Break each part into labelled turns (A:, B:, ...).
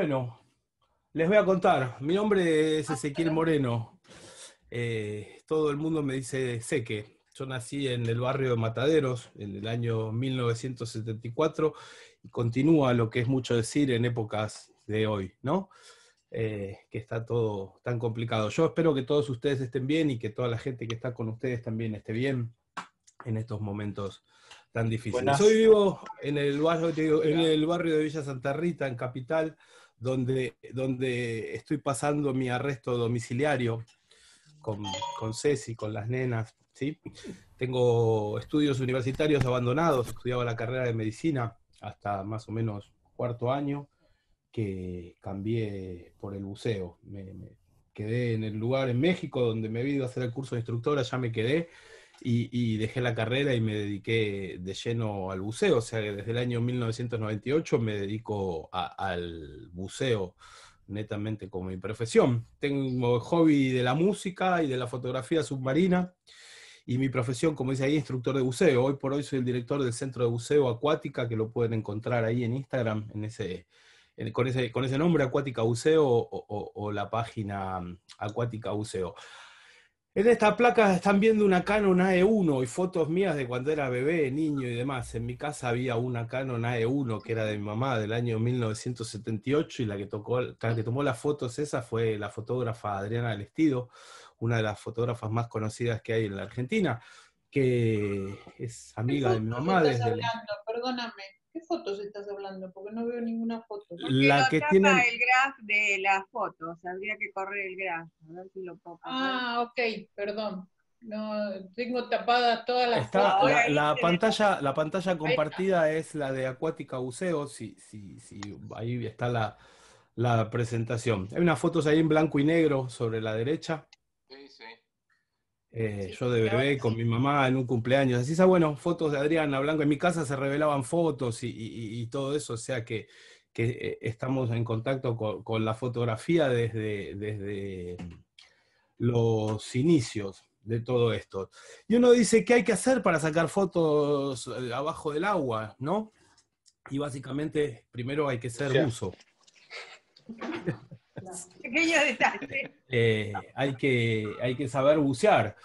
A: Bueno, les voy a contar. Mi nombre es Ezequiel Moreno. Eh, todo el mundo me dice Seque. Yo nací en el barrio de Mataderos en el año 1974 y continúa lo que es mucho decir en épocas de hoy, ¿no? Eh, que está todo tan complicado. Yo espero que todos ustedes estén bien y que toda la gente que está con ustedes también esté bien en estos momentos tan difíciles. Hoy vivo en el, barrio, en el barrio de Villa Santa Rita, en Capital, donde, donde estoy pasando mi arresto domiciliario con, con Ceci, con las nenas, Tengo estudios universitarios abandonados, estudiaba la carrera de medicina hasta más o menos cuarto año, que cambié por el buceo. Me, quedé en el lugar en México donde me he ido a hacer el curso de instructora, ya me quedé, y, dejé la carrera y me dediqué de lleno al buceo, o sea que desde el año 1998 me dedico al buceo netamente como mi profesión. Tengo hobby de la música y de la fotografía submarina y mi profesión, como dice ahí, instructor de buceo. Hoy por hoy soy el director del Centro de Buceo Acuática, que lo pueden encontrar ahí en Instagram, en ese, con, ese nombre, Acuática Buceo o la página mm, Acuática Buceo. En esta placa están viendo una Canon AE1 y fotos mías de cuando era bebé, niño y demás. En mi casa había una Canon AE1 que era de mi mamá del año 1978 y la que, tocó, la que tomó las fotos esa fue la fotógrafa Adriana Estido, una de las fotógrafas más conocidas que hay en la Argentina, que es amiga de mi mamá. Desde hablando?
B: Perdóname qué fotos estás hablando? Porque no veo ninguna foto. La que tiene el graf de las fotos, habría que correr el graf, a ver si lo puedo Ah, ok, perdón. No, tengo tapada todas las fotos. La,
A: pantalla, la pantalla compartida es la de Acuática Buceo, sí, sí, sí, ahí está la, la presentación. Hay unas fotos ahí en blanco y negro sobre la derecha. Eh, yo de bebé con mi mamá en un cumpleaños. así ah, bueno, fotos de Adriana Blanco. En mi casa se revelaban fotos y, todo eso, o sea que, eh, estamos en contacto con, la fotografía desde, desde, mm, los inicios de todo esto. Y uno dice, ¿qué hay que hacer para sacar fotos eh, abajo del agua? ¿No? Y básicamente, primero hay que ser uso. Eh, hay, que, hay que saber bucear.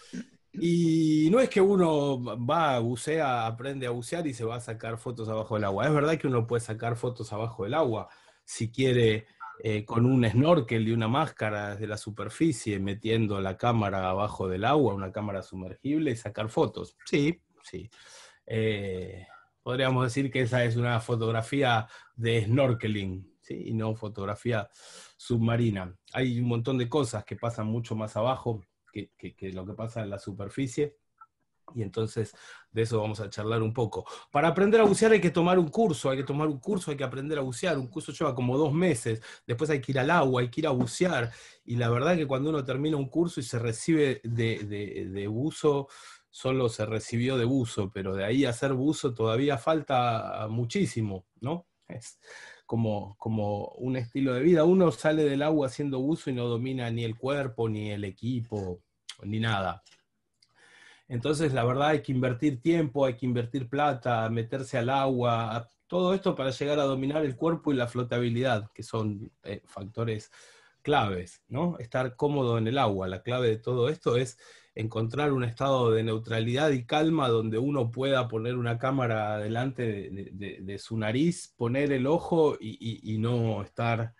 A: Y no es que uno va, a bucear, aprende a bucear y se va a sacar fotos abajo del agua. Es verdad que uno puede sacar fotos abajo del agua si quiere eh, con un snorkel y una máscara desde la superficie, metiendo la cámara abajo del agua, una cámara sumergible y sacar fotos. Sí, sí. Eh, podríamos decir que esa es una fotografía de snorkeling y no fotografía submarina. Hay un montón de cosas que pasan mucho más abajo que, lo que pasa en la superficie. Y entonces de eso vamos a charlar un poco. Para aprender a bucear hay que tomar un curso, hay que tomar un curso, hay que aprender a bucear. Un curso lleva como dos meses, después hay que ir al agua, hay que ir a bucear. Y la verdad que cuando uno termina un curso y se recibe de, de, buzo, solo se recibió de buzo, pero de ahí a ser buzo todavía falta muchísimo, ¿no? Es, como, un estilo de vida. Uno sale del agua haciendo uso y no domina ni el cuerpo, ni el equipo, ni nada. Entonces, la verdad, hay que invertir tiempo, hay que invertir plata, meterse al agua, todo esto para llegar a dominar el cuerpo y la flotabilidad, que son eh, factores claves, ¿no? Estar cómodo en el agua. La clave de todo esto es encontrar un estado de neutralidad y calma donde uno pueda poner una cámara delante de, su nariz, poner el ojo y, no estar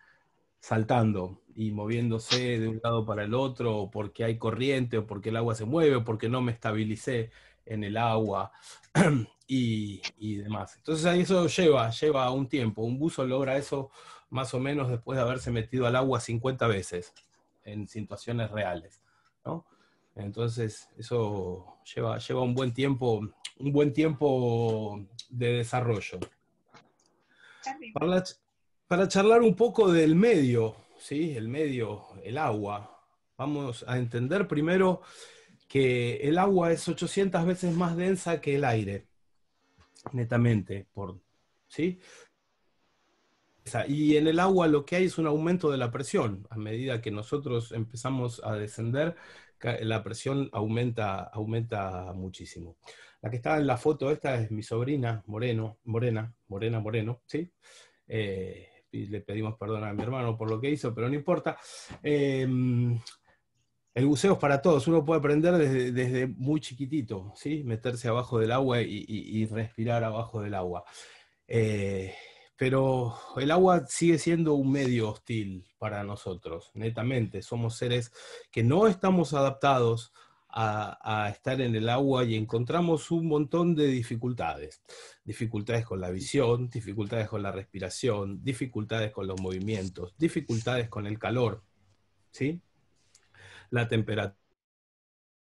A: saltando y moviéndose de un lado para el otro, o porque hay corriente, o porque el agua se mueve, o porque no me estabilicé en el agua y, demás. Entonces ahí eso lleva, lleva un tiempo. Un buzo logra eso más o menos después de haberse metido al agua 50 veces en situaciones reales. ¿no? Entonces, eso lleva, lleva un buen tiempo, un buen tiempo de desarrollo. Para, charlar un poco del medio, ¿sí? El medio, el agua. Vamos a entender primero que el agua es 800 veces más densa que el aire, netamente, por, ¿sí? Y en el agua lo que hay es un aumento de la presión. A medida que nosotros empezamos a descender, la presión aumenta, aumenta muchísimo. La que está en la foto esta es mi sobrina, Moreno, Morena, Morena, Moreno, ¿sí? Eh, y le pedimos perdón a mi hermano por lo que hizo, pero no importa. Em, el buceo es para todos, uno puede aprender desde, muy chiquitito, ¿sí? meterse abajo del agua y, respirar abajo del agua. Eh, pero el agua sigue siendo un medio hostil para nosotros, netamente. Somos seres que no estamos adaptados a, estar en el agua y encontramos un montón de dificultades. Dificultades con la visión, dificultades con la respiración, dificultades con los movimientos, dificultades con el calor, ¿sí? La temperatura.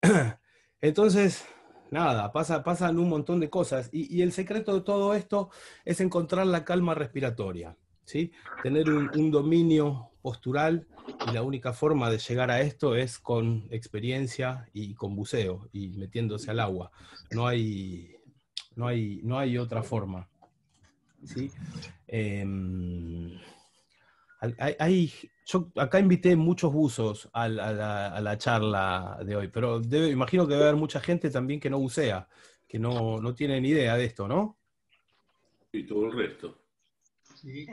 A: Entonces, nada, pasa, pasan un montón de cosas y, el secreto de todo esto es encontrar la calma respiratoria, ¿sí? Tener un dominio postural y la única forma de llegar a esto es con experiencia y con buceo y metiéndose al agua. No hay, no hay, no hay otra forma. Em, hay, yo acá invité muchos buzos a la, charla de hoy, pero imagino que a haber mucha gente también que no bucea, que no, no tiene ni idea de esto, ¿no? Y todo el resto.
B: Sí.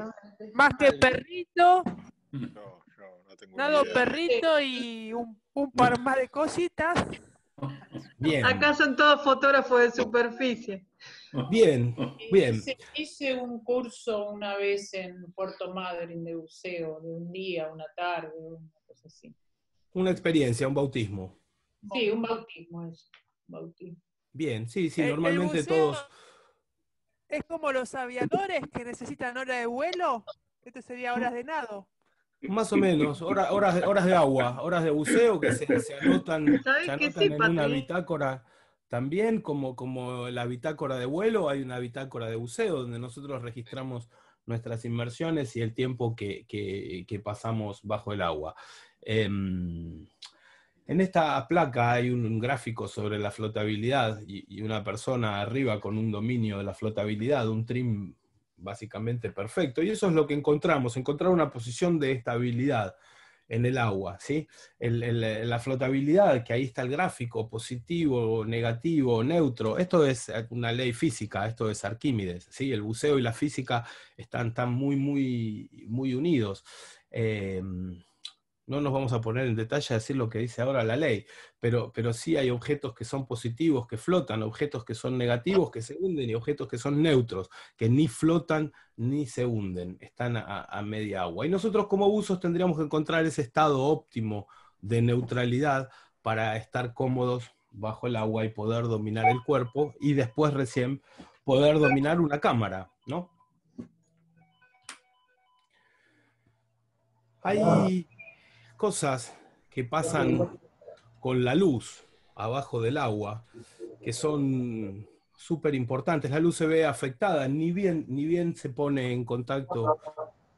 C: Más que perrito. No, tengo perrito y un, par más de cositas. Bien. Acá son todos fotógrafos de
D: superficie.
A: Bien, bien.
B: Hice, un curso una vez en Puerto Madryn de buceo, de un día, una tarde, una cosa así.
A: Una experiencia, un bautismo.
B: Sí, un bautismo, es, bautismo.
A: Bien, sí, sí, eh, normalmente todos,
C: es como los aviadores que necesitan hora de vuelo. Este sería horas de nado.
A: Más o menos, horas, horas de agua, horas de buceo que se, anotan, en una bitácora. También como, como la bitácora de vuelo, hay una bitácora de buceo donde nosotros registramos nuestras inmersiones y el tiempo que, pasamos bajo el agua. Em, en esta placa hay un gráfico sobre la flotabilidad y, una persona arriba con un dominio de la flotabilidad, un trim básicamente perfecto. Y eso es lo que encontramos, encontrar una posición de estabilidad en el agua. ¿sí? la flotabilidad, que ahí está el gráfico, positivo, negativo, neutro, esto es una ley física, esto es Arquímedes. ¿sí? El buceo y la física están, muy, muy, muy unidos. Eh, no nos vamos a poner en detalle a decir lo que dice ahora la ley, pero, pero sí hay objetos que son positivos, que flotan, objetos que son negativos, que se hunden, y objetos que son neutros, que ni flotan ni se hunden, están a, media agua. Y nosotros como buzos tendríamos que encontrar ese estado óptimo de neutralidad para estar cómodos bajo el agua y poder dominar el cuerpo y después recién poder dominar una cámara, ¿no? Hay cosas que pasan con la luz abajo del agua, que son súper importantes. La luz se ve afectada, ni bien, ni bien se pone en contacto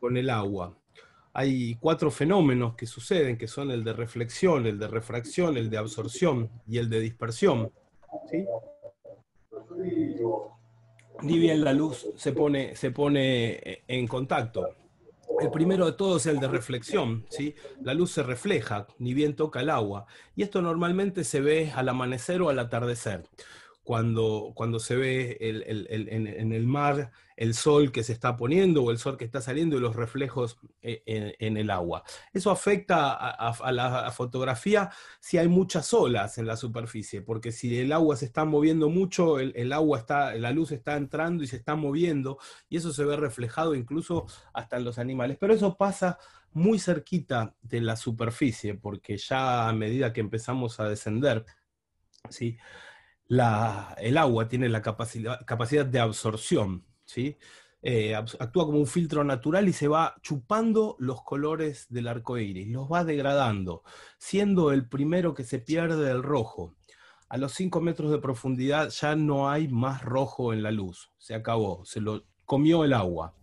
A: con el agua. Hay cuatro fenómenos que suceden, que son el de reflexión, el de refracción, el de absorción y el de dispersión. Ni bien la luz se pone, se pone en contacto. El primero de todos es el de reflexión, ¿sí? La luz se refleja, ni bien toca el agua, y esto normalmente se ve al amanecer o al atardecer cuando, cuando se ve en, el mar el sol que se está poniendo o el sol que está saliendo y los reflejos eh, en, el agua. Eso afecta a, la fotografía si hay muchas olas en la superficie, porque si el agua se está moviendo mucho, el, agua está, la luz está entrando y se está moviendo, y eso se ve reflejado incluso hasta en los animales. Pero eso pasa muy cerquita de la superficie, porque ya a medida que empezamos a descender, ¿sí? el agua tiene la capacidad, capacidad de absorción, eh, actúa como un filtro natural y se va chupando los colores del arco iris, los va degradando, siendo el primero que se pierde el rojo. A los 5 metros de profundidad ya no hay más rojo en la luz, se acabó, se lo comió el agua.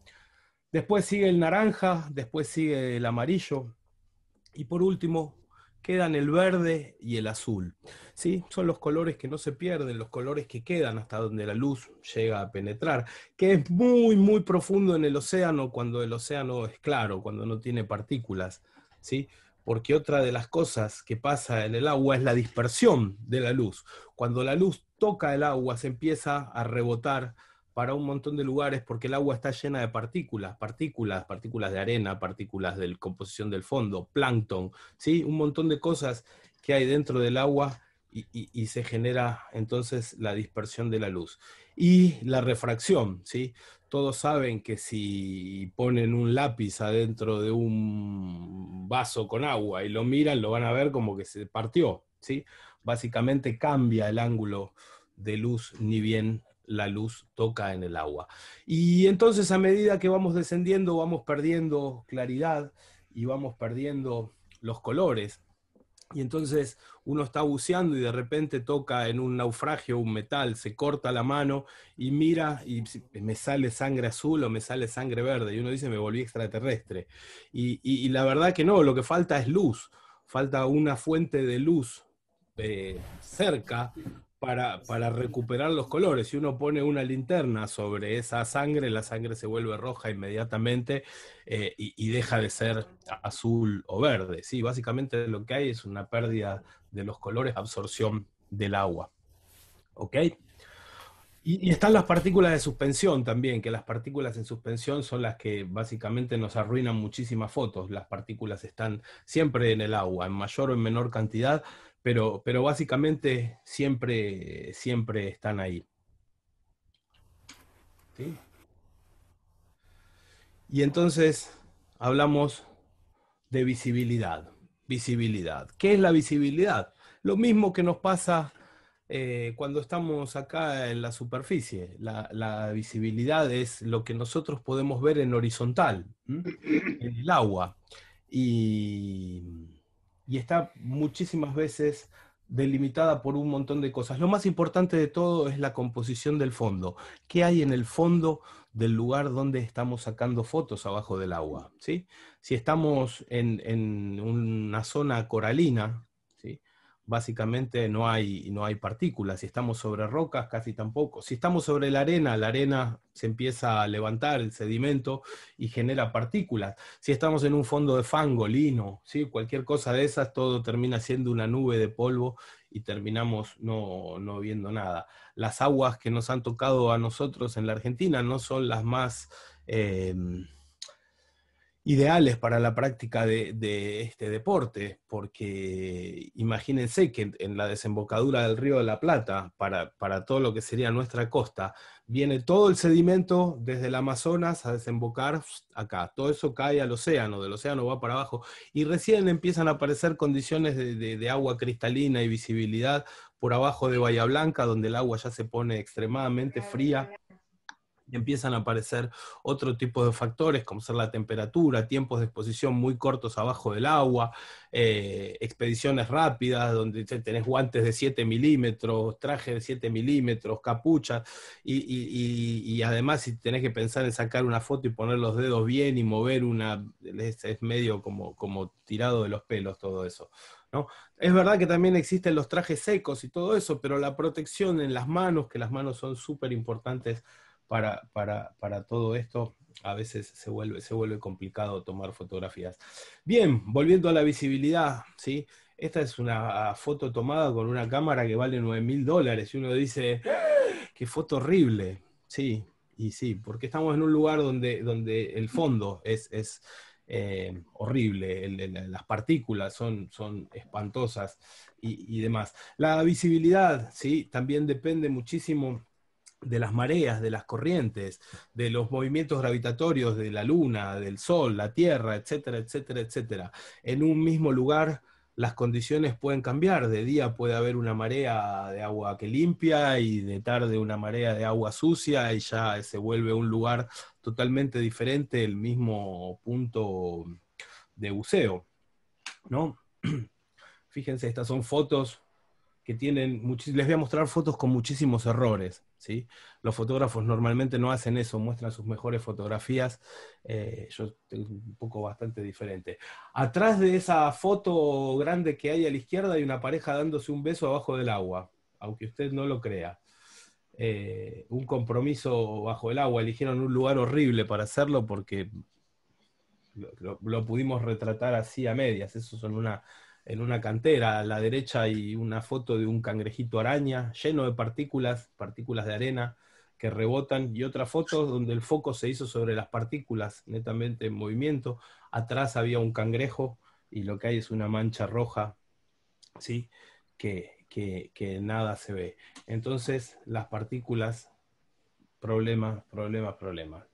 A: Después sigue el naranja, después sigue el amarillo y por último quedan el verde y el azul. ¿sí? Son los colores que no se pierden, los colores que quedan hasta donde la luz llega a penetrar, que es muy, muy profundo en el océano cuando el océano es claro, cuando no tiene partículas. ¿sí? Porque otra de las cosas que pasa en el agua es la dispersión de la luz. Cuando la luz toca el agua, se empieza a rebotar para un montón de lugares porque el agua está llena de partículas, partículas, partículas de arena, partículas de composición del fondo, plancton, ¿sí? un montón de cosas que hay dentro del agua y, se genera entonces la dispersión de la luz. Y la refracción, ¿sí? Todos saben que si ponen un lápiz adentro de un vaso con agua y lo miran, lo van a ver como que se partió, ¿sí? Básicamente cambia el ángulo de luz ni bien la luz toca en el agua. Y entonces a medida que vamos descendiendo, vamos perdiendo claridad y vamos perdiendo los colores. Y entonces uno está buceando y de repente toca en un naufragio un metal, se corta la mano y mira y me sale sangre azul o me sale sangre verde. Y uno dice, me volví extraterrestre. Y, la verdad que no, lo que falta es luz, falta una fuente de luz eh, cerca para, recuperar los colores. Si uno pone una linterna sobre esa sangre, la sangre se vuelve roja inmediatamente eh, y, deja de ser azul o verde. Sí, básicamente lo que hay es una pérdida de los colores, absorción del agua. ¿Ok? y están las partículas de suspensión también, que las partículas en suspensión son las que básicamente nos arruinan muchísimas fotos. Las partículas están siempre en el agua, en mayor o en menor cantidad, pero, básicamente siempre, siempre están ahí. Y entonces hablamos de visibilidad. Visibilidad. ¿Qué es la visibilidad? Lo mismo que nos pasa eh, cuando estamos acá en la superficie. La, la, visibilidad es lo que nosotros podemos ver en horizontal, en el agua. Y y está muchísimas veces delimitada por un montón de cosas. Lo más importante de todo es la composición del fondo. ¿Qué hay en el fondo del lugar donde estamos sacando fotos abajo del agua? Si estamos en, en una zona coralina, básicamente no hay, no hay partículas. Si estamos sobre rocas, casi tampoco. Si estamos sobre la arena, la arena se empieza a levantar, el sedimento, y genera partículas. Si estamos en un fondo de fango, lino, cualquier cosa de esas, todo termina siendo una nube de polvo y terminamos no, no viendo nada. Las aguas que nos han tocado a nosotros en la Argentina no son las más... Eh, ideales para la práctica de, este deporte, porque imagínense que en la desembocadura del río de la Plata, para, para, todo lo que sería nuestra costa, viene todo el sedimento desde el Amazonas a desembocar acá, todo eso cae al océano, del océano va para abajo, y recién empiezan a aparecer condiciones de, de agua cristalina y visibilidad por abajo de Bahía Blanca, donde el agua ya se pone extremadamente fría empiezan a aparecer otro tipo de factores, como ser la temperatura, tiempos de exposición muy cortos abajo del agua, eh, expediciones rápidas, donde tenés guantes de 7 milímetros, traje de 7 milímetros, capuchas, y, además si tenés que pensar en sacar una foto y poner los dedos bien y mover una, es, medio como, como tirado de los pelos todo eso. ¿No? Es verdad que también existen los trajes secos y todo eso, pero la protección en las manos, que las manos son súper importantes para, para, todo esto a veces se vuelve, se vuelve complicado tomar fotografías. Bien, volviendo a la visibilidad, ¿sí? Esta es una ah, foto tomada con una cámara que vale 9 mil dólares y uno dice, qué foto horrible. Sí, y sí, porque estamos en un lugar donde, donde el fondo es, eh, horrible, las partículas son, son espantosas y, y demás. La visibilidad, sí, también depende muchísimo de las mareas, de las corrientes, de los movimientos gravitatorios de la luna, del sol, la tierra, etcétera, etcétera, etcétera. En un mismo lugar las condiciones pueden cambiar, de día puede haber una marea de agua que limpia y de tarde una marea de agua sucia y ya se vuelve un lugar totalmente diferente el mismo punto de buceo, ¿no? Fíjense, estas son fotos que tienen, les voy a mostrar fotos con muchísimos errores. Los fotógrafos normalmente no hacen eso, muestran sus mejores fotografías, eh, yo tengo un poco bastante diferente. Atrás de esa foto grande que hay a la izquierda hay una pareja dándose un beso abajo del agua, aunque usted no lo crea. Eh, un compromiso bajo el agua, eligieron un lugar horrible para hacerlo porque lo, lo, pudimos retratar así a medias. Eso son una, en una cantera. A la derecha hay una foto de un cangrejito araña lleno de partículas, partículas de arena que rebotan y otra foto donde el foco se hizo sobre las partículas netamente en movimiento. Atrás había un cangrejo y lo que hay es una mancha roja, ¿sí? Que, que, que nada se ve. Entonces las partículas, problemas, problemas, problemas.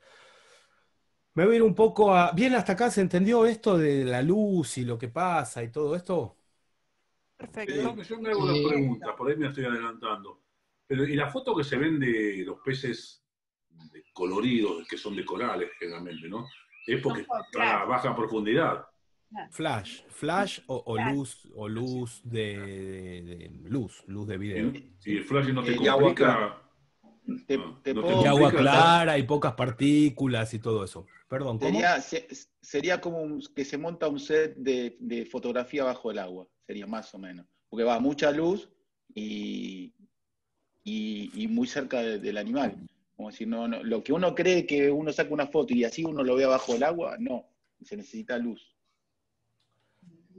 A: Me voy a ir un poco a. ¿Bien hasta acá se entendió esto de la luz y lo que pasa y todo esto?
C: Perfecto. yo me hago una eh, pregunta,
E: por ahí me estoy adelantando. Pero, ¿y la foto que se ven de los peces coloridos, que son de corales generalmente, ¿no? Es porque está a baja profundidad.
A: Flash, flash o, luz, o luz de, luz, luz de video. Y, el flash no te complica te, ah, agua clara y pocas partículas y todo eso. Perdón, Sería, como que se monta un set de, fotografía bajo el agua, sería más o menos. Porque va mucha luz y, y, muy cerca del animal. Como si lo que uno cree que uno saca una foto y así uno lo ve abajo el agua, no, se necesita luz.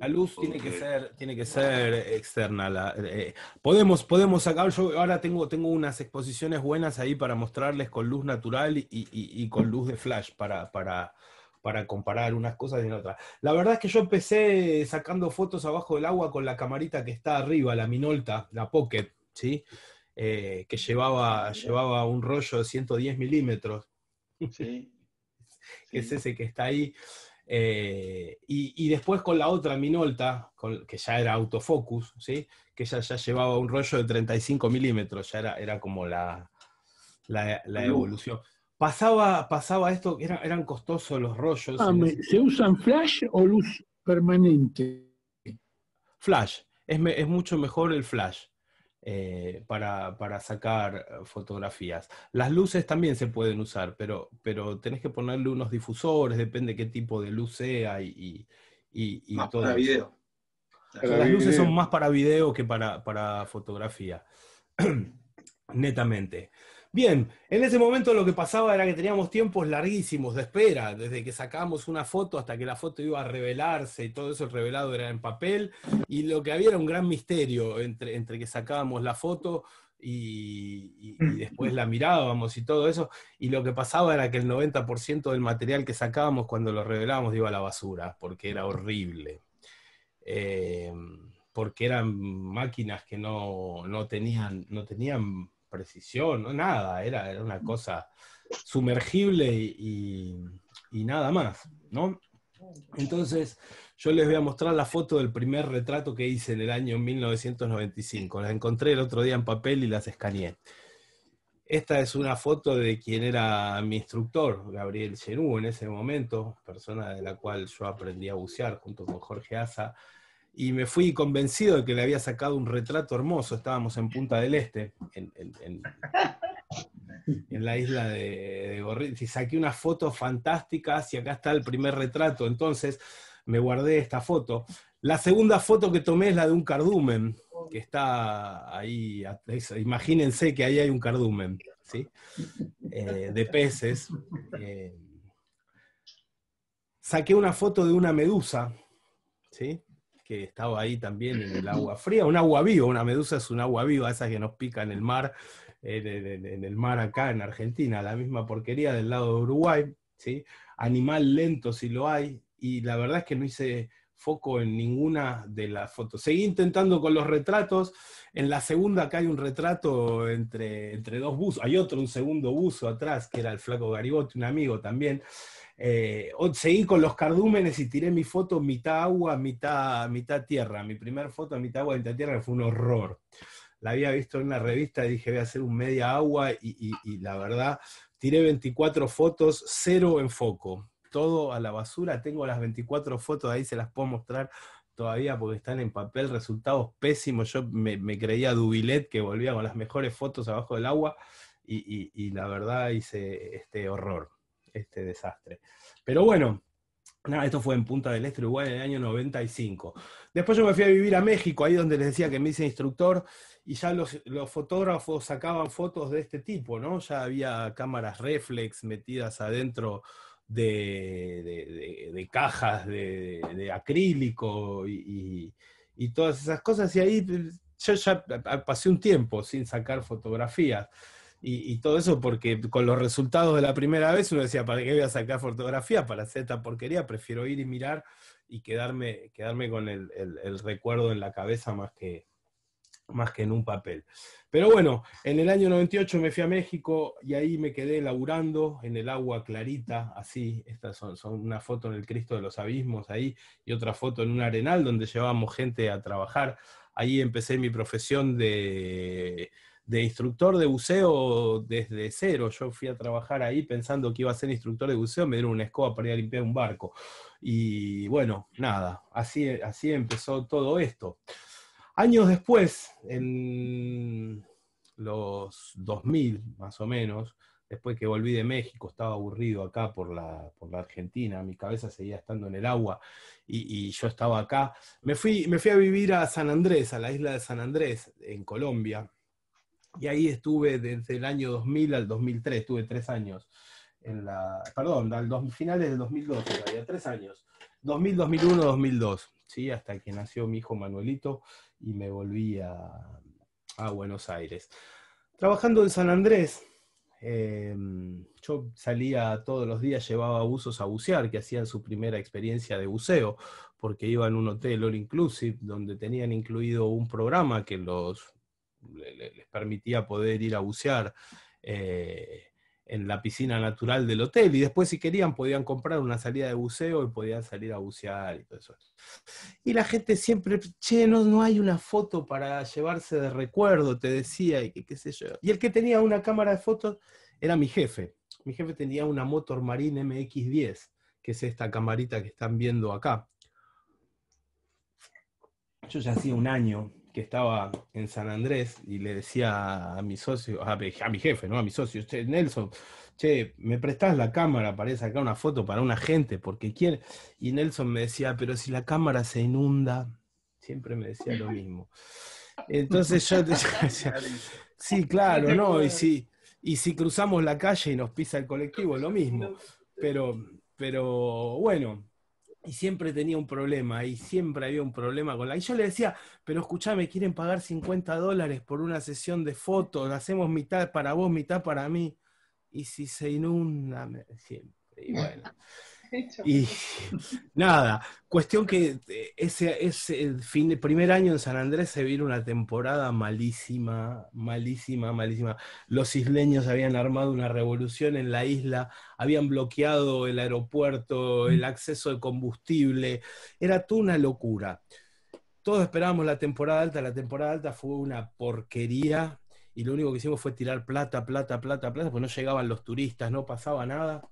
A: La luz tiene que ser, tiene que ser externa. Eh, podemos, podemos sacar, yo ahora tengo, tengo unas exposiciones buenas ahí para mostrarles con luz natural y, con luz de flash para, para, para comparar unas cosas y otras. La verdad es que yo empecé sacando fotos abajo del agua con la camarita que está arriba, la Minolta, la Pocket, ¿sí? Eh, que llevaba, llevaba un rollo de 110 milímetros. que es ese que está ahí. Eh, y, después con la otra Minolta, que ya era autofocus, ¿sí? que ya, ya llevaba un rollo de 35 milímetros, ya era, como la, la, evolución. Pasaba, pasaba esto, eran costosos los rollos. Ah, ¿Se usan
E: flash o luz permanente?
A: Flash, es mucho mejor el flash. Eh, para, para, sacar eh, fotografías. Las luces también se pueden usar, pero, pero tenés que ponerle unos difusores, depende qué tipo de luz sea y, y, y todo Para Las luces son más para video que para, para fotografía, netamente. Bien, en ese momento lo que pasaba era que teníamos tiempos larguísimos de espera, desde que sacábamos una foto hasta que la foto iba a revelarse y todo eso revelado era en papel, y lo que había era un gran misterio entre, entre que sacábamos la foto y, mm. después la mirábamos y todo eso, y lo que pasaba era que el 90% del material que sacábamos cuando lo revelábamos iba a la basura, porque era horrible. Eh, porque eran máquinas que no, tenían, no tenían precisión, no nada, era, una cosa sumergible y, nada más, ¿no? Entonces, yo les voy a mostrar la foto del primer retrato que hice en el año 1995. la encontré el otro día en papel y las escaneé. Esta es una foto de quien era mi instructor, Gabriel Cherú, en ese momento, persona de la cual yo aprendí a bucear junto con Jorge Asa y me fui convencido de que le había sacado un retrato hermoso. Estábamos en Punta del Este, en, la isla de, de y saqué unas fotos fantásticas y acá está el primer retrato. Entonces me guardé esta foto. La segunda foto que tomé es la de un cardumen, que está ahí, imagínense que ahí hay un cardumen, ¿sí? Eh, de peces. Eh, saqué una foto de una medusa, ¿sí? que estaba ahí también en el agua fría, un agua viva, una medusa es un agua viva, esa que nos pica en el mar, en, el mar acá en Argentina, la misma porquería del lado de Uruguay, ¿sí? Animal lento si lo hay, y la verdad es que no hice foco en ninguna de las fotos. Seguí intentando con los retratos. En la segunda acá hay un retrato entre, entre dos buzos. Hay otro, un segundo buzo atrás, que era el flaco Garibotti, un amigo también. Eh, oh, seguí con los cardúmenes y tiré mi foto mitad agua, mitad, mitad tierra. Mi primer foto mitad agua, mitad tierra, fue un horror. La había visto en una revista y dije, voy a hacer un media agua y, la verdad, tiré 24 fotos, cero en foco. Todo a la basura, tengo las 24 fotos, ahí se las puedo mostrar todavía porque están en papel, resultados pésimos. Yo me, creía Dubilet que volvía con las mejores fotos abajo del agua y, y la verdad hice este horror este desastre. Pero bueno, esto fue en Punta del Este, igual en el año 95. Después yo me fui a vivir a México, ahí donde les decía que me hice instructor, y ya los, fotógrafos sacaban fotos de este tipo, ¿no? Ya había cámaras reflex metidas adentro de, cajas de, acrílico y, y, todas esas cosas, y ahí eh, yo ya pasé un tiempo sin sacar fotografías y, todo eso, porque con los resultados de la primera vez uno decía, ¿para qué voy a sacar fotografía? Para hacer esta porquería, prefiero ir y mirar y quedarme, quedarme con el, recuerdo en la cabeza más que, más que en un papel. Pero bueno, en el año 98 me fui a México y ahí me quedé laburando en el agua clarita, así, estas son, son una foto en el Cristo de los Abismos ahí y otra foto en un arenal donde llevábamos gente a trabajar. Ahí empecé mi profesión de de instructor de buceo desde cero. Yo fui a trabajar ahí pensando que iba a ser instructor de buceo, me dieron una escoba para ir a limpiar un barco. Y bueno, nada, así, así empezó todo esto. Años después, en los 2000 más o menos, después que volví de México, estaba aburrido acá por la, por la Argentina, mi cabeza seguía estando en el agua y, yo estaba acá. Me fui, me fui a vivir a San Andrés, a la isla de San Andrés, en Colombia, y ahí estuve desde el año 2000 al 2003, estuve tres años. En la, perdón, finales del 2002, había tres años. 2000, 2001, 2002, ¿sí? hasta que nació mi hijo Manuelito y me volví a, Buenos Aires. Trabajando en San Andrés, em, yo salía todos los días, llevaba buzos a bucear, que hacían su primera experiencia de buceo, porque iba en un hotel all inclusive, donde tenían incluido un programa que los les permitía poder ir a bucear eh, en la piscina natural del hotel y después si querían podían comprar una salida de buceo y podían salir a bucear y todo eso. Y la gente siempre, che, no, hay una foto para llevarse de recuerdo, te decía, y qué sé yo. Y el que tenía una cámara de fotos era mi jefe. Mi jefe tenía una Motor Marine MX10, que es esta camarita que están viendo acá. Yo ya hacía un año que estaba en San Andrés y le decía a mi socio, a, mi jefe, ¿no? A mi socio, che, Nelson, che, ¿me prestás la cámara para sacar una foto para un agente? Porque quiere. Y Nelson me decía, pero si la cámara se inunda, siempre me decía lo mismo. Entonces yo decía, sí, claro, ¿no? Y si, y si cruzamos la calle y nos pisa el colectivo, lo mismo. Pero, pero bueno, y siempre tenía un problema, y siempre había un problema con la. Y yo le decía, pero escúchame, quieren pagar 50 dólares por una sesión de fotos, hacemos mitad para vos, mitad para mí. Y si se inunda, siempre. Y bueno. Y nada, cuestión que eh, ese, ese fin de primer año en San Andrés se vino una temporada malísima, malísima, malísima. Los isleños habían armado una revolución en la isla, habían bloqueado el aeropuerto, el mm. acceso de combustible, era toda una locura. Todos esperábamos la temporada alta, la temporada alta fue una porquería y lo único que hicimos fue tirar plata, plata, plata, plata, porque no llegaban los turistas, no pasaba nada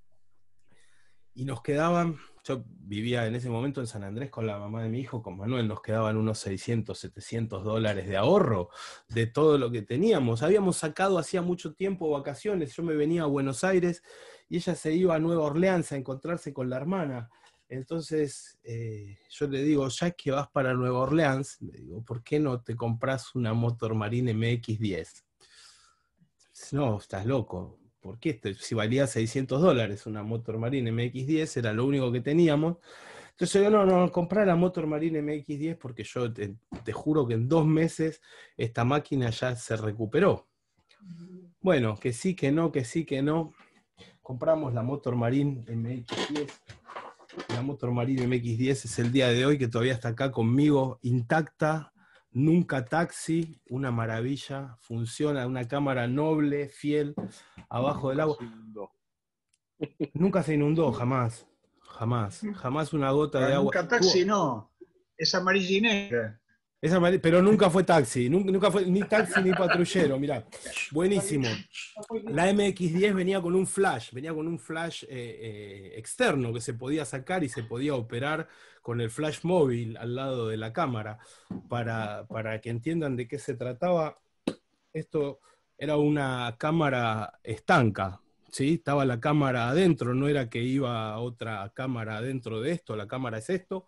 A: y nos quedaban, yo vivía en ese momento en San Andrés con la mamá de mi hijo, con Manuel, nos quedaban unos 600, 700 dólares de ahorro de todo lo que teníamos. Habíamos sacado hacía mucho tiempo vacaciones, yo me venía a Buenos Aires y ella se iba a Nueva Orleans a encontrarse con la hermana. Entonces eh, yo le digo, ya que vas para Nueva Orleans, le digo, ¿por qué no te compras una Motor Marine MX-10? No, estás loco porque este, Si valía 600 dólares una Motor Marine MX10, era lo único que teníamos. Entonces yo no, no, compré la Motor Marine MX10 porque yo te, te, juro que en dos meses esta máquina ya se recuperó. Bueno, que sí, que no, que sí, que no. Compramos la Motor Marine MX10. La Motor Marine MX10 es el día de hoy que todavía está acá conmigo intacta, Nunca Taxi, una maravilla, funciona, una cámara noble, fiel, abajo del agua. nunca se inundó, jamás, jamás, jamás una gota de agua. Nunca Taxi,
B: no, es amarilla
A: pero nunca fue taxi, nunca, fue ni taxi ni patrullero, Mira, buenísimo. La MX10 venía con un flash, venía con un flash eh, eh, externo que se podía sacar y se podía operar con el flash móvil al lado de la cámara, para, que entiendan de qué se trataba. Esto era una cámara estanca, ¿sí? Estaba la cámara adentro, no era que iba otra cámara adentro de esto, la cámara es esto.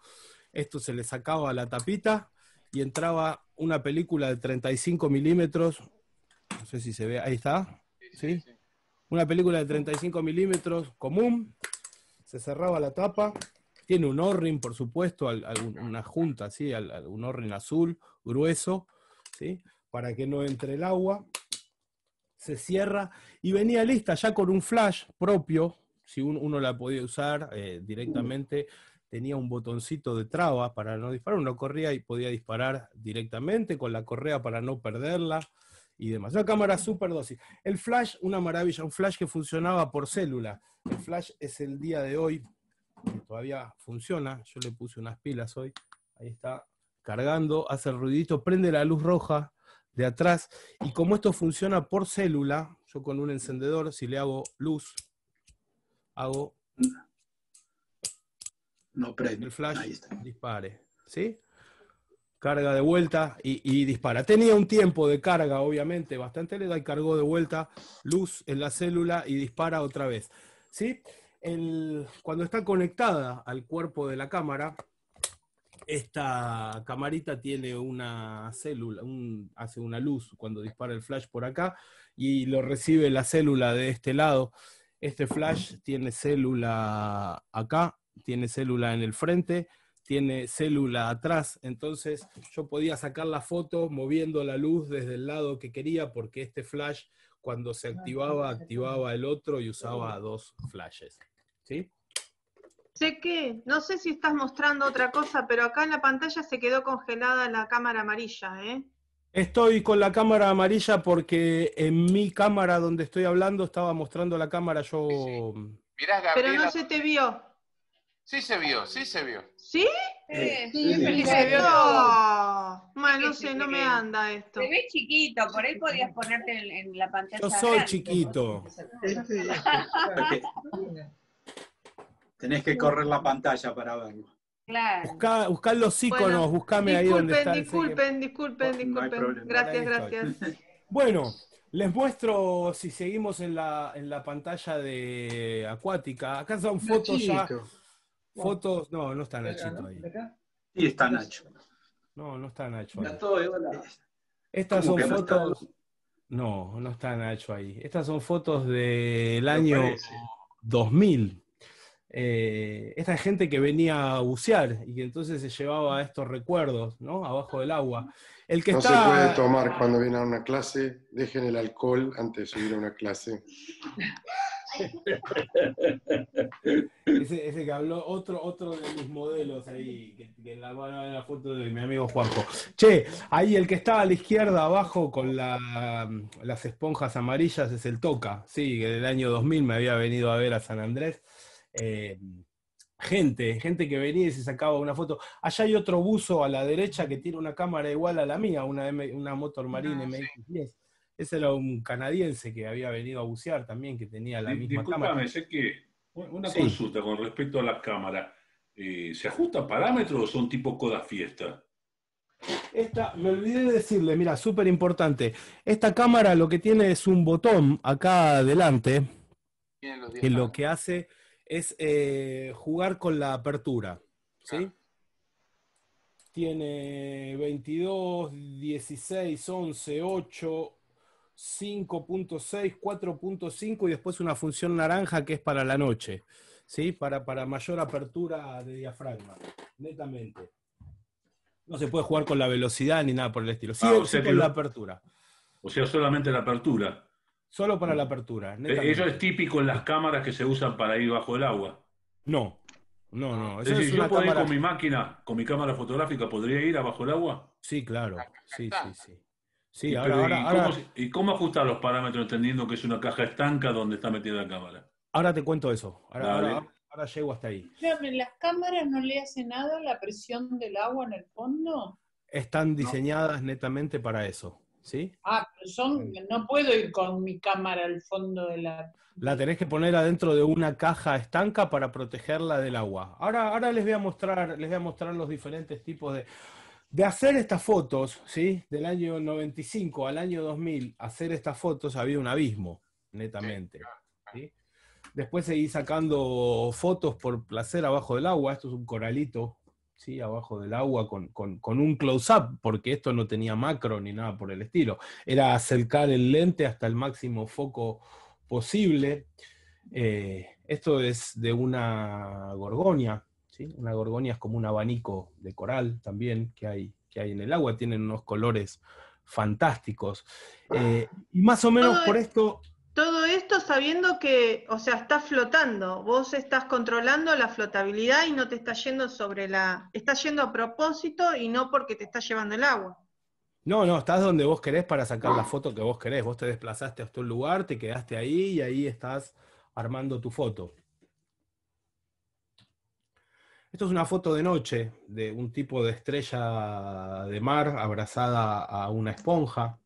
A: Esto se le sacaba la tapita y entraba una película de 35 milímetros, no sé si se ve, ahí está, ¿sí? Una película de 35 milímetros común, se cerraba la tapa tiene un orrin por supuesto, una junta, ¿sí? un orrin azul, grueso, ¿sí? Para que no entre el agua. Se cierra y venía lista ya con un flash propio, si uno, la podía usar eh, directamente, tenía un botoncito de traba para no disparar, uno corría y podía disparar directamente con la correa para no perderla y demás. Una cámara super dosis. El flash, una maravilla, un flash que funcionaba por célula. El flash es el día de hoy todavía funciona. Yo le puse unas pilas hoy. Ahí está, cargando, hace el ruidito, prende la luz roja de atrás. Y como esto funciona por célula, yo con un encendedor, si le hago luz, hago. No prende. El flash Ahí está. dispare. ¿Sí? Carga de vuelta y, y, dispara. Tenía un tiempo de carga, obviamente, bastante le da y cargó de vuelta luz en la célula y dispara otra vez. ¿Sí? cuando está conectada al cuerpo de la cámara, esta camarita tiene una célula, hace una luz cuando dispara el flash por acá y lo recibe la célula de este lado. Este flash tiene célula acá, tiene célula en el frente, tiene célula atrás, entonces yo podía sacar la foto moviendo la luz desde el lado que quería porque este flash cuando se activaba activaba el otro y usaba dos flashes. ¿sí?
D: Sé que, no sé si estás mostrando otra cosa, pero acá en la pantalla se quedó congelada la cámara amarilla, ¿eh?
A: Estoy con la cámara amarilla porque en mi cámara donde estoy hablando estaba mostrando la cámara yo.
D: Pero no se te vio.
E: Sí se vio, sí se vio.
D: ¿Sí? Sí,
E: sí, se
A: vio.
D: no sé, no me anda esto. Te ve chiquito, por ahí podías ponerte en, la pantalla. Yo soy
A: chiquito. Tenés que correr la
B: pantalla para verlo.
D: Claro.
A: Buscá, los iconos, buscame ahí donde está. Disculpen,
D: disculpen, disculpen. gracias, gracias.
A: Bueno, les muestro si seguimos en la, en la pantalla de acuática. Acá son fotos ya. Fotos, no, no está Nachito ahí. Sí, está Nacho. No, no está Nacho ahí. Estas son fotos. No, no está Nacho ahí. Estas son fotos del año 2000. Eh, esta gente que venía a bucear y que entonces se llevaba estos recuerdos, ¿no? Abajo del agua. El que no se puede tomar cuando viene a una clase, dejen el alcohol antes de subir a una clase. ese, que habló, otro, otro de mis modelos ahí, que, que van a en la foto de mi amigo Juanjo. Che, ahí el que estaba a la izquierda abajo con las esponjas amarillas es el Toca, sí, que del año 2000 me había venido a ver a San Andrés. Eh, gente, gente que venía y se sacaba una foto. Allá hay otro buzo a la derecha que tiene una cámara igual a la mía, una, Motor Marine ah, MX-10. Ese era un canadiense que había venido a bucear también, que tenía la misma cámara. Sé que una
E: consulta con respecto a la cámara. Eh, ¿Se ajusta parámetros o son tipo coda fiesta?
A: Esta, me olvidé de decirle, mira, súper importante. Esta cámara lo que tiene es un botón acá adelante, que lo que hace es eh, jugar con la apertura. Tiene 22, 16, 11, 8, 5.6, 4.5 y después una función naranja que es para la noche, ¿sí? para, para mayor apertura de diafragma, netamente. No se puede jugar con la velocidad ni nada por el estilo. Ah, con la apertura. O sea, solamente la apertura. Solo para la apertura. E-, ¿Eso es
E: típico en las cámaras que se usan para ir bajo el agua?
A: No, no, no. es decir, ¿yo puedo ir con mi
E: máquina, con mi cámara fotográfica, podría ir abajo el agua? Sí, claro. Sí, sí, sí. y, Cómo, ajustar los parámetros entendiendo que es una caja
A: estanca donde está metida la cámara? Ahora te cuento eso. Ahora, llego hasta ahí.
B: ¿Las cámaras no le hacen nada la presión del agua en el fondo?
A: Están diseñadas netamente para eso.
B: Ah, pero son, no puedo ir con mi cámara al fondo
A: de la... La tenés que poner adentro de una caja estanca para protegerla del agua. Ahora, ahora les, voy a mostrar, les voy a mostrar los diferentes tipos de... De hacer estas fotos, ¿sí? Del año 95 al año 2000, hacer estas fotos había un abismo, netamente. ¿sí? Después seguí sacando fotos por placer abajo del agua. Esto es un coralito, abajo del agua con, con, un close-up, porque esto no tenía macro ni nada por el estilo. Era acercar el lente hasta el máximo foco posible. Eh, esto es de una gorgonia. ¿sí? Una gorgonia es como un abanico de coral también que hay, que hay en el agua. Tienen unos colores fantásticos. Eh, y más o menos por
D: esto todo esto sabiendo que, o sea, estás flotando, vos estás controlando la flotabilidad y no te está yendo sobre la... Estás yendo a propósito y no porque te está llevando el agua.
A: No, no, estás donde vos querés para sacar la foto que vos querés. Vos te desplazaste hasta un lugar, te quedaste ahí y ahí estás armando tu foto. Esto es una foto de noche de un tipo de estrella de mar abrazada a una esponja.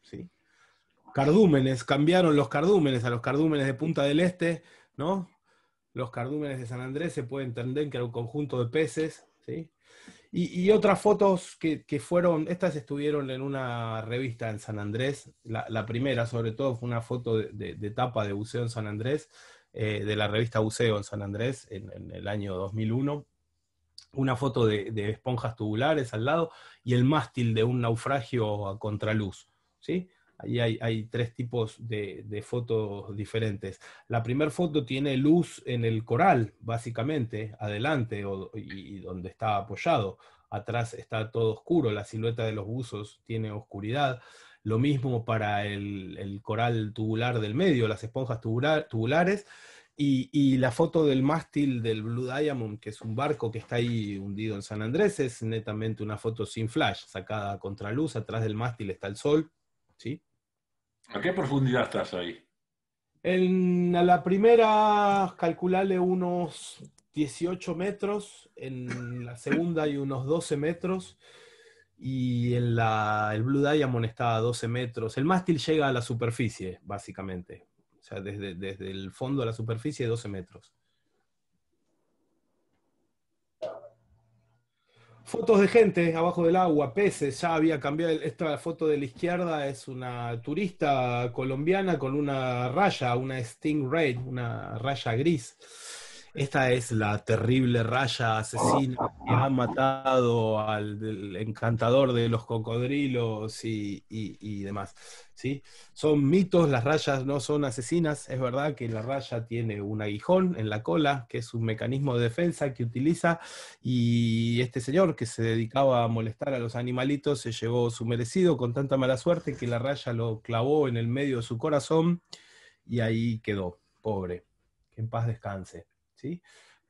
A: ¿Sí? Cardúmenes, cambiaron los cardúmenes a los cardúmenes de Punta del Este, ¿no? Los cardúmenes de San Andrés se puede entender que era un conjunto de peces, ¿sí? Y, otras fotos que, fueron, estas estuvieron en una revista en San Andrés, la, primera sobre todo fue una foto de, de tapa de buceo en San Andrés, eh, de la revista Buceo en San Andrés en, el año 2001, una foto de, de, esponjas tubulares al lado y el mástil de un naufragio a contraluz. ¿sí? Ahí hay, tres tipos de, fotos diferentes. La primera foto tiene luz en el coral, básicamente, adelante y, donde está apoyado. Atrás está todo oscuro, la silueta de los buzos tiene oscuridad. Lo mismo para el, coral tubular del medio, las esponjas tubulares. Y, y, la foto del mástil del Blue Diamond, que es un barco que está ahí hundido en San Andrés, es netamente una foto sin flash, sacada a contraluz, atrás del mástil está el sol, ¿sí? ¿A qué profundidad estás ahí? En, la primera calcularle unos 18 metros, en la segunda hay unos 12 metros y en la, el Blue Diamond está a 12 metros. El mástil llega a la superficie, básicamente. O sea, desde, desde el fondo a la superficie 12 metros. Fotos de gente abajo del agua, peces, ya había cambiado. Esta foto de la izquierda es una turista colombiana con una raya, una stingray, una raya gris esta es la terrible raya asesina que ha matado al encantador de los cocodrilos y, demás. ¿sí? Son mitos, las rayas no son asesinas. Es verdad que la raya tiene un aguijón en la cola, que es un mecanismo de defensa que utiliza, y este señor que se dedicaba a molestar a los animalitos se llevó su merecido con tanta mala suerte que la raya lo clavó en el medio de su corazón y ahí quedó, pobre. Que en paz descanse.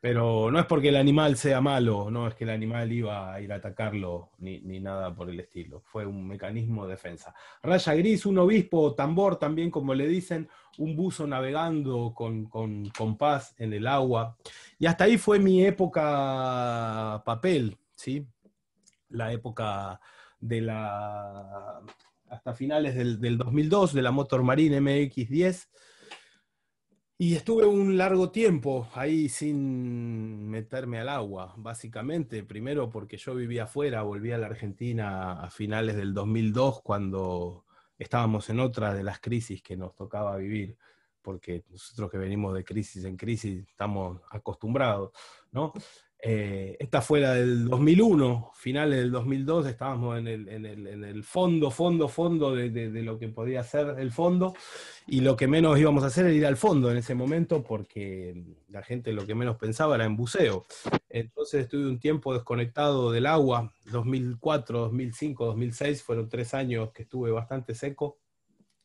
A: Pero no es porque el animal sea malo, no es que el animal iba a ir a atacarlo ni, nada por el estilo. Fue un mecanismo de defensa. Raya gris, un obispo, tambor también, como le dicen, un buzo navegando con, compás en el agua. Y hasta ahí fue mi época papel, ¿sí? La época de la. hasta finales del, del 2002, de la Motor Marine MX10 y estuve un largo tiempo ahí sin meterme al agua, básicamente. Primero porque yo vivía afuera, volví a la Argentina a finales del 2002, cuando estábamos en otra de las crisis que nos tocaba vivir, porque nosotros que venimos de crisis en crisis estamos acostumbrados, ¿no? Eh, esta la del 2001, finales del 2002, estábamos en el, en el fondo, fondo, fondo de, de, lo que podía ser el fondo, y lo que menos íbamos a hacer era ir al fondo en ese momento, porque la gente lo que menos pensaba era en buceo. Entonces estuve un tiempo desconectado del agua, 2004, 2005, 2006, fueron tres años que estuve bastante seco,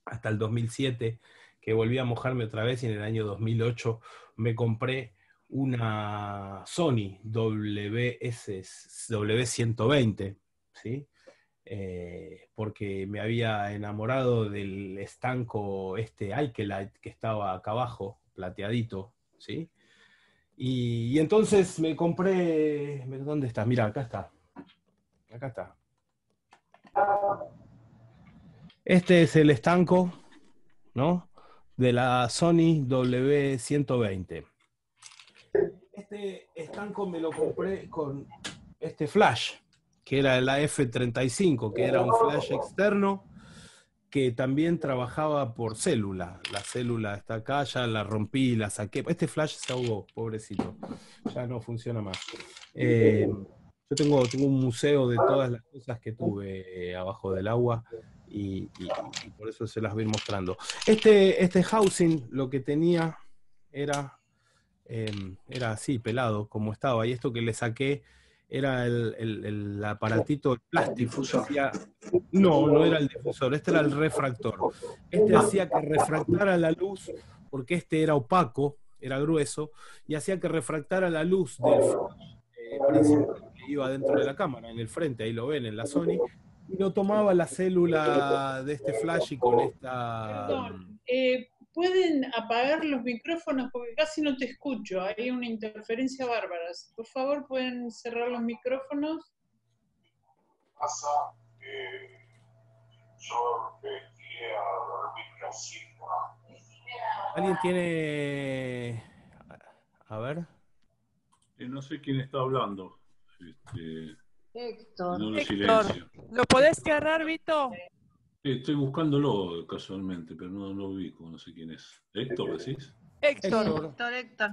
A: hasta el 2007 que volví a mojarme otra vez y en el año 2008 me compré una Sony WS, W120, ¿sí? Eh, porque me había enamorado del estanco este Alkelite que estaba acá abajo, plateadito, ¿sí? Y, entonces me compré, ¿dónde está? Mira, acá está. Acá está. Este es el estanco, ¿no? De la Sony W120 estanco me lo compré con este flash, que era el AF35, que era un flash externo que también trabajaba por célula. La célula está acá, ya la rompí, la saqué. Este flash se ahogó, pobrecito. Ya no funciona más. Eh, yo tengo, tengo, un museo de todas las cosas que tuve eh, abajo del agua y, por eso se las voy mostrando. Este, este housing lo que tenía era Em, era así, pelado, como estaba. Y esto que le saqué era el, aparatito plástico. no, no era el difusor, este era el refractor. Este ah. hacía que refractara la luz, porque este era opaco, era grueso, y hacía que refractara la luz del flash principal que iba dentro de la cámara, en el frente, ahí lo ven, en la Sony, y lo tomaba la célula de este flash y con esta... Perdón, mm, eh,
B: pueden apagar los micrófonos porque casi no te escucho, hay una interferencia bárbara. Por favor, pueden cerrar los micrófonos.
A: ¿Alguien tiene... A ver.
E: Eh, no sé quién está hablando. Este,
B: Héctor. Héctor. ¿Lo
C: podés cerrar, Vito?
E: Estoy buscándolo casualmente, pero no lo ubico, no sé quién es. ¿Héctor eh, eh, decís?
B: Héctor. Héctor, Héctor.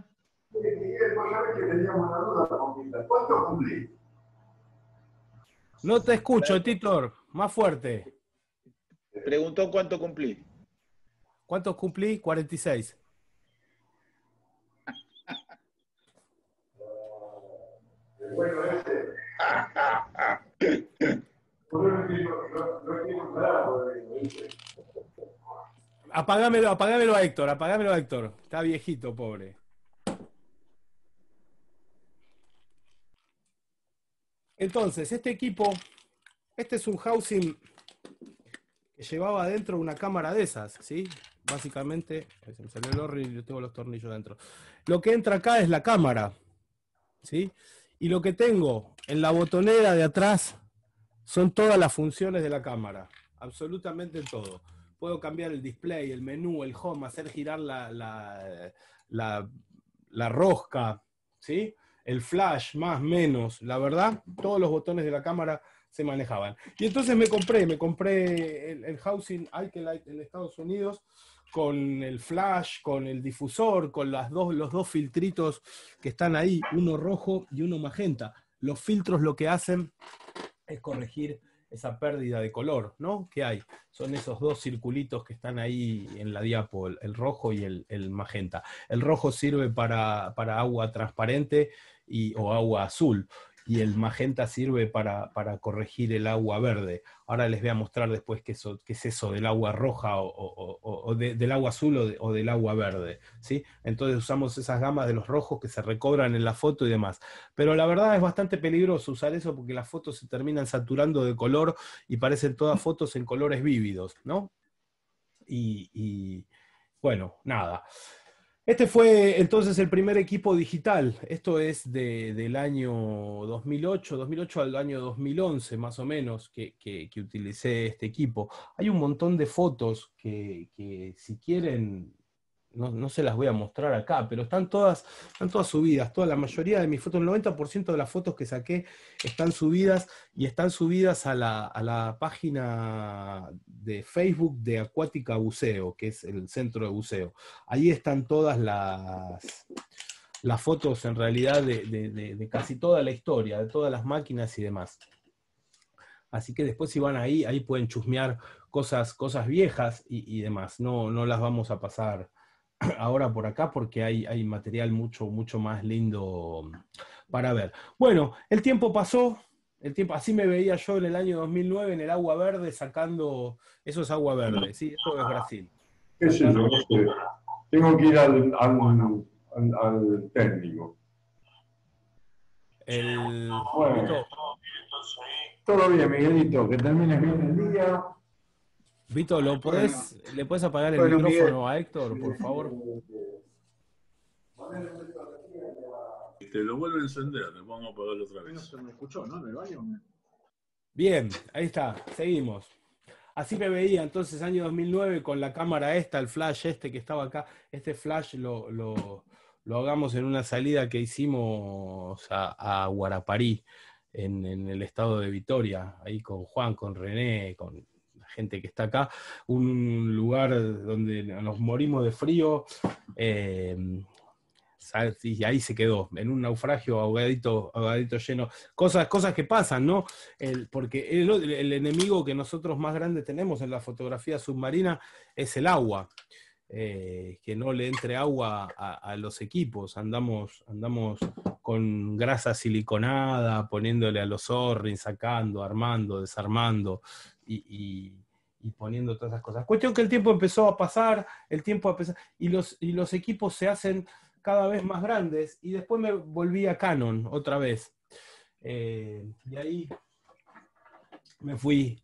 B: Miguel, vos que teníamos
A: una duda ¿Cuánto cumplí? No te escucho, Titor. Más fuerte. Preguntó cuánto cumplí. ¿Cuántos cumplí? 46. bueno, este. Apagámelo, apagámelo a Héctor, apagámelo a Héctor. Está viejito, pobre. Entonces, este equipo, este es un housing que llevaba adentro una cámara de esas, ¿sí? Básicamente, se me salió el horri y yo tengo los tornillos dentro. Lo que entra acá es la cámara, ¿sí? Y lo que tengo en la botonera de atrás son todas las funciones de la cámara absolutamente todo. Puedo cambiar el display, el menú, el home, hacer girar la, la, rosca, ¿sí? el flash, más, menos. La verdad, todos los botones de la cámara se manejaban. Y entonces me compré, me compré el, housing housing light en Estados Unidos con el flash, con el difusor, con las dos, los dos filtritos que están ahí, uno rojo y uno magenta. Los filtros lo que hacen es corregir esa pérdida de color, ¿no? Que hay. Son esos dos circulitos que están ahí en la diapo, el, rojo y el, el, magenta. El rojo sirve para, para agua transparente y, o agua azul y el magenta sirve para, corregir el agua verde. Ahora les voy a mostrar después qué, es eso del agua roja o, del agua azul o, del agua verde. ¿sí? Entonces usamos esas gamas de los rojos que se recobran en la foto y demás. Pero la verdad es bastante peligroso usar eso porque las fotos se terminan saturando de color y parecen todas fotos en colores vívidos, ¿no? y bueno, nada. Este fue entonces el primer equipo digital. Esto es del año 2008, 2008 al año 2011 más o menos que, que, que utilicé este equipo. Hay un montón de fotos que, que si quieren no, se las voy a mostrar acá, pero están todas, están todas subidas, toda la mayoría de mis fotos, el 90% de las fotos que saqué están subidas y están subidas a la, página de Facebook de Acuática Buceo, que es el centro de buceo. Ahí están todas las, las fotos en realidad de, casi toda la historia, de todas las máquinas y demás. Así que después si van ahí, ahí pueden chusmear cosas, cosas viejas y, y demás. No, no las vamos a pasar ahora por acá porque hay, hay material mucho, mucho más lindo mm, para ver. Bueno, el tiempo pasó, el tiempo, así me veía yo en el año 2009 en el agua verde sacando, eso es agua verde, sí, eso es Brasil. ¿Qué
E: Tengo que ir al, técnico. todo bien, Miguelito, que termine bien el
A: día. Vito, ¿lo podés, ¿le puedes apagar el micrófono a Héctor, por favor? Te lo vuelvo
E: a encender, le pongo a apagar otra vez. Me escuchó, ¿no?
A: Bien, ahí está, seguimos. Así me veía entonces, año 2009, con la cámara esta, el flash este que estaba acá. Este flash lo, hagamos en una salida que hicimos a, a Guaraparí, en, en el estado de Vitoria, ahí con Juan, con René, con gente que está acá, un lugar donde nos morimos de frío, eh, y ahí se quedó, en un naufragio, ahogadito, ahogadito lleno. Cosas, cosas que pasan, ¿no? porque el, enemigo que nosotros más grande tenemos en la fotografía submarina es el agua. Eh, que no le entre agua a, los equipos. Andamos, andamos con grasa siliconada, poniéndole a los zorrin, sacando, armando, desarmando. y, y poniendo todas esas cosas. Cuestión que el tiempo empezó a pasar, el tiempo a pesar, y los, y los equipos se hacen cada vez más grandes, y después me volví a Canon otra vez. Eh, y ahí me fui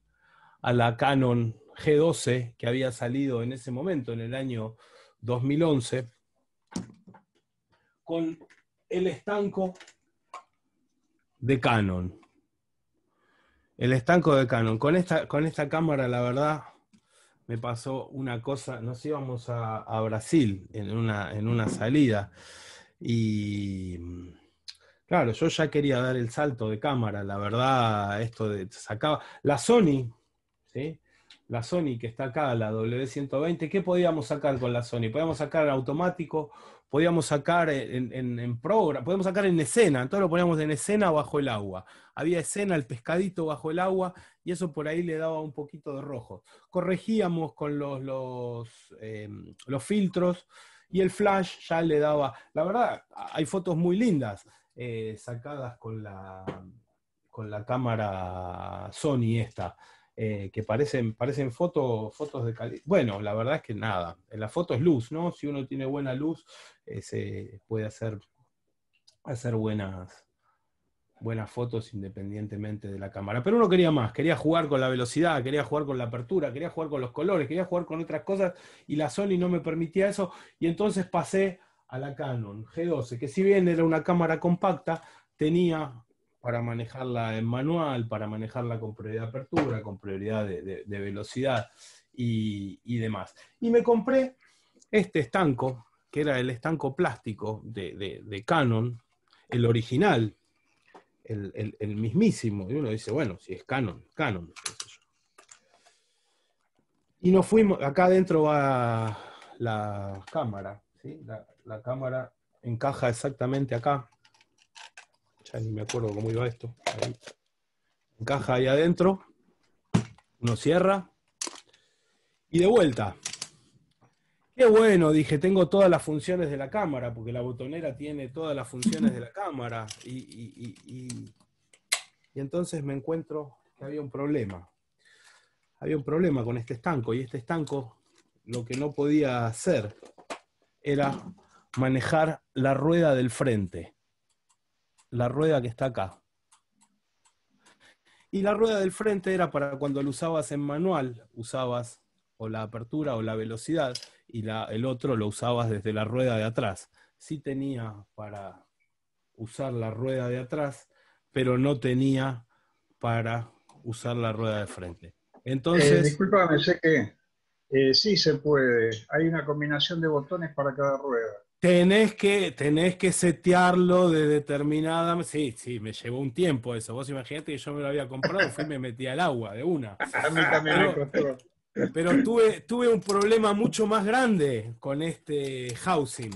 A: a la Canon G12 que había salido en ese momento, en el año 2011, con el estanco de Canon. El estanco de Canon. Con esta, con esta cámara, la verdad, me pasó una cosa. Nos íbamos a, Brasil en una, en una salida. Y claro, yo ya quería dar el salto de cámara. La verdad, esto de sacaba. La Sony, ¿sí? la Sony que está acá, la W120, ¿qué podíamos sacar con la Sony? Podíamos sacar en automático, podíamos sacar en, en, en programa, podíamos sacar en escena, entonces lo poníamos en escena bajo el agua. Había escena, el pescadito bajo el agua, y eso por ahí le daba un poquito de rojo. Corregíamos con los, los, em, los filtros y el flash ya le daba. La verdad, hay fotos muy lindas eh, sacadas con la, con la cámara Sony esta. Eh, que parecen, parecen fotos fotos de calidad. Bueno, la verdad es que nada, la foto es luz, ¿no? Si uno tiene buena luz, eh, se puede hacer, hacer buenas, buenas fotos independientemente de la cámara. Pero uno quería más, quería jugar con la velocidad, quería jugar con la apertura, quería jugar con los colores, quería jugar con otras cosas y la Sony no me permitía eso. Y entonces pasé a la Canon G12, que si bien era una cámara compacta, tenía para manejarla en manual, para manejarla con prioridad de apertura, con prioridad de, velocidad y, demás. Y me compré este estanco, que era el estanco plástico de, Canon, el original, el, mismísimo. Y uno dice, bueno, si es Canon, Canon. Y nos fuimos, acá adentro va la cámara, ¿sí? la cámara encaja exactamente acá ni me acuerdo cómo iba esto. Encaja ahí adentro, uno cierra y de vuelta. Qué bueno, dije, tengo todas las funciones de la cámara, porque la botonera tiene todas las funciones de la cámara. Y, y, y, y, entonces me encuentro que había un problema. Había un problema con este estanco, y este estanco lo que no podía hacer era manejar la rueda del frente la rueda que está acá. Y la rueda del frente era para cuando lo usabas en manual, usabas o la apertura o la velocidad, y la, el otro lo usabas desde la rueda de atrás. Sí tenía para usar la rueda de atrás, pero no tenía para usar la rueda de frente. Entonces. Eh,
B: disculpame, sé que eh, sí se puede. Hay una combinación de botones para cada rueda.
A: Tenés que, tenés que setearlo de determinada. Sí, sí, me llevó un tiempo eso. Vos imaginate que yo me lo había comprado, fui y me metí al agua de una. Pero tuve, tuve un problema mucho más grande con este housing.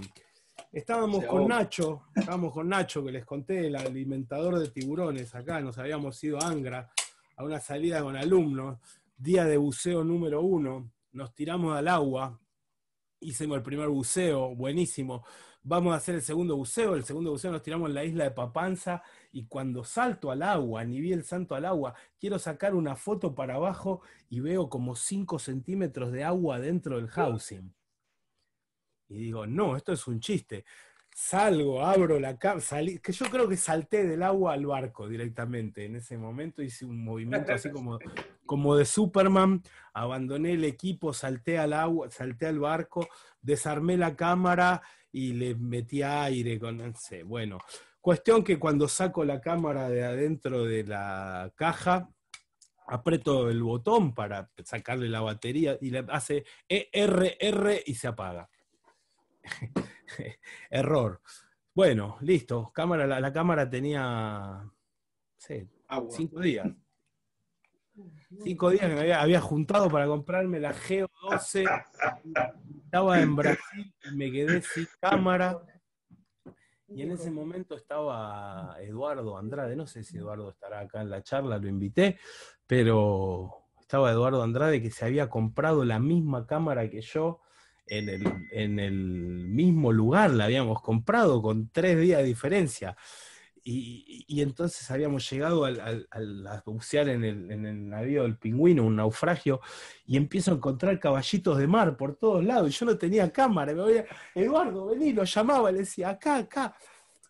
A: Estábamos con Nacho, estábamos con Nacho, que les conté, el alimentador de tiburones acá, nos habíamos ido a Angra a una salida con alumnos, día de buceo número uno, nos tiramos al agua, hicimos el primer buceo, buenísimo. Vamos a hacer el segundo buceo, el segundo buceo nos tiramos en la isla de Papanza y cuando salto al agua, ni vi el santo al agua, quiero sacar una foto para abajo y veo como 5 centímetros de agua dentro del housing. Y digo, no, esto es un chiste salgo, abro la cámara, salí, que yo creo que salté del agua al barco directamente en ese momento, hice un movimiento así como, como de Superman, abandoné el equipo, salté al agua, salté al barco, desarmé la cámara y le metí aire con, bueno, cuestión que cuando saco la cámara de adentro de la caja, aprieto el botón para sacarle la batería y le hace ERR y se apaga. Error. Bueno, listo. Cámara, la, cámara tenía, cinco días. Cinco días que me había, había juntado para comprarme la Geo 12. Estaba en Brasil y me quedé sin cámara. Y en ese momento estaba Eduardo Andrade, no sé si Eduardo estará acá en la charla, lo invité, pero estaba Eduardo Andrade que se había comprado la misma cámara que yo en el, mismo lugar, la habíamos comprado con tres días de diferencia. Y, entonces habíamos llegado al, a bucear en el, en el, navío del pingüino, un naufragio, y empiezo a encontrar caballitos de mar por todos lados, y yo no tenía cámara, me voy Eduardo, vení, lo llamaba, le decía, acá, acá,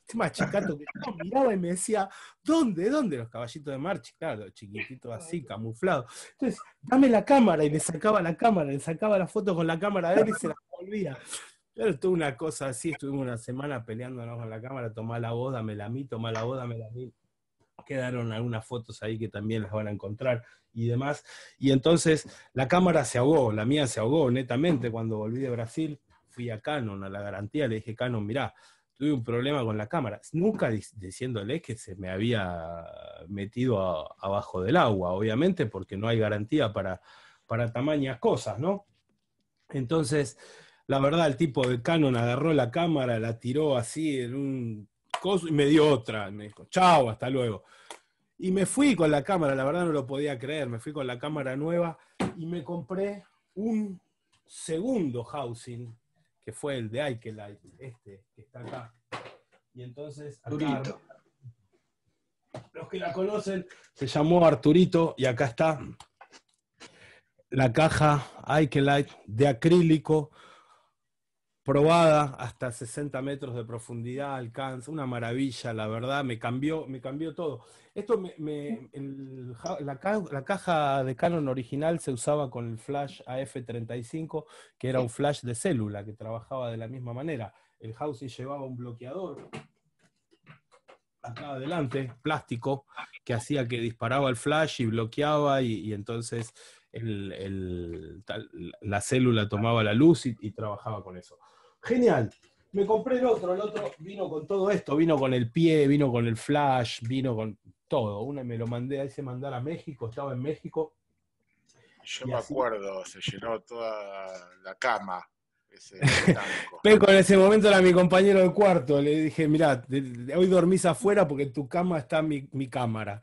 A: este chicato que yo miraba y me decía, ¿dónde? ¿Dónde? Los caballitos de mar claro, chiquititos así, camuflados. Entonces, dame la cámara y le sacaba la cámara, le sacaba la foto con la cámara de él y se la volvía. Pero estuvo una cosa así, estuvimos una semana peleándonos con la cámara, tomá la boda, me la mí, tomá la boda, me la mí. Quedaron algunas fotos ahí que también las van a encontrar y demás. Y entonces la cámara se ahogó, la mía se ahogó netamente cuando volví de Brasil. Fui a Canon, a la garantía, le dije, Canon, mirá, tuve un problema con la cámara, nunca diciéndole que se me había metido abajo del agua, obviamente, porque no hay garantía para, para tamañas cosas, ¿no? Entonces, la verdad, el tipo de Canon agarró la cámara, la tiró así en un coso y me dio otra. Me dijo, chao, hasta luego. Y me fui con la cámara, la verdad no lo podía creer, me fui con la cámara nueva y me compré un segundo housing que fue el de Light, este que está acá. Y entonces, los que la conocen, se llamó Arturito y acá está la caja Light de acrílico probada hasta 60 metros de profundidad, alcanza, una maravilla, la verdad, me cambió, me cambió todo. Esto la, caja de Canon original se usaba con el flash AF35, que era un flash de célula que trabajaba de la misma manera. El Housing llevaba un bloqueador acá adelante, plástico, que hacía que disparaba el flash y bloqueaba y, entonces la célula tomaba la luz y trabajaba con eso. Genial. Me compré el otro, el otro vino con todo esto, vino con el pie, vino con el flash, vino con todo. Una me lo mandé a ese mandar a México, estaba en México.
E: Yo me acuerdo, se llenó toda la cama. Ese
A: Peco en ese momento era mi compañero de cuarto, le dije, mirá, hoy dormís afuera porque en tu cama está mi, mi cámara.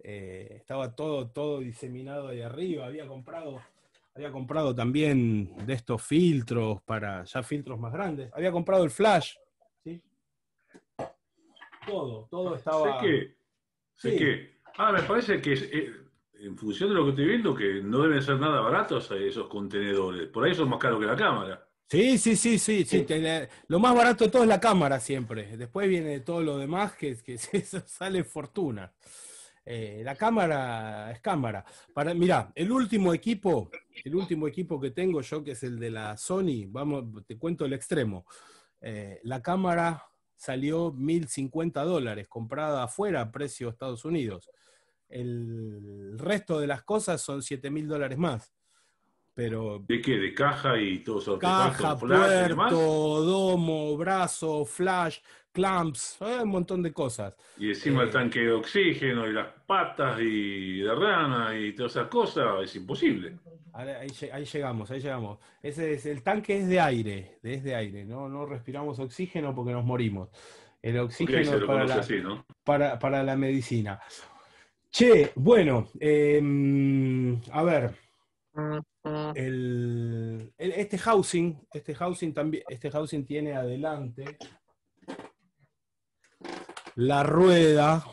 A: Eh, estaba todo, todo diseminado ahí arriba, había comprado había comprado también de estos filtros para ya filtros más grandes. Había comprado el flash. Todo, todo estaba. Sé que, que.
E: Ah, me parece que eh, en función de lo que estoy viendo, que no deben ser nada baratos esos contenedores. Por ahí son más caros que la cámara.
A: Sí, sí, sí, sí, sí. lo más barato de todo es la cámara siempre. Después viene todo lo demás que, que eso sale fortuna. Eh, la cámara es cámara. Para, mirá, el último equipo, el último equipo que tengo yo, que es el de la Sony, vamos, te cuento el extremo. Eh, la cámara salió 1.050 dólares, comprada afuera a precio de Estados Unidos. El resto de las cosas son 7.000 dólares más. Pero,
E: ¿De qué? ¿De caja y todo eso? Caja, puerto,
A: domo, brazo, flash, clamps, eh, un montón de cosas.
E: Y encima el eh, tanque de oxígeno y las patas y de rana y todas esas cosas,
A: es imposible. Ahí, llegamos, ahí llegamos. Ese es, el tanque es de aire, es de aire, ¿no? No respiramos oxígeno porque nos morimos. El oxígeno es para, la, medicina. Che, bueno, em, a ver. este housing, este housing también, este housing tiene adelante la rueda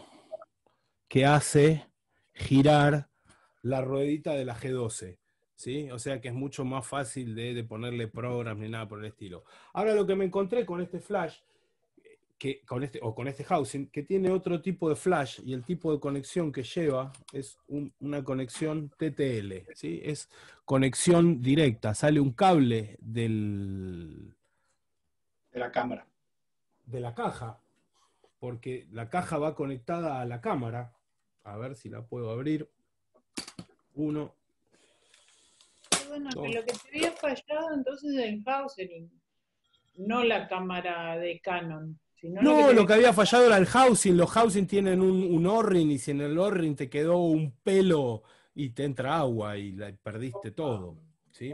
A: que hace girar la ruedita de la G12. ¿Sí? O sea que es mucho más fácil de, ponerle programs ni nada por el estilo. Ahora lo que me encontré con este flash, que, con este, o con este housing, que tiene otro tipo de flash y el tipo de conexión que lleva es una conexión TTL, ¿sí? es conexión directa, sale un cable del... De la cámara. De la caja, porque la caja va conectada a la cámara. A ver si la puedo abrir. Uno.
B: Bueno, lo que había fallado entonces el housing, no la cámara de Canon. Sino no, lo que,
A: había fallado era el housing. Los housing tienen un, un y si en el orring te quedó un pelo y te entra agua y perdiste todo. ¿sí?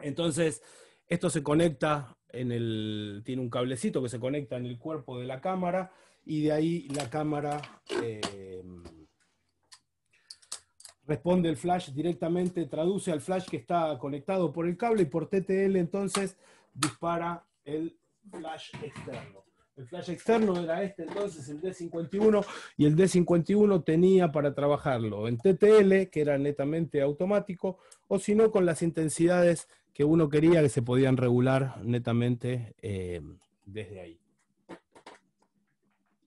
A: Entonces, esto se conecta en el, tiene un cablecito que se conecta en el cuerpo de la cámara y de ahí la cámara eh, responde el flash directamente, traduce al flash que está conectado por el cable y por TTL entonces dispara el flash externo. El flash externo era este entonces, el D51, y el D51 tenía para trabajarlo en TTL, que era netamente automático, o si no con las intensidades que uno quería que se podían regular netamente eh, desde ahí.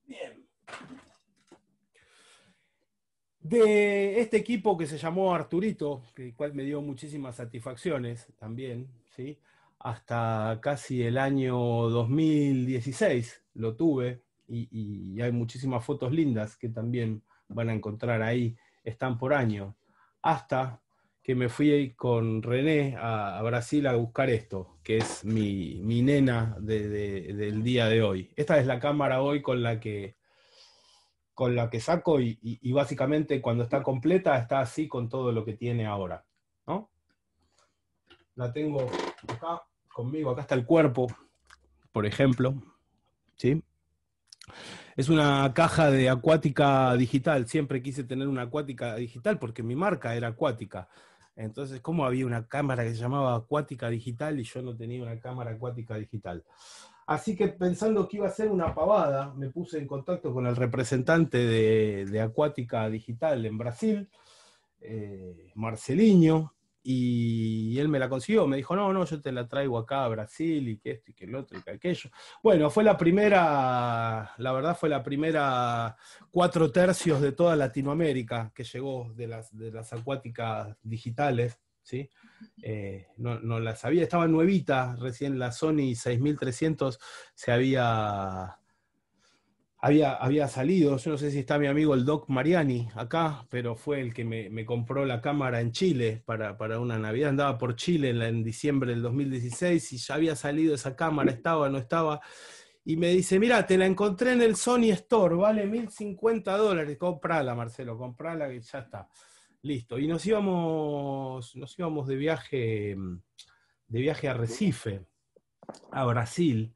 A: Bien. De este equipo que se llamó Arturito, que cual me dio muchísimas satisfacciones también, ¿sí? hasta casi el año 2016 lo tuve y, y, hay muchísimas fotos lindas que también van a encontrar ahí, están por año, hasta que me fui con René a, Brasil a buscar esto, que es mi, mi nena del día de hoy. Esta es la cámara hoy con la que, con la que saco y, básicamente cuando está completa está así con todo lo que tiene ahora. La tengo acá conmigo, acá está el cuerpo, por ejemplo. ¿sí? Es una caja de acuática digital. Siempre quise tener una acuática digital porque mi marca era acuática. Entonces, ¿cómo había una cámara que se llamaba acuática digital y yo no tenía una cámara acuática digital? Así que pensando que iba a ser una pavada, me puse en contacto con el representante de, de Acuática Digital en Brasil, eh, y él me la consiguió, me dijo, no, no, yo te la traigo acá a Brasil y que esto y que el otro y que aquello. Bueno, fue la primera, la verdad fue la primera cuatro tercios de toda Latinoamérica que llegó de las, de las acuáticas digitales, ¿sí? Eh, no, no las había, estaba nuevita, recién la Sony 6300 se había había, salido, yo no sé si está mi amigo el Doc Mariani acá, pero fue el que me, compró la cámara en Chile para, una Navidad, andaba por Chile en, diciembre del 2016 y ya había salido esa cámara, estaba, no estaba, y me dice, mira, te la encontré en el Sony Store, vale 1050 dólares, comprala Marcelo, comprala que ya está, listo. Y nos íbamos, nos íbamos de viaje, de viaje a Recife, a Brasil,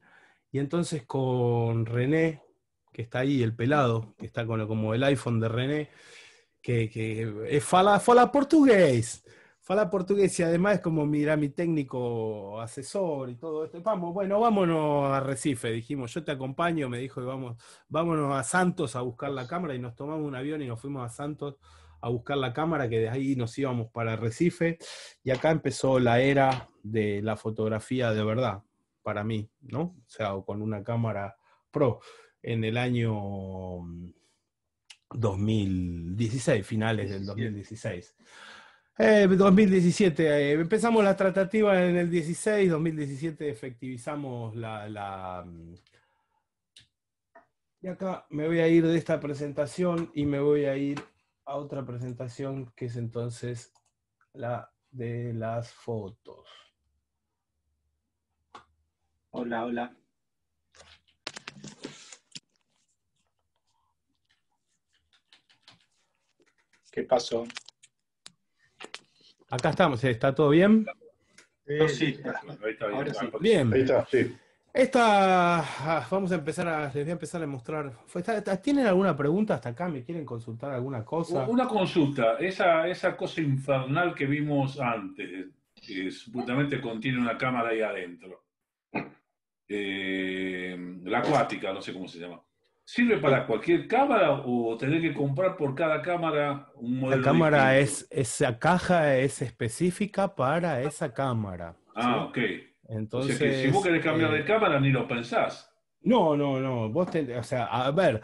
A: y entonces con René, que está ahí, el pelado, que está con, como el iPhone de René, que, es fala, fala portugués. Fala portugués y además es como, mira, mi técnico asesor y todo esto. Vamos, bueno, vámonos a Recife, dijimos, yo te acompaño, me dijo, vamos, vámonos a Santos a buscar la cámara y nos tomamos un avión y nos fuimos a Santos a buscar la cámara, que de ahí nos íbamos para Recife y acá empezó la era de la fotografía de verdad, para mí, ¿no? O sea, con una cámara pro en el año 2016, mm, finales del 2016. 2017, eh, eh, empezamos la tratativa en el 16, 2017 efectivizamos la... Mm. Y acá me voy a ir de esta presentación y me voy a ir a otra presentación que es entonces la de las fotos. Hola, hola. ¿Qué pasó? Acá estamos, eh, ¿está todo bien? sí, Bien. Ahí está, sí. Esta, ah, vamos a empezar a, les voy a empezar a mostrar. ¿Tienen alguna pregunta hasta acá? ¿Me quieren consultar alguna cosa?
E: Una consulta, esa, esa cosa infernal que vimos antes, que supuestamente contiene una cámara ahí adentro. Eh, la acuática, no sé cómo se llama.
A: ¿Sirve para
E: cualquier cámara o tener que comprar por cada cámara un modelo? La cámara
A: es, esa caja es específica para esa cámara. Ah,
E: ok. Entonces, si vos querés cambiar de eh, cámara, ni lo pensás.
A: No, no, no. Vos o sea, a ver,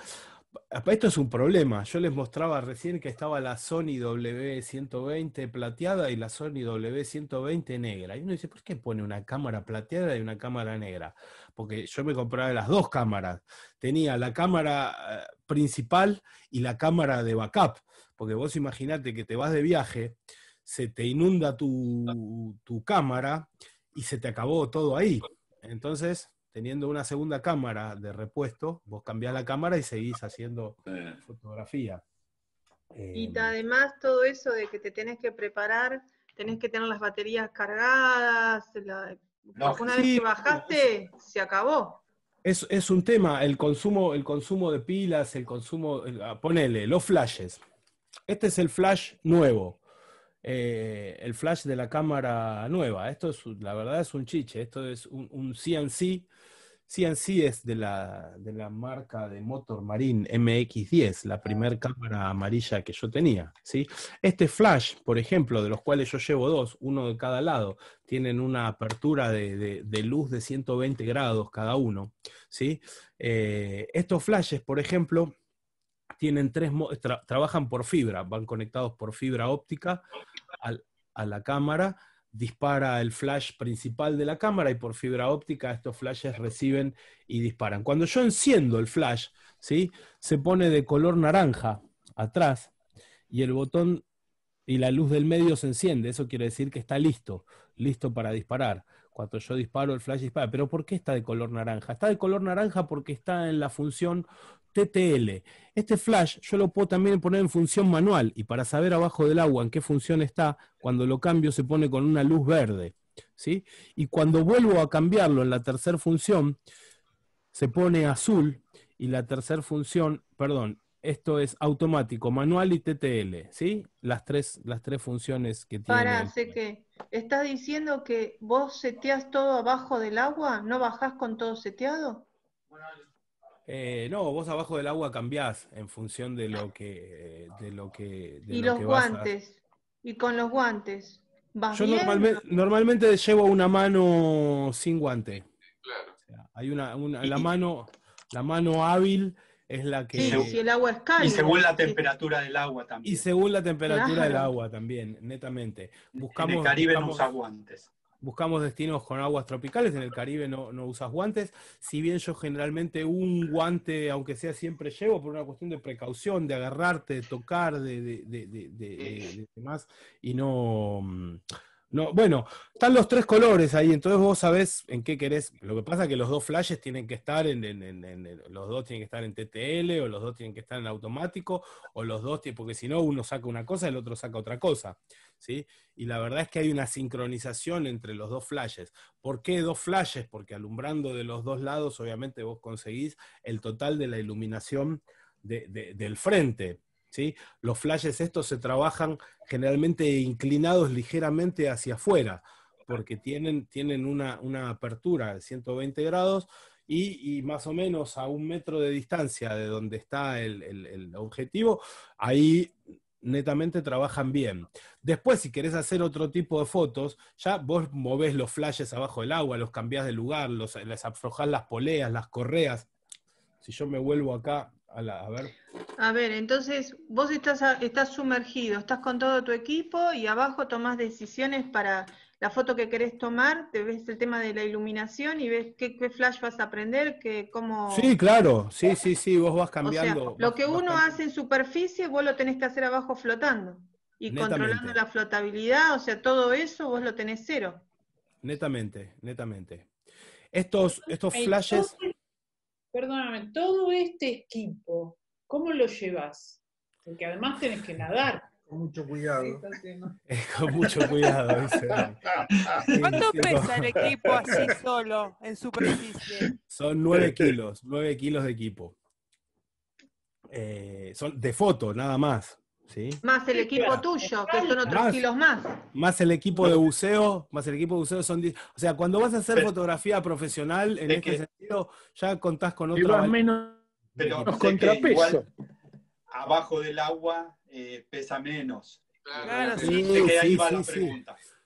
A: esto es un problema. Yo les mostraba recién que estaba la Sony W120 plateada y la Sony W120 negra. Y uno dice, ¿por qué pone una cámara plateada y una cámara negra? Porque yo me compraba las dos cámaras. Tenía la cámara eh, principal y la cámara de backup. Porque vos imaginate que te vas de viaje, se te inunda tu, tu cámara y se te acabó todo ahí. Entonces, teniendo una segunda cámara de repuesto, vos cambiás la cámara y seguís haciendo fotografía. Y em,
D: además todo eso de que te tenés que preparar, tenés que tener las baterías cargadas, una vez que bajaste, se acabó.
A: Es, un tema, el consumo, el consumo de pilas, el consumo, ah, ponele, los flashes. Este es el flash nuevo. Eh, el flash de la cámara nueva. Esto es, la verdad, es un chiche. Esto es un, CNC. CNC es de la, de la marca de Motor Marine MX10, la ah. primera cámara amarilla que yo tenía. ¿sí? Este flash, por ejemplo, de los cuales yo llevo dos, uno de cada lado, tienen una apertura de, luz de 120 grados cada uno. ¿sí? Eh, estos flashes, por ejemplo, tienen tres trabajan por fibra, van conectados por fibra óptica a la cámara, dispara el flash principal de la cámara y por fibra óptica estos flashes reciben y disparan. Cuando yo enciendo el flash, ¿sí? se pone de color naranja atrás y el botón y la luz del medio se enciende. Eso quiere decir que está listo, listo para disparar. Cuando yo disparo, el flash dispara. Pero ¿por qué está de color naranja? Está de color naranja porque está en la función TTL. Este flash yo lo puedo también poner en función manual y para saber abajo del agua en qué función está, cuando lo cambio se pone con una luz verde. ¿sí? Y cuando vuelvo a cambiarlo en la tercera función, se pone azul y la tercera función, perdón, esto es automático, manual y TTL, ¿sí? Las tres, las tres funciones que tiene. Para
D: sé que estás diciendo que vos seteas todo abajo del agua, ¿no bajás con todo seteado? Bueno,
A: eh, no, vos abajo del agua cambiás en función de lo que. Eh, de lo que y los guantes.
D: Y con los guantes. Yo Normalmente,
A: normalmente, llevo una mano sin guante.
D: Claro.
A: hay una, una la mano, la mano hábil es la que. Sí, si el agua es cálida. Y según la temperatura del agua también. Y según la temperatura del agua también, netamente. Buscamos, en el Caribe no guantes buscamos destinos con aguas tropicales, en el Caribe no, usas guantes, si bien yo generalmente un guante, aunque sea siempre llevo, por una cuestión de precaución, de agarrarte, de tocar, de, de, de eh. demás, y no... Mm, no, bueno, están los tres colores ahí, entonces vos sabés en qué querés. Lo que pasa es que los dos flashes tienen que estar en, los dos tienen que estar en TTL, o los dos tienen que estar en automático, o los dos, porque si no, uno saca una cosa y el otro saca otra cosa. ¿sí? Y la verdad es que hay una sincronización entre los dos flashes. ¿Por qué dos flashes? Porque alumbrando de los dos lados, obviamente vos conseguís el total de la iluminación del frente. Los flashes estos se trabajan generalmente inclinados ligeramente hacia afuera, porque tienen, tienen una, apertura de 120 grados y, más o menos a un metro de distancia de donde está el, objetivo, ahí netamente trabajan bien. Después, si querés hacer otro tipo de fotos, ya vos movés los flashes abajo del agua, los cambiás de lugar, los, les aflojás las poleas, las correas. Si yo me vuelvo acá
D: a, ver. entonces vos estás, estás sumergido, estás con todo tu equipo y abajo tomás decisiones para la foto que querés tomar, te ves el tema de la iluminación y ves qué, flash vas a aprender, que cómo... Sí,
A: claro, sí, eh, sí, sí, vos vas cambiando. O sea,
D: lo que uno hace en superficie, vos lo tenés que hacer abajo flotando y controlando la flotabilidad, o sea, todo eso vos lo tenés cero.
A: Netamente, netamente. Estos, estos flashes
D: perdóname, todo este equipo, ¿cómo
B: lo llevas? Porque además tenés que nadar.
A: Con mucho cuidado. Con mucho cuidado. Dice. ¿Cuánto pesa el equipo así
B: solo en
D: superficie?
A: Son nueve kilos, nueve kilos de equipo. Eh, son de foto, nada más.
D: Más el equipo tuyo, que son otros kilos más.
A: Más el equipo de buceo, más el equipo de buceo son... O sea, cuando vas a hacer fotografía profesional, en este sentido, ya contás con otro... menos pero los abajo del agua eh, pesa menos. Claro, sí, sí, sí,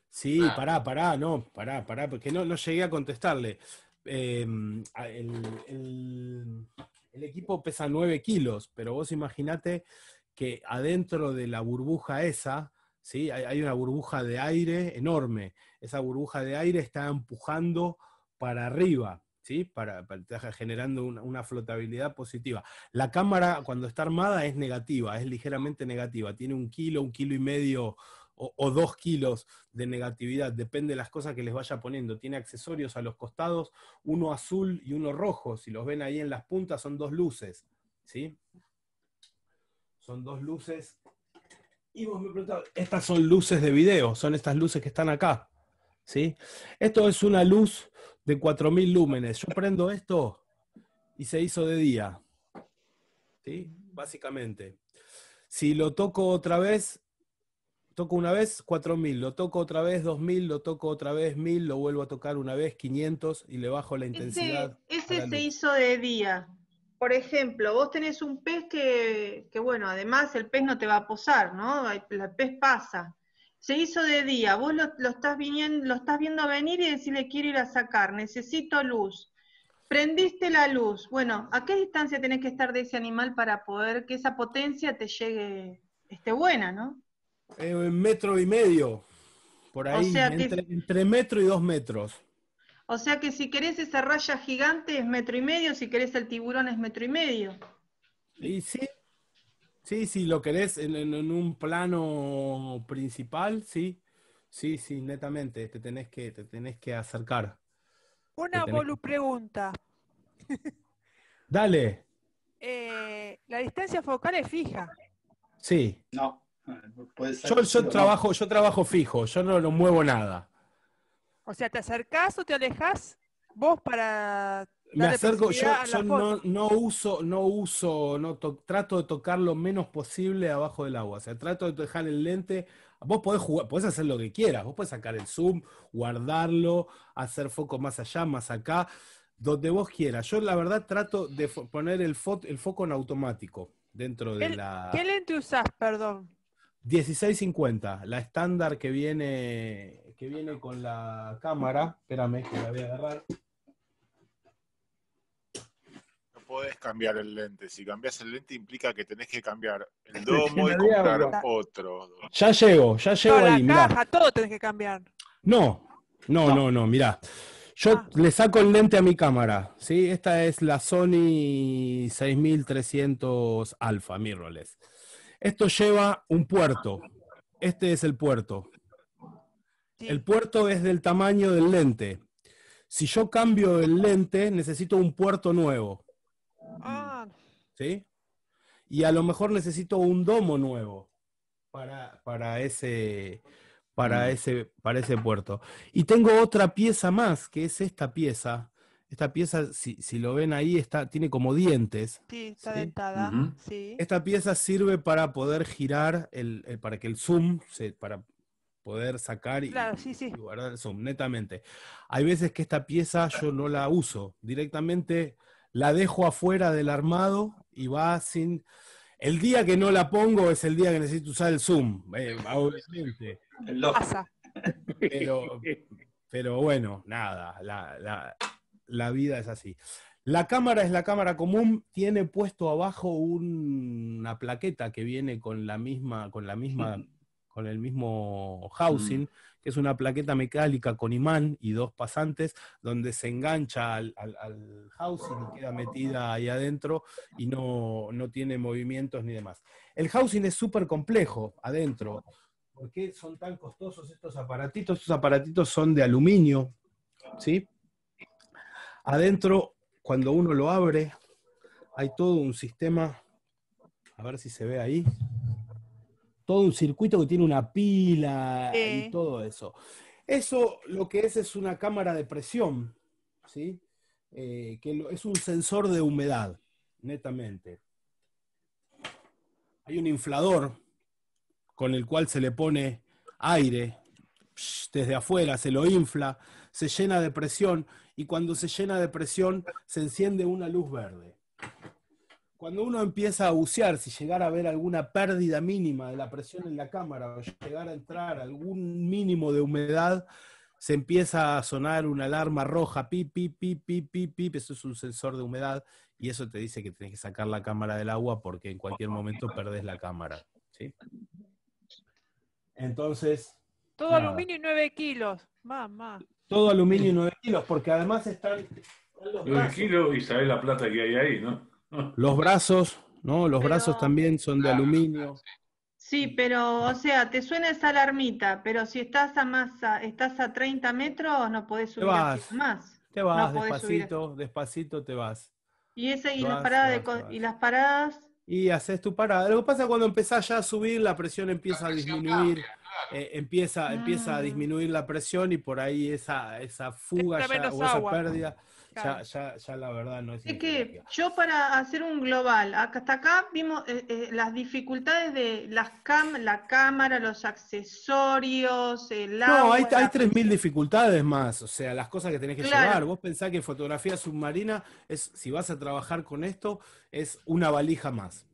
A: Sí, pará, pará, no, pará, pará, porque no, no llegué a contestarle. Em, el, el, equipo pesa 9 kilos, pero vos imaginate que adentro de la burbuja esa, ¿sí? hay, una burbuja de aire enorme, esa burbuja de aire está empujando para arriba, ¿sí? para, generando una, flotabilidad positiva. La cámara cuando está armada es negativa, es ligeramente negativa, tiene un kilo, un kilo y medio o, dos kilos de negatividad, depende de las cosas que les vaya poniendo. Tiene accesorios a los costados, uno azul y uno rojo, si los ven ahí en las puntas son dos luces. ¿sí? Son dos luces. Y vos me preguntabas, estas son luces de video, son estas luces que están acá. ¿Sí? Esto es una luz de 4000 lúmenes. Yo prendo esto y se hizo de día. ¿Sí? Básicamente. Si lo toco otra vez, toco una vez 4000, lo toco otra vez 2000, lo toco otra vez 1000, lo vuelvo a tocar una vez 500 y le bajo la intensidad. Ese, se
D: hizo de día por ejemplo, vos tenés un pez que, bueno, además el pez no te va a posar, ¿no? El pez pasa. Se hizo de día, vos lo, estás, viniendo, lo estás viendo venir y decirle quiero ir a sacar, necesito luz. Prendiste la luz. Bueno, ¿a qué distancia tenés que estar de ese animal para poder que esa potencia te llegue, esté buena, ¿no?
A: En eh, metro y medio, por ahí, entre metro y dos metros.
D: O sea que si querés esa raya gigante es metro y medio, si querés el tiburón es metro y medio. sí, sí,
A: si sí, lo querés en, un plano principal, sí, sí, sí, netamente, te tenés que, te tenés que acercar.
C: Una pregunta.
A: Dale.
C: Eh, la distancia focal es fija.
A: Sí. No. Eh, yo, trabajo, yo trabajo fijo, yo no lo muevo nada.
C: O sea, ¿te acercás o te alejas, vos para... Me acerco, yo,
A: no, uso, no uso, no trato de tocar lo menos posible abajo del agua. O sea, trato de dejar el lente. Vos podés jugar, podés hacer lo que quieras, vos podés sacar el zoom, guardarlo, hacer foco más allá, más acá, donde vos quieras. Yo la verdad trato de poner el, el foco en automático dentro de la. ¿Qué
C: lente usás, perdón?
A: 1650, la estándar que viene que viene con la cámara. Espérame, que la voy a agarrar.
E: No podés cambiar el lente. Si cambias el lente implica que tenés que cambiar el domo y comprar otro.
A: Ya llego, ya llego no, Caja,
C: todo tenés que cambiar.
A: No, no, no, no, mirá. Yo ah. le saco el lente a mi cámara, ¿sí? Esta es la Sony 6300 Alpha mirrorless. Esto lleva un puerto. Este es el puerto. El puerto es del tamaño del lente. Si yo cambio el lente, necesito un puerto nuevo. Ah. ¿Sí? Y a lo mejor necesito un domo nuevo para, ese, para mm. ese, para ese puerto. Y tengo otra pieza más, que es esta pieza. Esta pieza, si, lo ven ahí, está, tiene como dientes.
C: Sí, está dentada.
A: Esta pieza sirve para poder girar, para que el zoom, se, para poder sacar y, guardar el Zoom, netamente. Hay veces que esta pieza yo no la uso, directamente la dejo afuera del armado y va sin... El día que no la pongo es el día que necesito usar el Zoom, eh, obviamente. Pero, pero bueno, nada, la, vida es así. La cámara es la cámara común, tiene puesto abajo una plaqueta que viene con la misma, con la misma con el mismo mm. housing, que es una plaqueta mecánica con imán y dos pasantes, donde se engancha al, housing y queda metida ahí adentro y no, tiene movimientos ni demás. El housing es súper complejo adentro. ¿Por qué son tan costosos estos aparatitos? Estos aparatitos son de aluminio, ¿sí? Adentro, cuando uno lo abre, hay todo un sistema, a ver si se ve ahí, todo un circuito que tiene una pila y todo eso. Eso lo que es es una cámara de presión, ¿sí? Eh, que es un sensor de humedad, netamente. Hay un inflador con el cual se le pone aire desde afuera, se lo infla, se llena de presión y cuando se llena de presión se enciende una luz verde cuando uno empieza a bucear, si llegara a ver alguna pérdida mínima de la presión en la cámara o llegar a entrar algún mínimo de humedad, se empieza a sonar una alarma roja, pip, pip, pip, pip, pip, eso es un sensor de humedad y eso te dice que tenés que sacar la cámara del agua porque en cualquier momento perdés la cámara. ¿sí? Entonces... Todo aluminio
C: y nueve kilos, mamá.
A: Todo aluminio y 9 kilos, porque además están...
E: 9 kilos y sabés la plata que hay ahí, ¿no?
A: Los brazos, ¿no? Los brazos también son de aluminio.
D: Sí, pero, o sea, te suena esa alarmita, pero si estás a más, estás a 30 metros, no podés subir más.
A: Te vas, no despacito, despacito te vas.
D: Y, esa y, las paradas y las paradas
A: y haces tu parada. Lo que pasa cuando empezás ya a subir, la presión empieza a disminuir, eh, empieza, empieza a ah. disminuir la presión y por ahí esa, fuga o esa pérdida ya, la verdad no es...
D: que yo para hacer un global, hasta acá vimos eh, eh, las dificultades de las cam la cámara, los accesorios, el no, hay, 3.000
A: dificultades más, o sea, las cosas que tenés que llevar. Vos pensás que fotografía submarina es, si vas a trabajar con esto, es una valija más.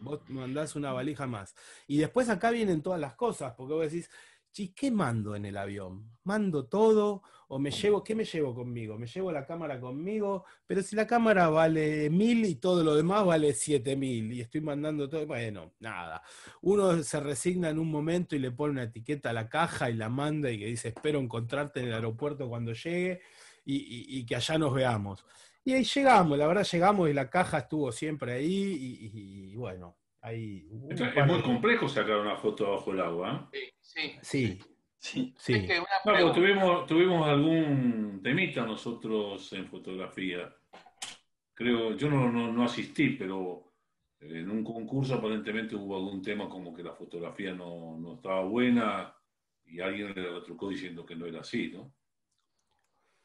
A: Vos mandás una valija más. Y después acá vienen todas las cosas, porque vos decís ¿Y qué mando en el avión? ¿Mando todo? ¿O me llevo, qué me llevo conmigo? ¿Me llevo la cámara conmigo? Pero si la cámara vale mil y todo lo demás vale siete mil y estoy mandando todo, bueno, nada. Uno se resigna en un momento y le pone una etiqueta a la caja y la manda y que dice, espero encontrarte en el aeropuerto cuando llegue y, que allá nos veamos. Y ahí llegamos, la verdad llegamos y la caja estuvo siempre ahí y, y bueno,
E: es, muy complejo sacar una foto bajo el agua. ¿eh? Sí, sí. Sí. tuvimos, tuvimos algún temita nosotros en fotografía. Creo, yo no, asistí, pero eh, en un concurso aparentemente hubo algún tema como que la fotografía no, estaba buena y alguien le retrucó diciendo que no era así, ¿no?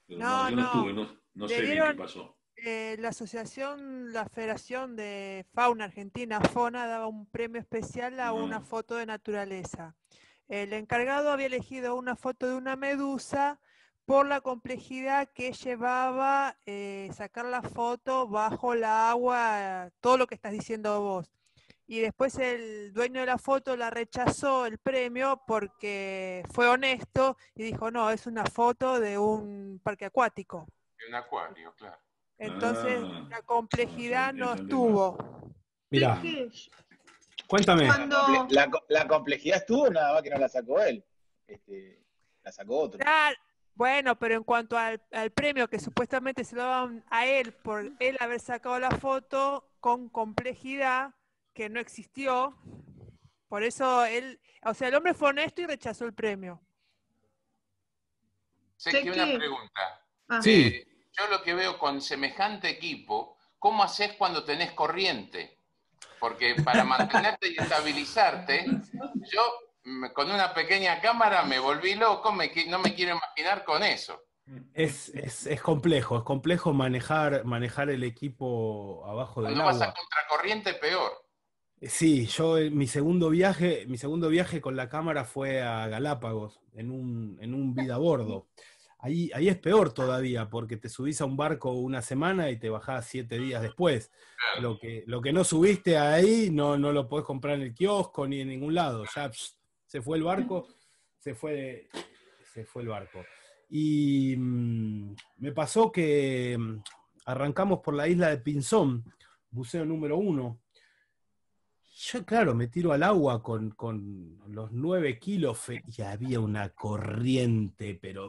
E: no, no, yo no, estuve, sé qué pasó.
C: Eh, la asociación, la Federación de Fauna Argentina, FONA, daba un premio especial a una foto de naturaleza. El encargado había elegido una foto de una medusa por la complejidad que llevaba eh, sacar la foto bajo la agua, todo lo que estás diciendo vos. Y después el dueño de la foto la rechazó el premio porque fue honesto y dijo, no, es una foto de un parque acuático.
A: De un acuario, claro. Entonces,
C: ah. la complejidad no estuvo. Mira,
A: cuéntame. La, complejidad estuvo, nada más que no la sacó él. Este, la sacó otro.
C: Bueno, pero en cuanto al, premio que supuestamente se lo daban a él por él haber sacado la foto con complejidad que no existió, por eso él, o sea, el hombre fue honesto y rechazó el premio.
A: Sé que una pregunta. Sí. Eh, yo lo que veo
E: con semejante equipo, ¿cómo haces cuando tenés corriente? Porque para mantenerte y estabilizarte, yo con una pequeña cámara me volví loco, no me quiero imaginar con eso.
A: Es, complejo, es complejo manejar, manejar el equipo abajo del Cuando agua. vas a
E: contracorriente, peor.
A: Sí, yo eh, mi segundo viaje, mi segundo viaje con la cámara fue a Galápagos, en un, en un vida a bordo. Ahí, es peor todavía, porque te subís a un barco una semana y te bajás siete días después. Lo, que, lo que no subiste ahí no, no lo podés comprar en el kiosco ni en ningún lado. Ya se fue el barco, se fue, se fue el barco. Y mm, me pasó que mm, arrancamos por la isla de Pinzón, buceo número uno, yo, claro, me tiro al agua con, los nueve kilos y había una corriente, pero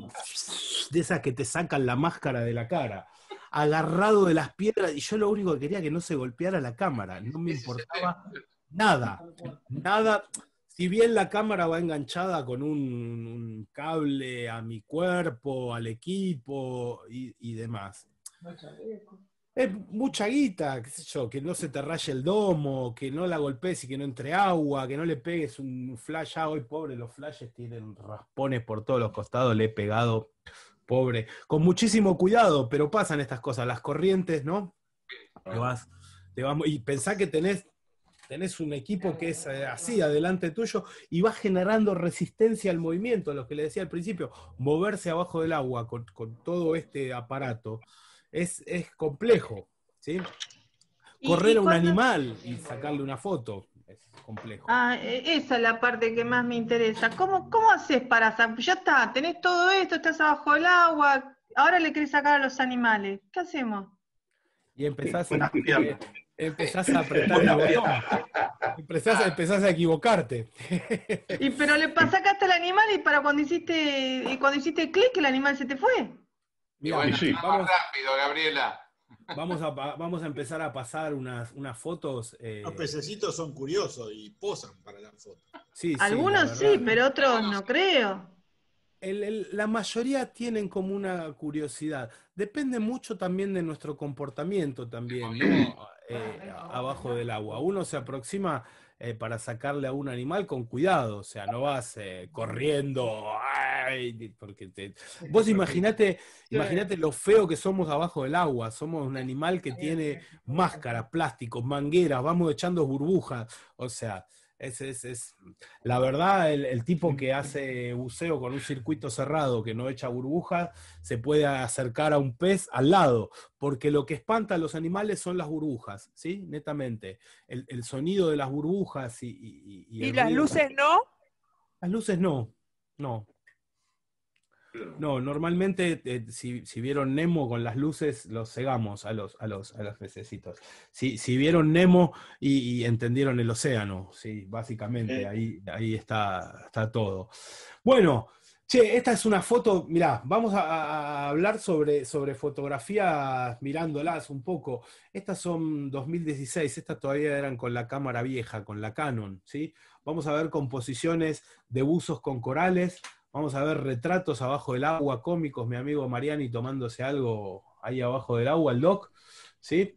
A: de esas que te sacan la máscara de la cara, agarrado de las piedras, y yo lo único que quería que no se golpeara la cámara, no me importaba nada, nada. Si bien la cámara va enganchada con un, cable a mi cuerpo, al equipo y demás es mucha guita, qué sé yo, que no se te raye el domo, que no la golpees y que no entre agua, que no le pegues un flash. Ah, hoy pobre, los flashes tienen raspones por todos los costados, le he pegado, pobre. Con muchísimo cuidado, pero pasan estas cosas, las corrientes, ¿no? Ah. Te vas, te y pensá que tenés, tenés un equipo que es eh, así, adelante tuyo, y va generando resistencia al movimiento, lo que le decía al principio, moverse abajo del agua con todo este aparato es, complejo, ¿sí? Correr a un animal y sacarle una foto es complejo.
D: Ah, e, esa es la parte que más me interesa. ¿Cómo, cómo haces para Ya está, tenés todo esto, estás abajo del agua, ahora le querés sacar a los animales. ¿Qué hacemos?
A: Y empezás, a, eh, a apretar la botón. Ah. Empezás, a equivocarte.
D: y pero le pasaste al animal y para cuando hiciste, y cuando hiciste clic el animal se te fue
A: vamos rápido, Gabriela. Vamos a, vamos a empezar a pasar unas, fotos. Eh, Los pececitos son curiosos y posan para la foto. Sí, Algunos sí, pero otros no creo. la mayoría tienen como una curiosidad. Depende mucho también de nuestro comportamiento también, ¿no? Eh, abajo del agua. Uno se aproxima eh, para sacarle a un animal con cuidado, o sea, no vas eh, corriendo, porque vos imaginate, imaginate lo feo que somos abajo del agua, somos un animal que tiene máscaras, plásticos, mangueras, vamos echando burbujas, o sea, es, es, la verdad, el, tipo que hace buceo con un circuito cerrado que no echa burbujas, se puede acercar a un pez al lado, porque lo que espanta a los animales son las burbujas, ¿sí? Netamente. El, sonido de las burbujas ¿Y las luces no? Las luces no, no. No, normalmente eh, si, vieron Nemo con las luces, los cegamos a los, a los, pececitos. Si, si vieron Nemo y, entendieron el océano, sí, básicamente, eh. ahí, ahí está, está todo. Bueno, che, esta es una foto, mirá, vamos a, hablar sobre, sobre fotografías mirándolas un poco. Estas son 2016, estas todavía eran con la cámara vieja, con la Canon, ¿sí? Vamos a ver composiciones de buzos con corales Vamos a ver retratos abajo del agua, cómicos, mi amigo Mariani tomándose algo ahí abajo del agua, el doc, ¿sí?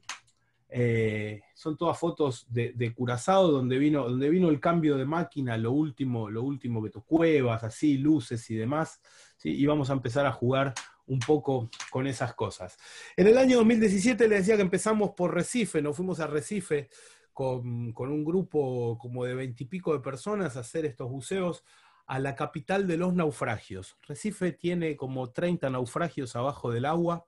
A: Eh, son todas fotos de, Curazao, donde vino, donde vino el cambio de máquina, lo último, lo último que tú cuevas, así, luces y demás. Y vamos a empezar a jugar un poco con esas cosas. En el año 2017 le decía que empezamos por Recife, nos fuimos a Recife con, con un grupo como de veintipico de personas a hacer estos buceos a la capital de los naufragios. Recife tiene como 30 naufragios abajo del agua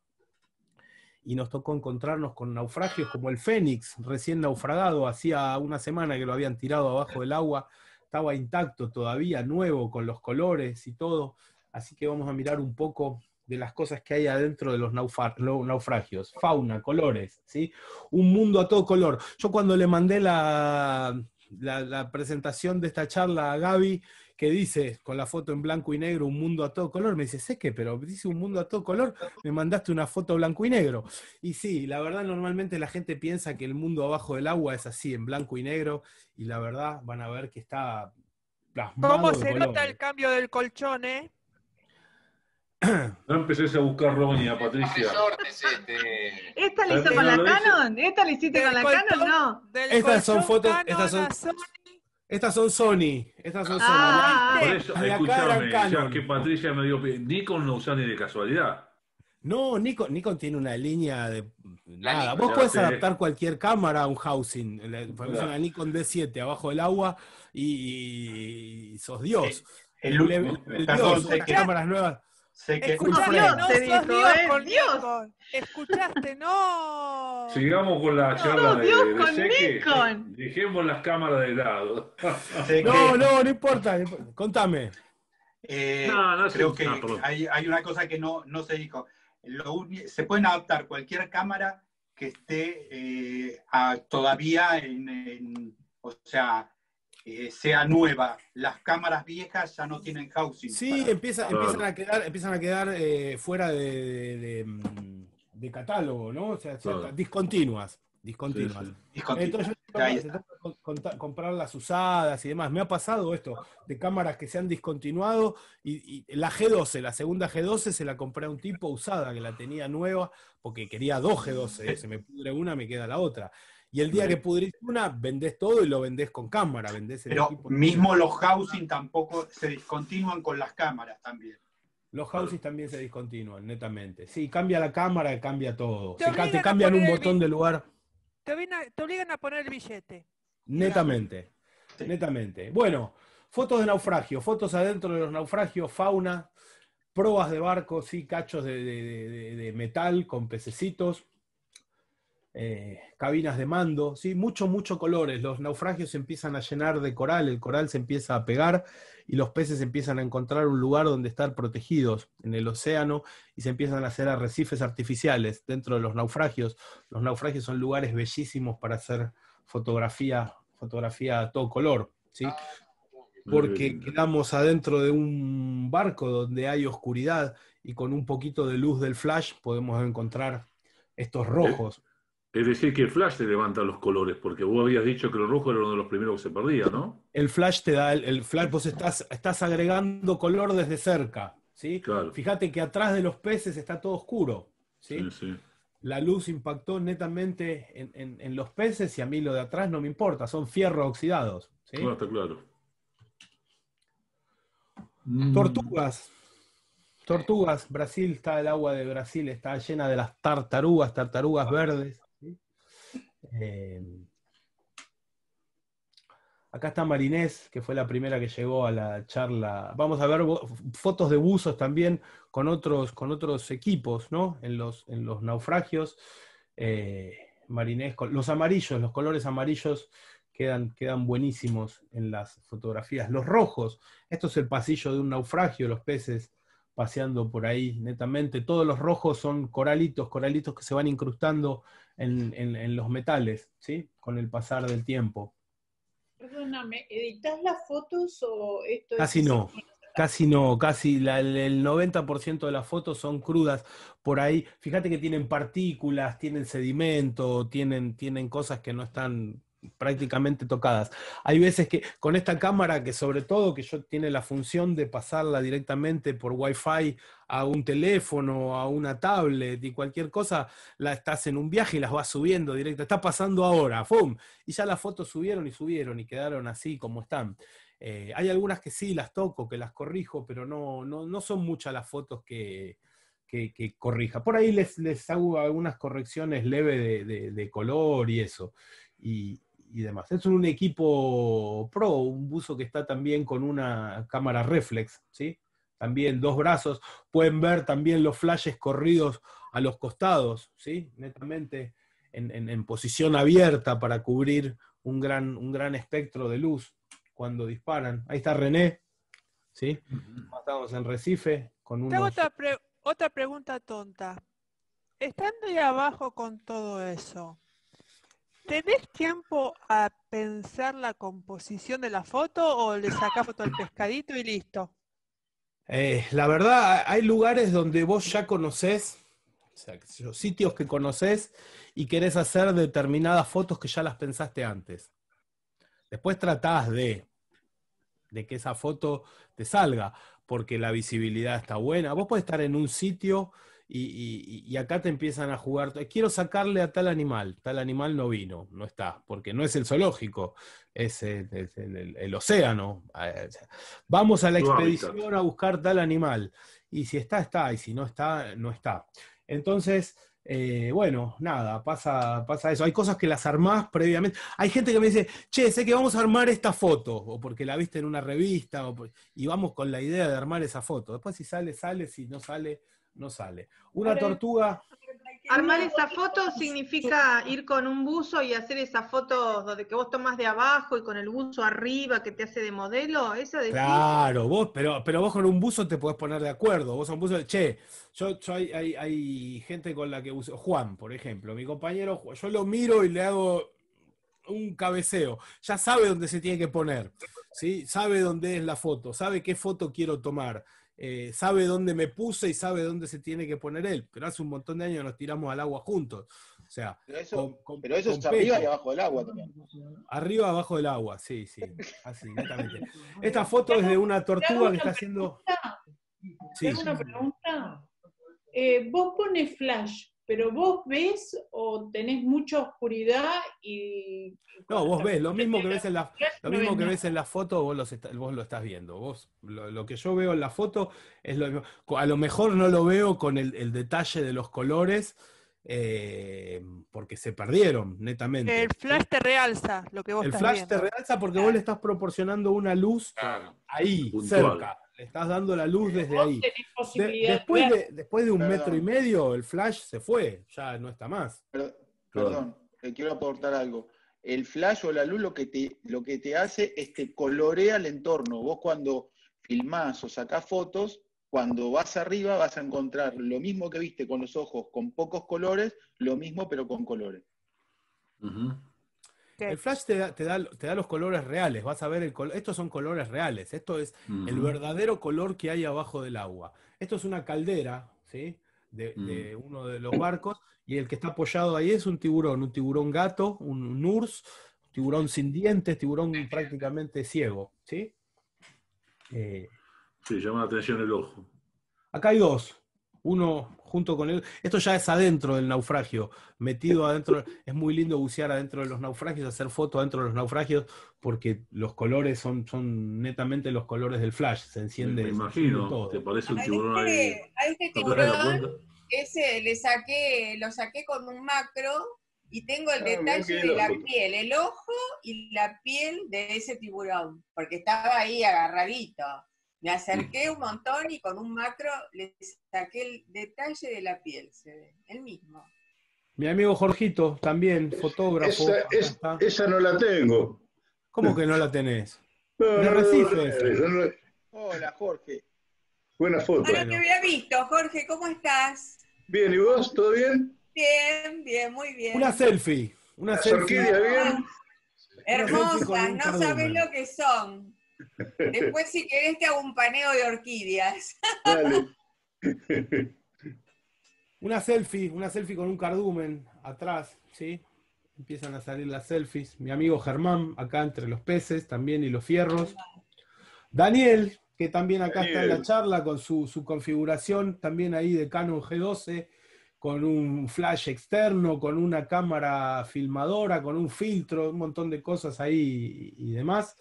A: y nos tocó encontrarnos con naufragios como el Fénix, recién naufragado, hacía una semana que lo habían tirado abajo del agua, estaba intacto todavía, nuevo, con los colores y todo. Así que vamos a mirar un poco de las cosas que hay adentro de los naufragios, fauna, colores, ¿sí? Un mundo a todo color. Yo cuando le mandé la, la, presentación de esta charla a Gaby, que dice, con la foto en blanco y negro, un mundo a todo color, me dice, sé que, pero dice un mundo a todo color, me mandaste una foto blanco y negro. Y sí, la verdad normalmente la gente piensa que el mundo abajo del agua es así, en blanco y negro, y la verdad van a ver que está... Plasmado ¿Cómo se nota
C: el cambio del colchón, eh?
A: No empecéis a buscar a Patricia.
E: Este.
D: ¿Esta la hizo con la Canon? ¿Esta la hiciste con la Canon? No. Estas
A: son fotos. Estas son, Sony. Estas son ah. Sony. Ah, Por eso, escúchame, que
E: Patricia me dio. Nikon no usa ni de casualidad.
A: No, Nikon, Nikon tiene una línea de. Nada. Vos podés adaptar cualquier cámara a un housing. la Nikon D7 abajo del agua y, sos Dios. El, el, cámaras nuevas. Sé que... Escuchaste, no, Dios, eh,
C: con Dios. Escuchaste,
E: no. Sigamos con la charla de, Dios de, con Dejemos las cámaras de lado. no,
A: no, no importa. Contame.
E: Eh, no,
A: no creo que hay, una cosa que no, no se dijo. Se pueden adaptar cualquier cámara que esté eh, todavía en, en, o sea, eh, sea nueva. Las cámaras viejas ya no tienen housing. Sí, empiezan a quedar, empiezan a quedar eh, fuera mm, de, catálogo, ¿no? O sea, discontinuas. Discontinuas. Entonces yo comprar las usadas y demás. Me ha pasado esto de cámaras que se han discontinuado y, y, la G12, la segunda G12 se la compré a un tipo usada que la tenía nueva porque quería dos G12, eh, se me pudre una, me queda la otra. Y el día que pudrís una, vendés todo y lo vendés con cámara. Vendés el Pero mismo los housing tampoco se discontinúan con las cámaras también. Los houses también se discontinúan, netamente. Sí, cambia la cámara, cambia todo. Te, cambian un botón de lugar.
C: Te, obligan a poner el billete.
A: Netamente, netamente. Bueno, fotos de naufragio, fotos adentro de los naufragios, fauna, proas de barco, sí, cachos de metal con pececitos. Eh, cabinas de mando, ¿sí? muchos, muchos colores. Los naufragios se empiezan a llenar de coral, el coral se empieza a pegar y los peces empiezan a encontrar un lugar donde estar protegidos en el océano y se empiezan a hacer arrecifes artificiales dentro de los naufragios. Los naufragios son lugares bellísimos para hacer fotografía, fotografía a todo color. ¿sí? Ah, porque quedamos adentro de un barco donde hay oscuridad y con un poquito de luz del flash podemos encontrar estos eh, rojos.
E: Es decir, que el flash te levanta los colores, porque vos habías dicho que el rojo era uno de los primeros
A: que se perdía, ¿no? El flash te da, el, flash, vos estás, estás agregando color desde cerca, ¿sí? Claro. Fíjate que atrás de los peces está todo oscuro, ¿sí? sí, La luz impactó netamente en, los peces y a mí lo de atrás no me importa, son fierro oxidados. ¿sí? Claro, está claro. Mm. Tortugas. Tortugas, Brasil está el agua de Brasil, está llena de las tartarugas, tartarugas verdes. Eh, acá está Marinés, que fue la primera que llegó a la charla. Vamos a ver fotos de buzos también con otros, con otros equipos, ¿no? En los, en los naufragios. Eh, Marinés, los amarillos, los colores amarillos Quedan, quedan, buenísimos en las fotografías. Los rojos, esto es el pasillo de un naufragio, los peces paseando por ahí netamente. Todos los rojos son coralitos, coralitos que se van incrustando en, los metales, ¿sí? Con el pasar del tiempo.
B: Perdóname, ¿editas las fotos o esto Casi no.
A: Casi no, casi el 90% de las fotos son crudas. Por ahí, fíjate que tienen partículas, tienen sedimento, tienen, tienen cosas que no están prácticamente tocadas. Hay veces que con esta cámara, que sobre todo que yo tiene la función de pasarla directamente por Wi-Fi a un teléfono, a una tablet y cualquier cosa, la estás en un viaje y las vas subiendo directa. Está pasando ahora, ¡fum! Y ya las fotos subieron y subieron y quedaron así como están. Eh, hay algunas que sí las toco, que las corrijo, pero no, no, son muchas las fotos que, que, corrija. Por ahí les, les hago algunas correcciones leves de, de color y eso. Y, es un equipo pro, un buzo que está también con una cámara reflex, ¿sí? También dos brazos. Pueden ver también los flashes corridos a los costados, ¿sí? Netamente en, posición abierta para cubrir un gran, un gran espectro de luz cuando disparan. Ahí está René, ¿sí? Mm-hmm. Estamos en Recife con
C: otra pregunta tonta. Estando ahí abajo con todo eso, ¿Tenés tiempo a pensar la composición de la foto o le sacás foto al pescadito y listo?
A: Eh, la verdad, hay lugares donde vos ya conocés, o sea, sitios que conocés y querés hacer determinadas fotos que ya las pensaste antes. Después tratás de, de que esa foto te salga, porque la visibilidad está buena. Vos podés estar en un sitio y, acá te empiezan a jugar, quiero sacarle a tal animal, tal animal no vino, no está, porque no es el zoológico, es eh, el, océano. Eh, vamos a la expedición a buscar tal animal, y si está, está, y si no está, no está. Entonces, eh, bueno, nada, pasa, pasa eso. Hay cosas que las armás previamente. Hay gente que me dice, che, sé que vamos a armar esta foto, o porque la viste en una revista, y vamos con la idea de armar esa foto. Después si sale, sale, si no sale, no sale. Una tortuga...
D: Armar esa foto significa ir con un buzo y hacer esa foto donde que vos tomás de abajo y con el buzo arriba que te hace de modelo, eso
A: Claro, vos, pero, pero vos con un buzo te podés poner de acuerdo. Vos un buzo, che, yo, hay, hay, gente con la que uso, Juan, por ejemplo, mi compañero, yo lo miro y le hago un cabeceo. Ya sabe dónde se tiene que poner, ¿sí? Sabe dónde es la foto, sabe qué foto quiero tomar. Eh, sabe dónde me puse y sabe dónde se tiene que poner él. Pero hace un montón de años nos tiramos al agua juntos. O sea, pero eso, es arriba y abajo del agua también. Arriba, abajo del agua, sí, sí. Así, exactamente. Esta foto es de una tortuga que está haciendo. Sí. una
B: pregunta? Eh, vos pones flash pero vos ves o tenés mucha oscuridad y...
A: No, vos ves, lo mismo que ves en la, lo que ves en la foto, vos, lo estás viendo. Vos, lo, que yo veo en la foto es lo A lo mejor no lo veo con el, detalle de los colores, eh, porque se perdieron, netamente. El
C: flash te realza lo que vos El flash te realza
A: porque vos le estás proporcionando una luz ahí, cerca estás dando la luz desde ahí. después, de, después de un metro y medio, el flash se fue, ya no está más. perdón, te eh, quiero aportar algo. El flash o la luz lo que te, lo que te hace es que colorea el entorno. Vos cuando filmás o sacás fotos, cuando vas arriba vas a encontrar lo mismo que viste con los ojos, con pocos colores, lo mismo pero con colores. El flash te da, los colores reales, vas a ver, el estos son colores reales, esto es el verdadero color que hay abajo del agua. Esto es una caldera, ¿sí? De, mm. uno de los barcos, y el que está apoyado ahí es un tiburón, un tiburón gato, un, nurs, un tiburón sin dientes, tiburón prácticamente ciego, ¿sí? Eh,
E: sí, llama la atención el ojo.
A: Acá hay dos, uno junto con él, esto ya es adentro del naufragio, metido adentro, es muy lindo bucear adentro de los naufragios, hacer fotos adentro de los naufragios, porque los colores son, son netamente los colores del flash, se enciende. imagino, te parece un
D: tiburón A este, este tiburón, ese le saqué, lo saqué con un macro y tengo el ah, detalle de la piel, el ojo y la piel de ese tiburón, porque estaba ahí agarradito. Me mm. acerqué un montón y con un macro le saqué el detalle de la piel, se ve, el mismo.
A: Mi amigo Jorgito, también fotógrafo. Esa, no la tengo. ¿Cómo que no la tenés? No, no, Hola, Jorge. Buena foto. Bueno, te
D: había visto, Jorge, ¿cómo estás?
A: Bien, ¿y vos? ¿Todo bien?
D: Bien, bien, muy bien. Una selfie.
A: Una selfie. bien. Ah, hermosas, no sabés
D: lo que son. Después, si querés, te hago un paneo de orquídeas.
A: Una selfie, una selfie con un cardumen atrás, ¿sí? Empiezan a salir las selfies. Mi amigo Germán, acá entre los peces también y los fierros. Daniel, que también acá está en la charla con su, configuración también ahí de Canon G12, con un flash externo, con una cámara filmadora, con un filtro, un montón de cosas ahí y demás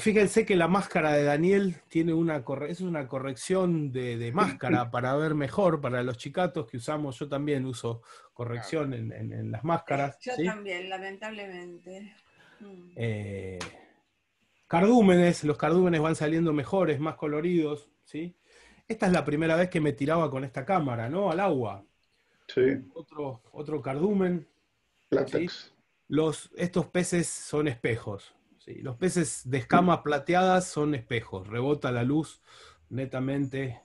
A: fíjense que la máscara de Daniel tiene una, es una corrección de, máscara para ver mejor, para los chicatos que usamos, yo también uso corrección en, las máscaras. Yo
D: también, lamentablemente. Mm.
A: Eh, cardúmenes, los cardúmenes van saliendo mejores, más coloridos, ¿sí? Esta es la primera vez que me tiraba con esta cámara, ¿no? Al agua. Sí. Otro, otro cardumen. Los, estos peces son espejos, los peces de escamas plateadas son espejos, rebota la luz netamente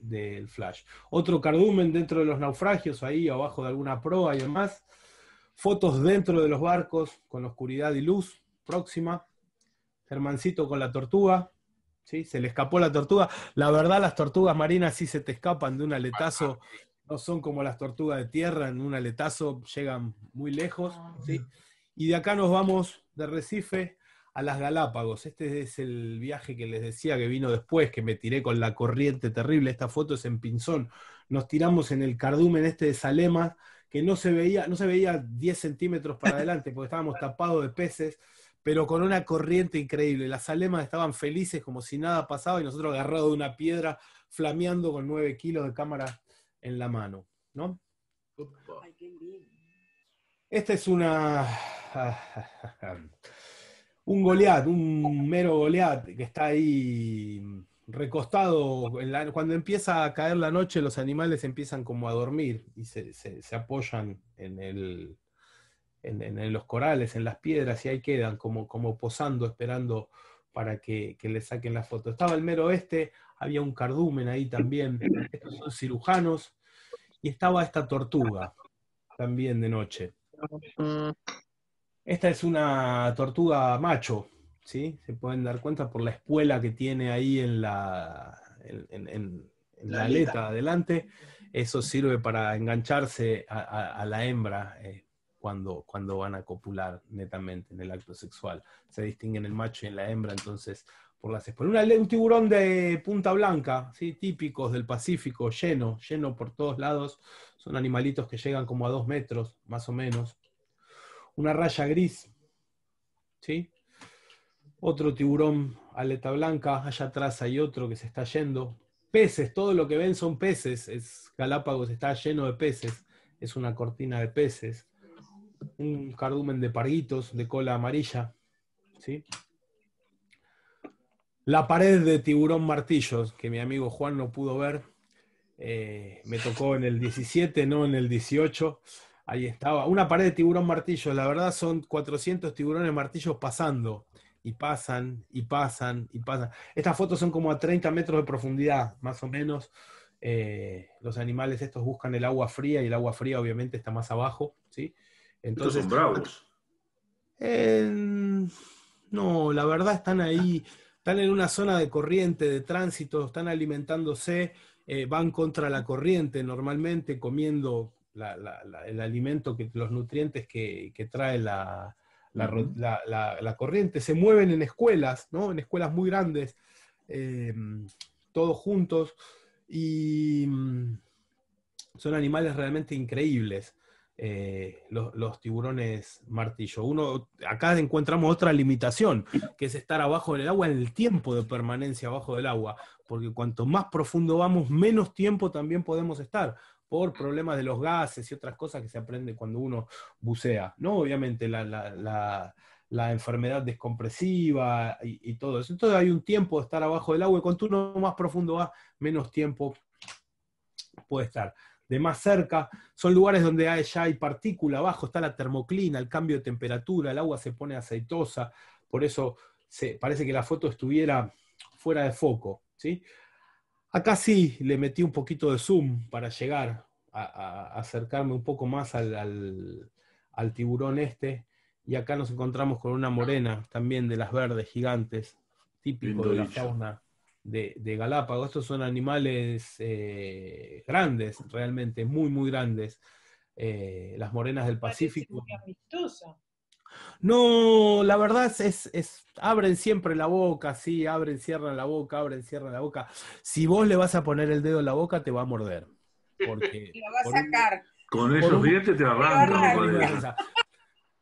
A: del flash. Otro cardumen dentro de los naufragios, ahí abajo de alguna proa y demás. Fotos dentro de los barcos con oscuridad y luz próxima. Germancito con la tortuga. ¿sí? Se le escapó la tortuga. La verdad, las tortugas marinas sí se te escapan de un aletazo. No son como las tortugas de tierra, en un aletazo llegan muy lejos. Ah. Y de acá nos vamos de Recife a las Galápagos. Este es el viaje que les decía que vino después, que me tiré con la corriente terrible. Esta foto es en Pinzón. Nos tiramos en el cardumen este de Salema, que no se veía, no se veía 10 centímetros para adelante, porque estábamos tapados de peces, pero con una corriente increíble. Las Salemas estaban felices como si nada pasaba y nosotros agarrados de una piedra, flameando con 9 kilos de cámara en la mano. ¿No? Esta es una un Goliat, un mero Goliat que está ahí recostado, cuando empieza a caer la noche los animales empiezan como a dormir y se, apoyan en, el, en, los corales, en las piedras y ahí quedan como, como posando, esperando para que, le saquen la foto. Estaba el mero este había un cardumen ahí también, estos son cirujanos, y estaba esta tortuga también de noche. Mm. Esta es una tortuga macho, ¿sí? Se pueden dar cuenta por la espuela que tiene ahí en la, aleta. adelante. Eso sirve para engancharse a, la hembra eh, cuando, cuando van a copular netamente en el acto sexual. Se distinguen el macho y en la hembra, entonces, por las espuelas. un tiburón de punta blanca, ¿sí? típicos del Pacífico, lleno, lleno por todos lados. Son animalitos que llegan como a dos metros, más o menos, una raya gris, ¿sí? Otro tiburón aleta blanca, allá atrás hay otro que se está yendo. Peces, todo lo que ven son peces, es, Galápagos está lleno de peces, es una cortina de peces. Un cardumen de parguitos de cola amarilla, ¿sí? La pared de tiburón martillos, que mi amigo Juan no pudo ver, eh, me tocó en el 17, no en el 18. Ahí estaba. Una pared de tiburón martillo. La verdad son 400 tiburones martillos pasando. Y pasan, y pasan, y pasan. Estas fotos son como a 30 metros de profundidad, más o menos. Eh, los animales estos buscan el agua fría y el agua fría obviamente está más abajo, ¿sí? Entonces, estos son bravos. no, la verdad están ahí, están en una zona de corriente, de tránsito, están alimentándose, eh, van contra la corriente normalmente, comiendo el alimento, que, los nutrientes que, trae la, corriente, se mueven en escuelas, ¿no? en escuelas muy grandes, em, todos juntos, y mm, son animales realmente increíbles. Eh, los, tiburones martillo. Uno, acá encontramos otra limitación, que es estar abajo del agua en el tiempo de permanencia abajo del agua, porque cuanto más profundo vamos, menos tiempo también podemos estar por problemas de los gases y otras cosas que se aprende cuando uno bucea, ¿no? Obviamente la, enfermedad descompresiva y, todo eso. Entonces hay un tiempo de estar abajo del agua y cuanto uno más profundo va, menos tiempo puede estar. De más cerca, son lugares donde ya hay partícula, abajo está la termoclina, el cambio de temperatura, el agua se pone aceitosa, por eso se, parece que la foto estuviera fuera de foco, ¿sí? Acá sí le metí un poquito de zoom para llegar a, acercarme un poco más al, tiburón este. Y acá nos encontramos con una morena también de las verdes gigantes, típico de la fauna de, Galápagos. Estos son animales eh, grandes, realmente, muy, muy grandes. Eh, las morenas del Pacífico. No, la verdad es, es, abren siempre la boca, sí, abren, cierran la boca, abren, cierran la boca. Si vos le vas a poner el dedo en la boca, te va a morder. Porque, lo va sacar. con esos dientes
E: te arrancan.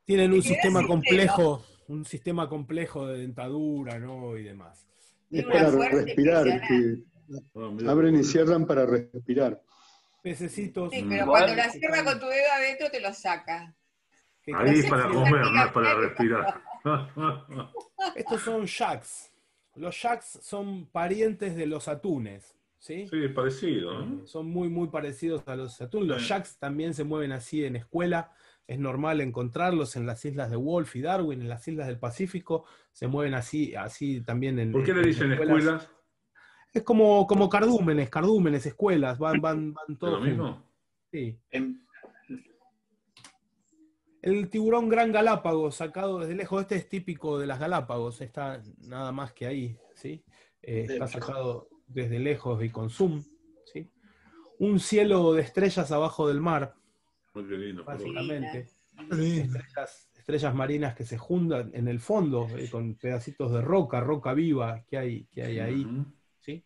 A: Tienen un sistema complejo, un sistema complejo de dentadura, ¿no? Y demás. Es para respirar. Ah, abren y cierran para respirar. Pececitos. Sí, pero cuando la este
D: cierra con tu dedo adentro
A: te lo saca. Ahí es para comer, no es para respirar. Estos son jacks. Los jacks son parientes de los atunes. Sí, sí parecido. ¿eh? Mm, son muy, muy parecidos a los atunes. Los jacks también se mueven así en escuela. Es normal encontrarlos en las islas de Wolf y Darwin, en las islas del Pacífico. Se mueven así, así también en. ¿Por qué le dicen escuelas? Es como, como cardúmenes, cardúmenes, escuelas, van, van, van todos. ¿Lo mismo? Sí. En, el tiburón gran galápago, sacado desde lejos, este es típico de las Galápagos, está nada más que ahí, ¿sí? Eh, está sacado desde lejos y con zoom, ¿sí? Un cielo de estrellas abajo del mar, Muy básicamente. Estrellas, marinas que se juntan en el fondo eh, con pedacitos de roca, roca viva que hay, que hay ahí, ¿sí?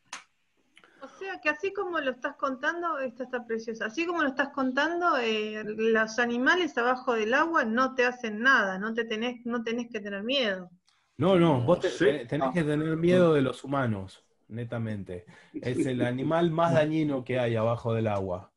D: que así como lo estás contando, esta está preciosa, así como lo estás contando, eh, los animales abajo del agua no te hacen nada, no, te tenés, no tenés que tener miedo.
A: No, no, vos tenés que tener miedo de los humanos, netamente. Es el animal más dañino que hay abajo del agua.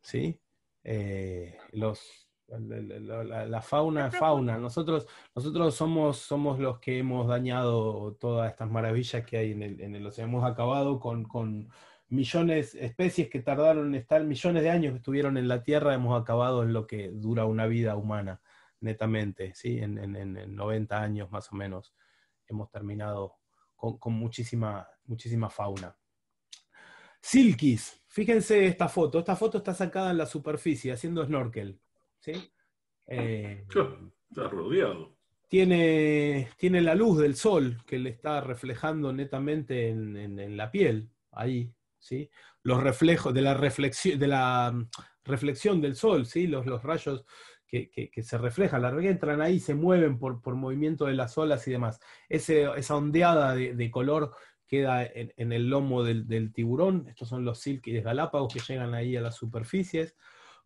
A: ¿Sí? Eh, los, la, fauna es fauna. Nosotros, nosotros somos, somos los que hemos dañado todas estas maravillas que hay en el, océano. Hemos acabado con, millones millones, especies que tardaron en estar, millones de años que estuvieron en la Tierra, hemos acabado en lo que dura una vida humana, netamente, ¿sí? en, 90 años más o menos. Hemos terminado con, muchísima, muchísima fauna. Silkis, fíjense esta foto. Esta foto está sacada en la superficie haciendo snorkel está eh,
E: rodeado.
A: Tiene, tiene, la luz del sol que le está reflejando netamente en, la piel, ahí, ¿sí? Los reflejos de la reflexión, de la mm, reflexión del sol, ¿sí? Los, los rayos que, se reflejan, la entran ahí, se mueven por, por, movimiento de las olas y demás. esa ondeada de, color queda en, el lomo del, tiburón. Estos son los silkies galápagos que llegan ahí a las superficies.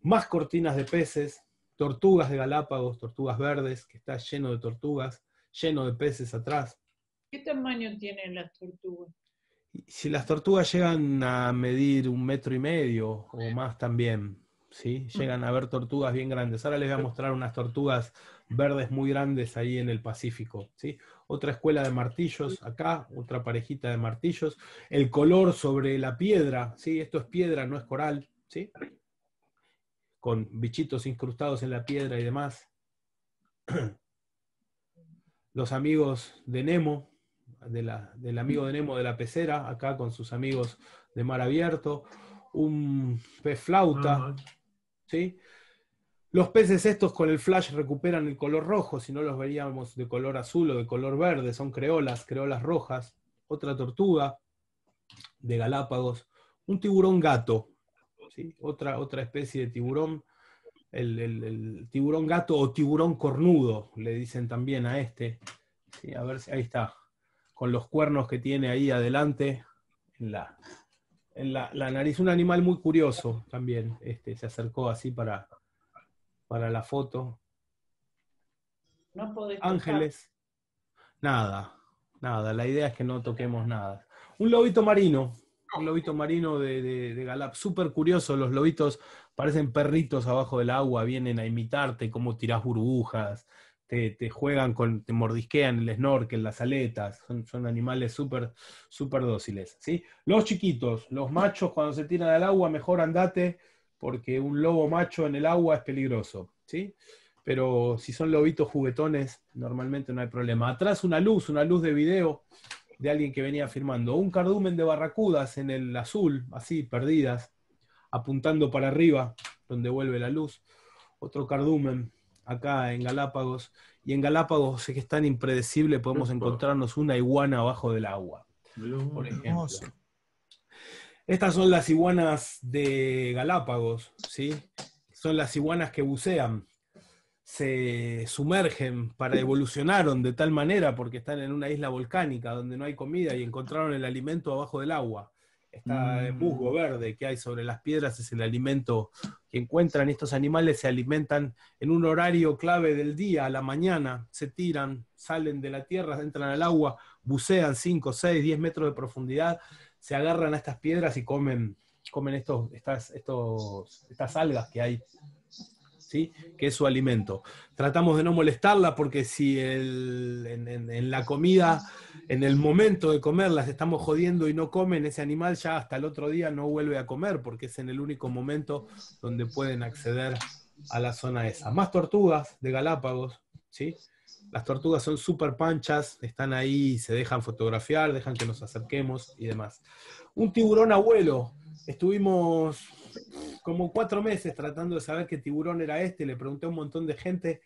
A: Más cortinas de peces, tortugas de Galápagos, tortugas verdes, que está lleno de tortugas, lleno de peces atrás.
B: ¿Qué tamaño tienen las tortugas?
A: Si las tortugas llegan a medir un metro y medio o más también, ¿sí? Llegan a ver tortugas bien grandes. Ahora les voy a mostrar unas tortugas verdes muy grandes ahí en el Pacífico, ¿sí? Otra escuela de martillos acá, otra parejita de martillos. El color sobre la piedra, ¿sí? Esto es piedra, no es coral, ¿sí? con bichitos incrustados en la piedra y demás. Los amigos de Nemo, del amigo de Nemo de la pecera, acá con sus amigos de mar abierto, un pez flauta, ah, ¿sí? Los peces estos con el flash recuperan el color rojo, si no los veríamos de color azul o de color verde, son creolas, creolas rojas, otra tortuga de Galápagos, un tiburón gato, otra, otra especie de tiburón, el, tiburón gato o tiburón cornudo, le dicen también a este. A ver si ahí está, con los cuernos que tiene ahí adelante en la, en la, nariz. Un animal muy curioso también, este, se acercó así para, para la foto.
B: Ángeles.
A: Nada, nada. La idea es que no toquemos nada. Un lobito marino, un lobito marino de, Galap. Súper curioso, los lobitos parecen perritos abajo del agua, vienen a imitarte, cómo tiras burbujas, te, te juegan, con, te mordisquean el snorkel, las aletas, son, animales súper súper dóciles. ¿sí? Los chiquitos, los machos cuando se tiran al agua, mejor andate, porque un lobo macho en el agua es peligroso. ¿sí? Pero si son lobitos juguetones, normalmente no hay problema. Atrás una luz, una luz de video de alguien que venía firmando. Un cardumen de barracudas en el azul, así, perdidas, apuntando para arriba, donde vuelve la luz. Otro cardumen acá en Galápagos. Y en Galápagos sé que es tan impredecible, podemos encontrarnos una iguana abajo del agua. Por ejemplo. Estas son las iguanas de Galápagos, ¿sí? Son las iguanas que bucean se sumergen para evolucionaron de tal manera porque están en una isla volcánica donde no hay comida y encontraron el alimento abajo del agua. Está el musgo mm. verde que hay sobre las piedras es el alimento que encuentran. Estos animales se alimentan en un horario clave del día, a la mañana, se tiran, salen de la tierra, entran al agua, bucean 5, 6, 10 metros de profundidad, se agarran a estas piedras y comen, comen estos, estas, estos, estas algas que hay que es su alimento. Tratamos de no molestarla porque si en, la comida, en el momento de comerlas, estamos jodiendo y no comen, ese animal ya hasta el otro día no vuelve a comer porque es en el único momento donde pueden acceder a la zona esa. Más tortugas de Galápagos, ¿sí? Las tortugas son súper panchas, están ahí, se dejan fotografiar, dejan que nos acerquemos y demás. Un tiburón abuelo, estuvimos como cuatro meses tratando de saber qué tiburón era este, le pregunté a un montón de gente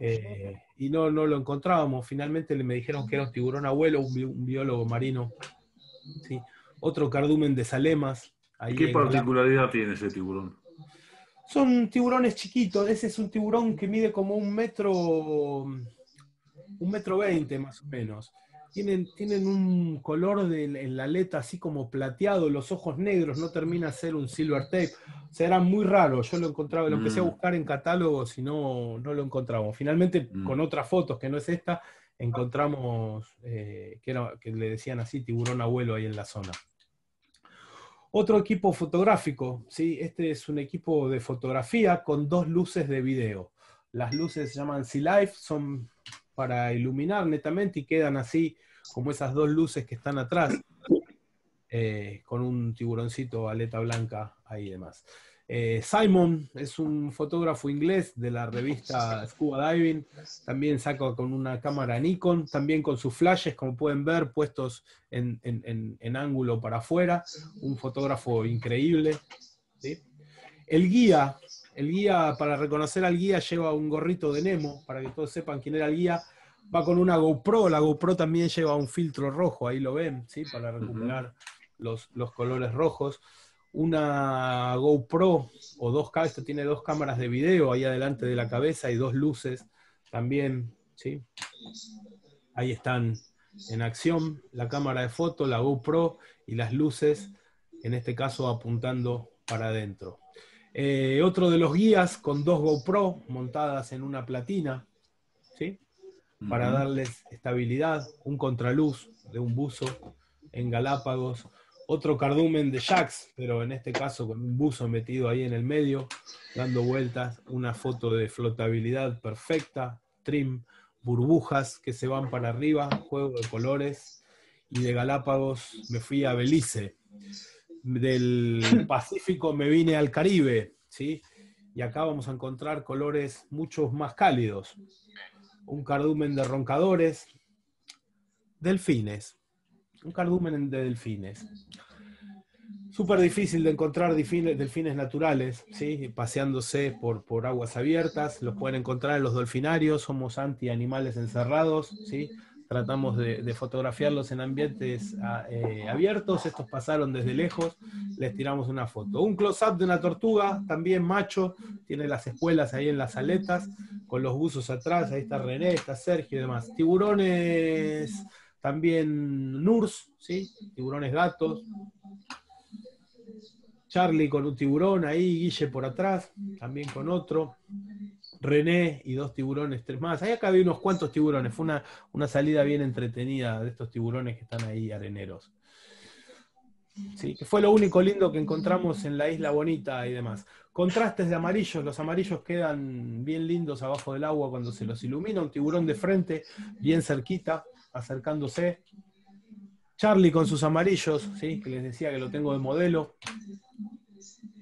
A: eh, y no, no lo encontrábamos. Finalmente me dijeron que era un tiburón abuelo, un, biólogo marino. ¿sí? Otro cardumen de salemas. ¿Qué particularidad
E: tiene ese tiburón?
A: Son tiburones chiquitos. Ese es un tiburón que mide como un metro, un metro veinte más o menos tienen, un color en la aleta así como plateado, los ojos negros, no termina de ser un silver tape. O sea, muy raro. Yo lo encontraba, lo empecé a mm. buscar en catálogos y no, no lo encontramos. Finalmente, mm. con otras fotos que no es esta, encontramos eh, que, le decían así tiburón abuelo ahí en la zona. Otro equipo fotográfico, ¿sí? este es un equipo de fotografía con dos luces de video. Las luces se llaman Sea Life, son para iluminar netamente y quedan así como esas dos luces que están atrás, eh, con un tiburoncito aleta blanca ahí demás. Eh, Simon es un fotógrafo inglés de la revista Scuba Diving, también saca con una cámara Nikon, también con sus flashes, como pueden ver, puestos en, ángulo para afuera, un fotógrafo increíble. El guía el guía, para reconocer al guía, lleva un gorrito de Nemo, para que todos sepan quién era el guía. Va con una GoPro, la GoPro también lleva un filtro rojo, ahí lo ven, ¿sí? Para recuperar los, colores rojos una GoPro o dos esto tiene dos cámaras de video ahí adelante de la cabeza y dos luces también, ¿sí? Ahí están en acción la cámara de foto, la GoPro y las luces, en este caso apuntando para adentro. Eh, otro de los guías con dos GoPro montadas en una platina, ¿sí? Para darles estabilidad, un contraluz de un buzo en Galápagos, otro cardumen de Jax, pero en este caso con un buzo metido ahí en el medio, dando vueltas, una foto de flotabilidad perfecta, trim, burbujas que se van para arriba, juego de colores, y de Galápagos me fui a Belice del Pacífico me vine al Caribe, ¿sí? Y acá vamos a encontrar colores muchos más cálidos. Un cardumen de roncadores, delfines, un cardumen de delfines. Súper difícil de encontrar delfines, naturales, ¿sí? paseándose por, por aguas abiertas, los pueden encontrar en los dolfinarios, somos anti-animales encerrados, ¿sí? tratamos de, fotografiarlos en ambientes ah, eh, abiertos, estos pasaron desde lejos, les tiramos una foto. Un close-up de una tortuga, también macho, tiene las espuelas ahí en las aletas, con los buzos atrás, ahí está René, está Sergio y demás. Tiburones, también Nurs, ¿sí? Tiburones gatos. Charlie con un tiburón ahí, Guille por atrás, también con otro. René y dos tiburones, tres más. Ahí acá había unos cuantos tiburones. Fue una, una salida bien entretenida de estos tiburones que están ahí areneros. Sí, que fue lo único lindo que encontramos en la isla bonita y demás. Contrastes de amarillos, los amarillos quedan bien lindos abajo del agua cuando se los ilumina, un tiburón de frente, bien cerquita, acercándose. Charlie con sus amarillos, ¿sí? que les decía que lo tengo de modelo,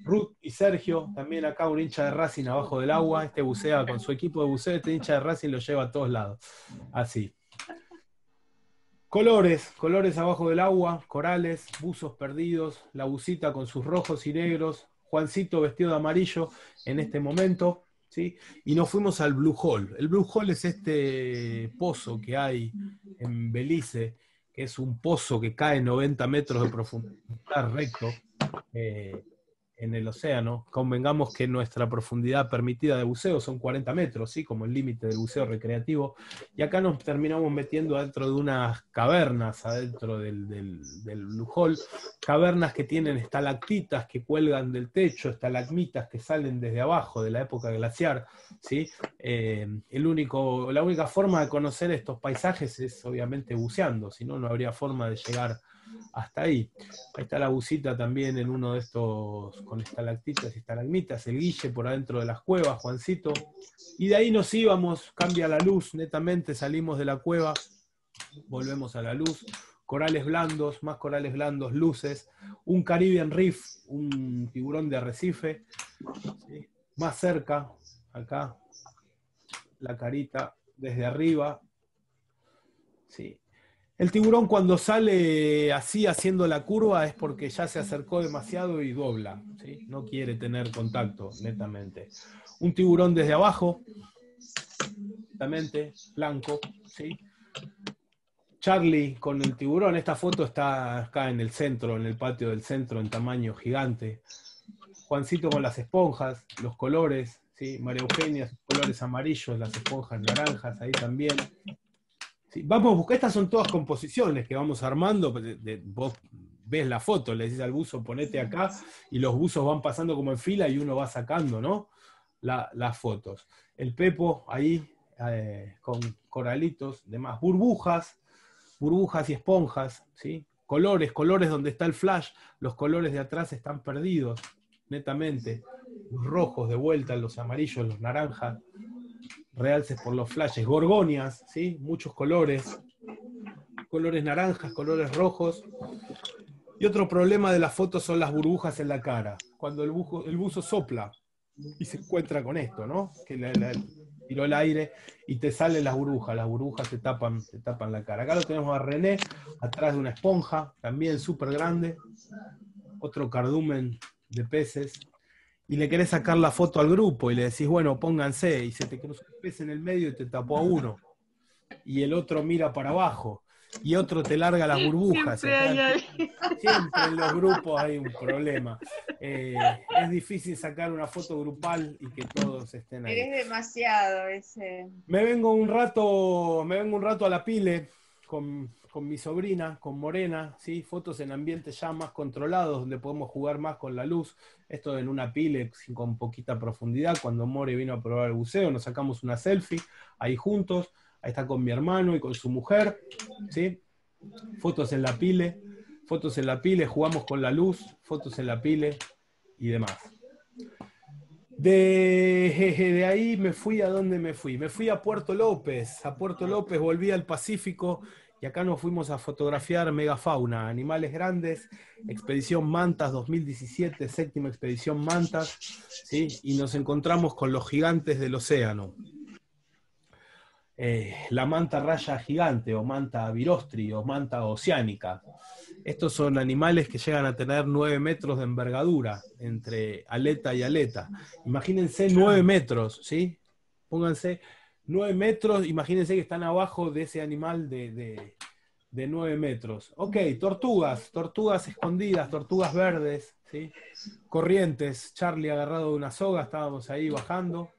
A: Ruth y Sergio, también acá un hincha de Racing abajo del agua, este bucea con su equipo de buceo, este hincha de Racing lo lleva a todos lados. Así. Colores, colores abajo del agua, corales, buzos perdidos, la bucita con sus rojos y negros, Juancito vestido de amarillo en este momento, ¿sí? Y nos fuimos al Blue Hole. El Blue Hole es este pozo que hay en Belice, que es un pozo que cae 90 metros de profundidad recto. Eh, en el océano, convengamos que nuestra profundidad permitida de buceo son 40 metros, ¿sí? como el límite del buceo recreativo, y acá nos terminamos metiendo dentro de unas cavernas, adentro del, del, lujol, cavernas que tienen estalactitas que cuelgan del techo, estalagmitas que salen desde abajo de la época glaciar. ¿sí? Eh, el único, la única forma de conocer estos paisajes es obviamente buceando, si no, no habría forma de llegar hasta ahí. Ahí está la busita también en uno de estos con estalactitas y estalagmitas, el guille por adentro de las cuevas, Juancito. Y de ahí nos íbamos, cambia la luz, netamente salimos de la cueva, volvemos a la luz. Corales blandos, más corales blandos, luces, un Caribbean Reef, un tiburón de arrecife, más cerca, acá, la carita desde arriba, ¿sí? El tiburón cuando sale así haciendo la curva es porque ya se acercó demasiado y dobla, ¿sí? no quiere tener contacto netamente. Un tiburón desde abajo, netamente, blanco, ¿sí? Charlie con el tiburón, esta foto está acá en el centro, en el patio del centro, en tamaño gigante. Juancito con las esponjas, los colores, ¿sí? María Eugenia, colores amarillos, las esponjas naranjas, ahí también vamos estas son todas composiciones que vamos armando. Pues, vos ves la foto, le decís al buzo, ponete acá, y los buzos van pasando como en fila y uno va sacando, ¿no? las fotos. El Pepo ahí eh, con coralitos, demás, burbujas, burbujas y esponjas, ¿sí? Colores, colores donde está el flash, los colores de atrás están perdidos, netamente. Los rojos de vuelta, los amarillos, los naranjas, realces por los flashes, gorgonias, ¿sí? muchos colores, colores naranjas, colores rojos. Y otro problema de las fotos son las burbujas en la cara, cuando el, buzo, el buzo sopla y se encuentra con esto, ¿no? Que le, tiró el aire y te salen las burbujas, las burbujas se tapan, te tapan la cara. Acá lo tenemos a René, atrás de una esponja, también súper grande, otro cardumen de peces y le querés sacar la foto al grupo y le decís, bueno, pónganse, y se te cruzó el pez en el medio y te tapó a uno, y el otro mira para abajo, y otro te larga las burbujas. Siempre, hay... Siempre en los grupos hay un problema. Eh, es difícil sacar una foto grupal y que todos estén ahí.
D: Eres demasiado ese.
A: Me vengo un rato, me vengo un rato a la pile con con mi sobrina, con Morena, ¿sí? fotos en ambientes ya más controlados, donde podemos jugar más con la luz. Esto en una pile con poquita profundidad. Cuando More vino a probar el buceo, nos sacamos una selfie ahí juntos. Ahí está con mi hermano y con su mujer. ¿sí? Fotos en la pile, fotos en la pile, jugamos con la luz, fotos en la pile y demás. De, de, ahí me fui a dónde me fui. Me fui a Puerto López. A Puerto López volví al Pacífico y acá nos fuimos a fotografiar megafauna, animales grandes, expedición Mantas 2017, séptima expedición Mantas, ¿sí? y nos encontramos con los gigantes del océano. Eh, la manta raya gigante o manta virostri o manta oceánica. Estos son animales que llegan a tener 9 metros de envergadura entre aleta y aleta. Imagínense 9 metros, ¿sí? Pónganse 9 metros, imagínense que están abajo de ese animal de, de, 9 metros. Ok, tortugas, tortugas escondidas, tortugas verdes, ¿sí? corrientes. Charlie agarrado de una soga, estábamos ahí bajando.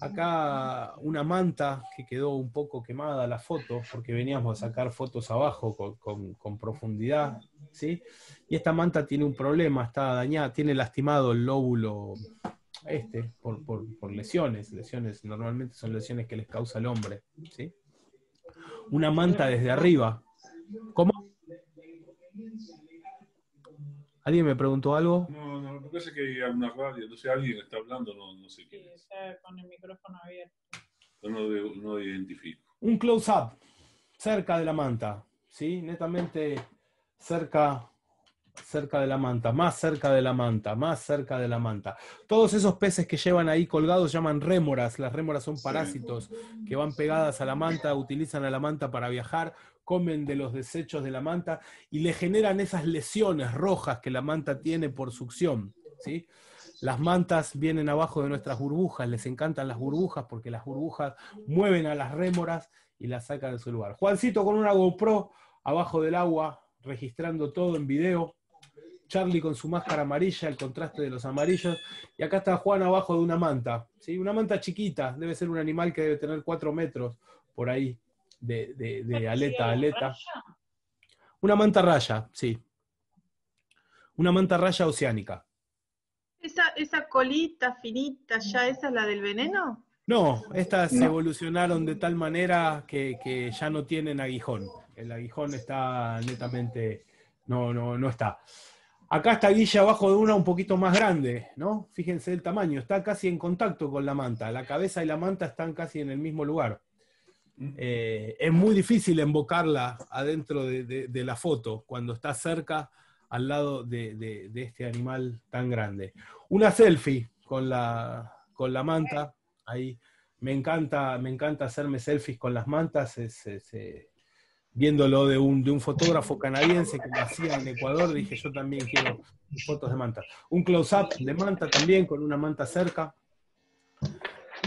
A: Acá una manta que quedó un poco quemada la foto, porque veníamos a sacar fotos abajo con, profundidad, ¿sí? Y esta manta tiene un problema, está dañada, tiene lastimado el lóbulo este por, por, por, lesiones. Lesiones normalmente son lesiones que les causa el hombre. ¿sí? Una manta desde arriba. ¿Cómo? ¿Alguien me preguntó algo?
E: No, no, me parece que hay alguna radio, no sé, alguien está hablando, no, no sé quién. Sí, con el micrófono abierto. Yo no, no identifico.
A: Un close-up cerca de la manta, ¿sí? Netamente cerca cerca de la manta, más cerca de la manta, más cerca de la manta. Todos esos peces que llevan ahí colgados llaman rémoras. Las rémoras son parásitos que van pegadas a la manta, utilizan a la manta para viajar, comen de los desechos de la manta y le generan esas lesiones rojas que la manta tiene por succión. ¿sí? Las mantas vienen abajo de nuestras burbujas, les encantan las burbujas porque las burbujas mueven a las rémoras y las sacan de su lugar. Juancito con una GoPro abajo del agua, registrando todo en video Charlie con su máscara amarilla, el contraste de los amarillos, y acá está Juan abajo de una manta, ¿sí? una manta chiquita, debe ser un animal que debe tener cuatro metros por ahí, de, aleta a aleta. Una manta raya, sí. Una manta raya oceánica.
D: ¿Esa, colita finita ya, esa es la del veneno?
A: No, estas evolucionaron de tal manera que, que, ya no tienen aguijón. El aguijón está netamente, no, no, no está. Acá está Guilla abajo de una un poquito más grande, ¿no? Fíjense el tamaño, está casi en contacto con la manta. La cabeza y la manta están casi en el mismo lugar. Eh, es muy difícil embocarla adentro de, la foto cuando está cerca al lado de, este animal tan grande. Una selfie con la, con la manta, ahí. Me encanta, me encanta hacerme selfies con las mantas, es, eh, viéndolo de un, de un fotógrafo canadiense que nacía en Ecuador, dije yo también quiero fotos de manta. Un close-up de manta también, con una manta cerca.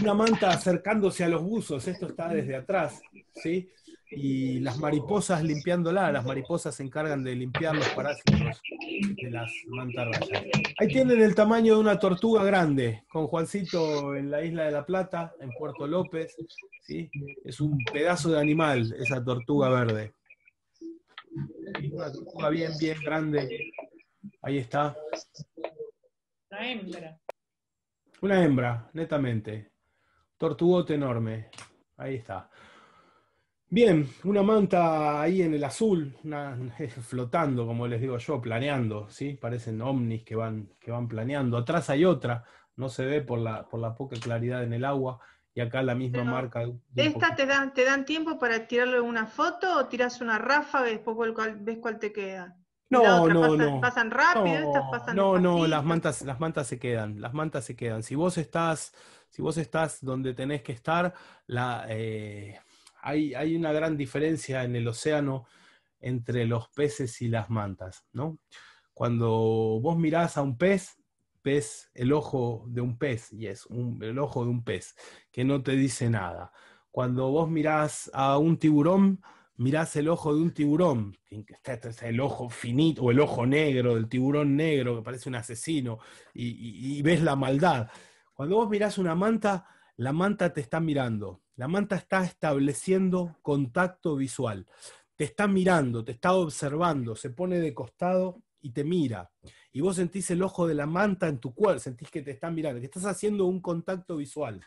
A: Una manta acercándose a los buzos, esto está desde atrás, ¿sí? y las mariposas limpiándola, las mariposas se encargan de limpiar los parásitos de las mantarrayas. Ahí tienen el tamaño de una tortuga grande, con Juancito en la isla de La Plata, en Puerto López. ¿sí? Es un pedazo de animal esa tortuga verde. Una tortuga bien, bien grande. Ahí está.
B: Una hembra.
A: Una hembra, netamente. Tortugote enorme. Ahí está. Bien, una manta ahí en el azul, flotando, como les digo yo, planeando, ¿sí? Parecen ovnis que van, que van planeando. Atrás hay otra, no se ve por la, por la poca claridad en el agua, y acá la misma marca. esta
D: te dan, te dan tiempo para tirarle una foto o tiras una ráfaga y después ves cuál te queda.
A: No, no, no.
D: Pasan rápido, no, estas pasan
A: No, no, las mantas, las mantas se quedan, las mantas se quedan. Si vos estás, si vos estás donde tenés que estar, la, eh, hay, una gran diferencia en el océano entre los peces y las mantas, ¿no? Cuando vos mirás a un pez, ves el ojo de un pez, y es el ojo de un pez, que no te dice nada. Cuando vos mirás a un tiburón, mirás el ojo de un tiburón, este, este el ojo finito o el ojo negro, del tiburón negro que parece un asesino, y, y ves la maldad. Cuando vos mirás una manta, la manta te está mirando, la manta está estableciendo contacto visual. Te está mirando, te está observando, se pone de costado y te mira. Y vos sentís el ojo de la manta en tu cuerpo, sentís que te está mirando, que estás haciendo un contacto visual.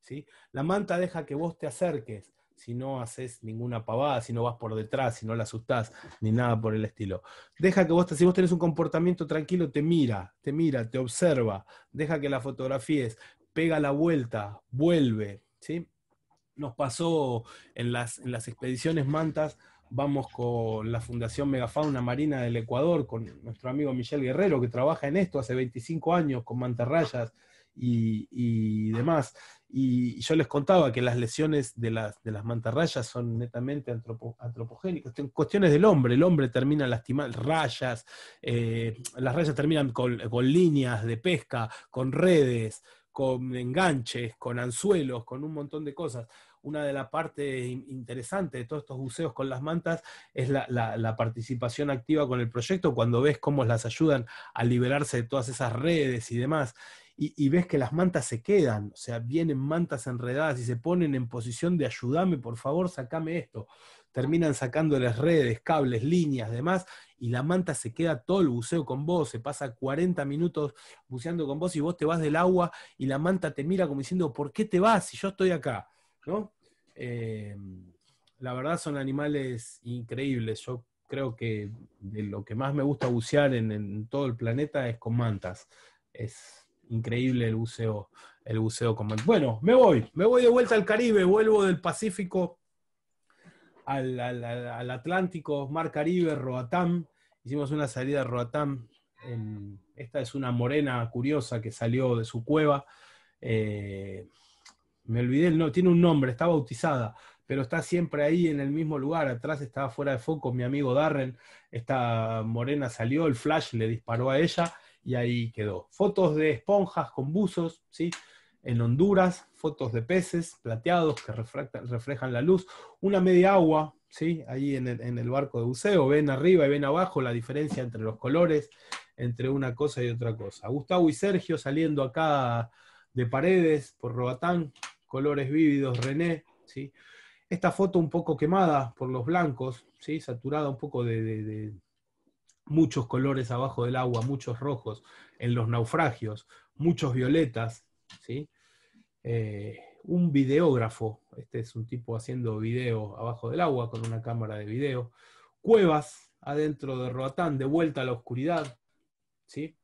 A: ¿sí? La manta deja que vos te acerques si no haces ninguna pavada, si no vas por detrás, si no la asustás, ni nada por el estilo. Deja que vos, si vos tenés un comportamiento tranquilo, te mira, te mira, te observa, deja que la fotografíes, pega la vuelta, vuelve, ¿sí? nos pasó en las, expediciones mantas, vamos con la Fundación Megafauna Marina del Ecuador, con nuestro amigo Michel Guerrero, que trabaja en esto hace 25 años con mantarrayas y, y demás. Y yo les contaba que las lesiones de las, de las mantarrayas son netamente antropogénicas antropogénicas, cuestiones del hombre. El hombre termina lastimando rayas, eh, las rayas terminan con líneas de pesca, con redes, con enganches, con anzuelos, con un montón de cosas una de las partes interesantes de todos estos buceos con las mantas es la, participación activa con el proyecto, cuando ves cómo las ayudan a liberarse de todas esas redes y demás. Y, y ves que las mantas se quedan, o sea, vienen mantas enredadas y se ponen en posición de ayúdame, por favor, sacame esto terminan sacándoles redes, cables, líneas, demás, y la manta se queda todo el buceo con vos, se pasa 40 minutos buceando con vos y vos te vas del agua y la manta te mira como diciendo, ¿por qué te vas si yo estoy acá? Eh, la verdad son animales increíbles. Yo creo que lo que más me gusta bucear en, todo el planeta es con mantas. Es increíble el buceo, el buceo con mantas. Bueno, me voy, me voy de vuelta al Caribe, vuelvo del Pacífico al, Atlántico, Mar Caribe, Roatán. Hicimos una salida a Roatán. esta es una morena curiosa que salió de su cueva. Eh, me olvidé no, tiene un nombre, está bautizada, pero está siempre ahí en el mismo lugar, atrás estaba fuera de foco mi amigo Darren, esta morena salió, el flash le disparó a ella y ahí quedó. Fotos de esponjas con buzos, ¿sí? En Honduras, fotos de peces plateados que reflejan la luz, una media agua, ¿sí? Ahí en el, en el barco de buceo, ven arriba y ven abajo la diferencia entre los colores, entre una cosa y otra cosa. Gustavo y Sergio saliendo acá de Paredes por Robatán, colores vívidos, René, ¿sí? Esta foto un poco quemada por los blancos, ¿sí? Saturada un poco de, muchos colores abajo del agua, muchos rojos en los naufragios, muchos violetas, ¿sí? Eh, un videógrafo, este es un tipo haciendo video abajo del agua con una cámara de video, cuevas adentro de Roatán, de vuelta a la oscuridad, ¿sí?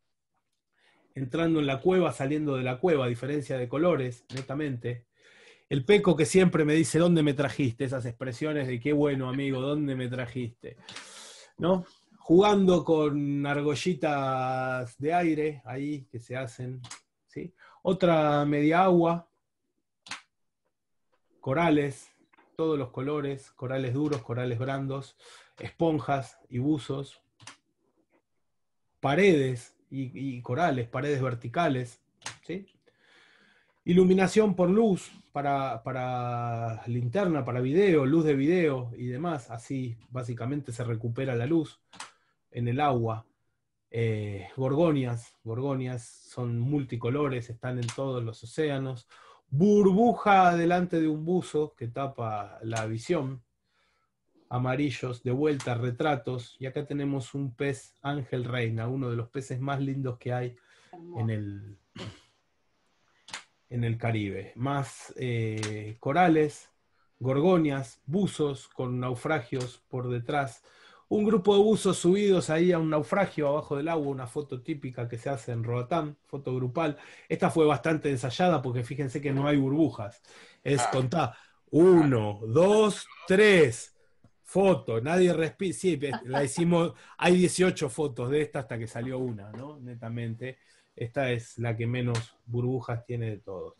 A: entrando en la cueva, saliendo de la cueva, diferencia de colores, netamente, el peco que siempre me dice, ¿dónde me trajiste? Esas expresiones de qué bueno, amigo, ¿dónde me trajiste? ¿No? Jugando con argollitas de aire ahí que se hacen. ¿sí? Otra media agua, corales, todos los colores, corales duros, corales brandos, esponjas y buzos, paredes y, y corales, paredes verticales. ¿sí? Iluminación por luz, para, para, linterna, para video, luz de video y demás. Así básicamente se recupera la luz en el agua. Eh, gorgonias, gorgonias son multicolores, están en todos los océanos. Burbuja delante de un buzo que tapa la visión. Amarillos, de vuelta, retratos. Y acá tenemos un pez ángel reina, uno de los peces más lindos que hay en el, en el Caribe. Más eh, corales, gorgonias, buzos con naufragios por detrás. Un grupo de buzos subidos ahí a un naufragio abajo del agua, una foto típica que se hace en Roatán, foto grupal. Esta fue bastante ensayada porque fíjense que no hay burbujas. Es ah. contar, uno, dos, tres. Foto, nadie respira. Sí, la hicimos. Hay 18 fotos de esta hasta que salió una, ¿no? Netamente. Esta es la que menos burbujas tiene de todos.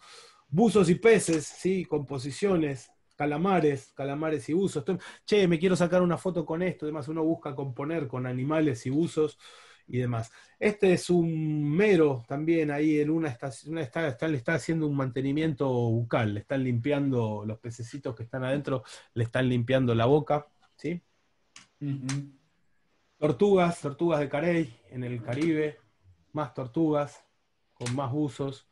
A: Buzos y peces, ¿sí? composiciones, calamares, calamares y buzos. Che, me quiero sacar una foto con esto, además uno busca componer con animales y buzos y demás. Este es un mero también ahí en una estación, está, le está haciendo un mantenimiento bucal, le están limpiando los pececitos que están adentro, le están limpiando la boca, ¿sí? Tortugas, tortugas de Carey en el Caribe, más tortugas, con más buzos.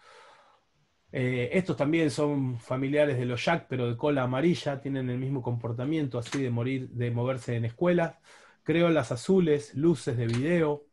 A: Eh, estos también son familiares de los Jack, pero de cola amarilla, tienen el mismo comportamiento así de morir, de moverse en escuelas. Creo las azules, luces de video.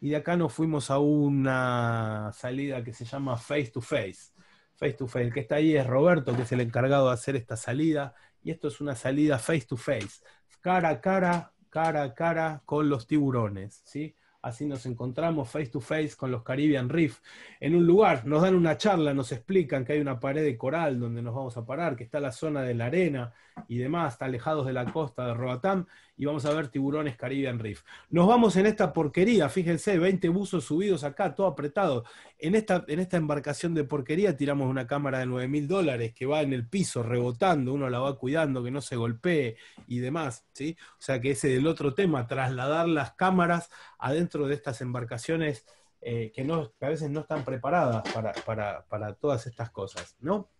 A: Y de acá nos fuimos a una salida que se llama Face to Face. Face to Face, el que está ahí es Roberto, que es el encargado de hacer esta salida. Y esto es una salida face to face, cara a cara, cara a cara con los tiburones. ¿sí? así nos encontramos face to face con los Caribbean Reef en un lugar, nos dan una charla, nos explican que hay una pared de coral donde nos vamos a parar, que está la zona de la arena, y demás, está alejados de la costa de Roatán, y vamos a ver tiburones Caribbean Reef. Nos vamos en esta porquería, fíjense, 20 buzos subidos acá, todo apretado. En esta, en esta embarcación de porquería tiramos una cámara de 9 mil dólares que va en el piso rebotando, uno la va cuidando, que no se golpee y demás, ¿sí? O sea que ese es el otro tema, trasladar las cámaras adentro de estas embarcaciones eh, que, no, a veces no están preparadas para, para, para todas estas cosas, ¿no?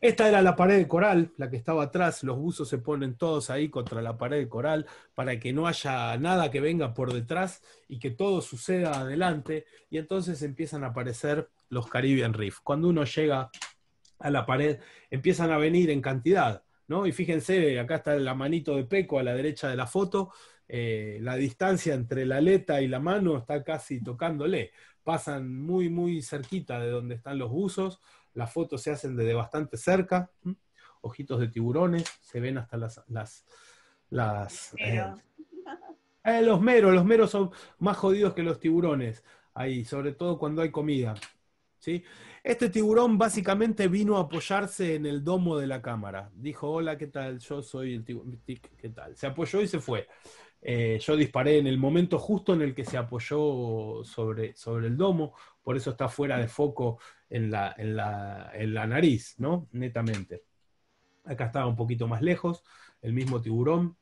A: Esta era la pared de coral, la que estaba atrás. Los buzos se ponen todos ahí contra la pared de coral para que no haya nada que venga por detrás y que todo suceda adelante. Y entonces empiezan a aparecer los Caribbean Reef. Cuando uno llega a la pared, empiezan a venir en cantidad. ¿no? Y fíjense, acá está la manito de Peco a la derecha de la foto. Eh, la distancia entre la aleta y la mano está casi tocándole. Pasan muy, muy cerquita de donde están los buzos las fotos se hacen desde bastante cerca, ojitos de tiburones, se ven hasta las... las, eh, eh, los meros, los meros son más jodidos que los tiburones, ahí, sobre todo cuando hay comida. ¿sí? Este tiburón básicamente vino a apoyarse en el domo de la cámara. Dijo, hola, ¿qué tal? Yo soy el tiburón, ¿qué tal? Se apoyó y se fue. Eh, yo disparé en el momento justo en el que se apoyó sobre, sobre el domo, por eso está fuera de foco en la, en la, en la nariz, ¿no? Netamente. Acá estaba un poquito más lejos, el mismo tiburón.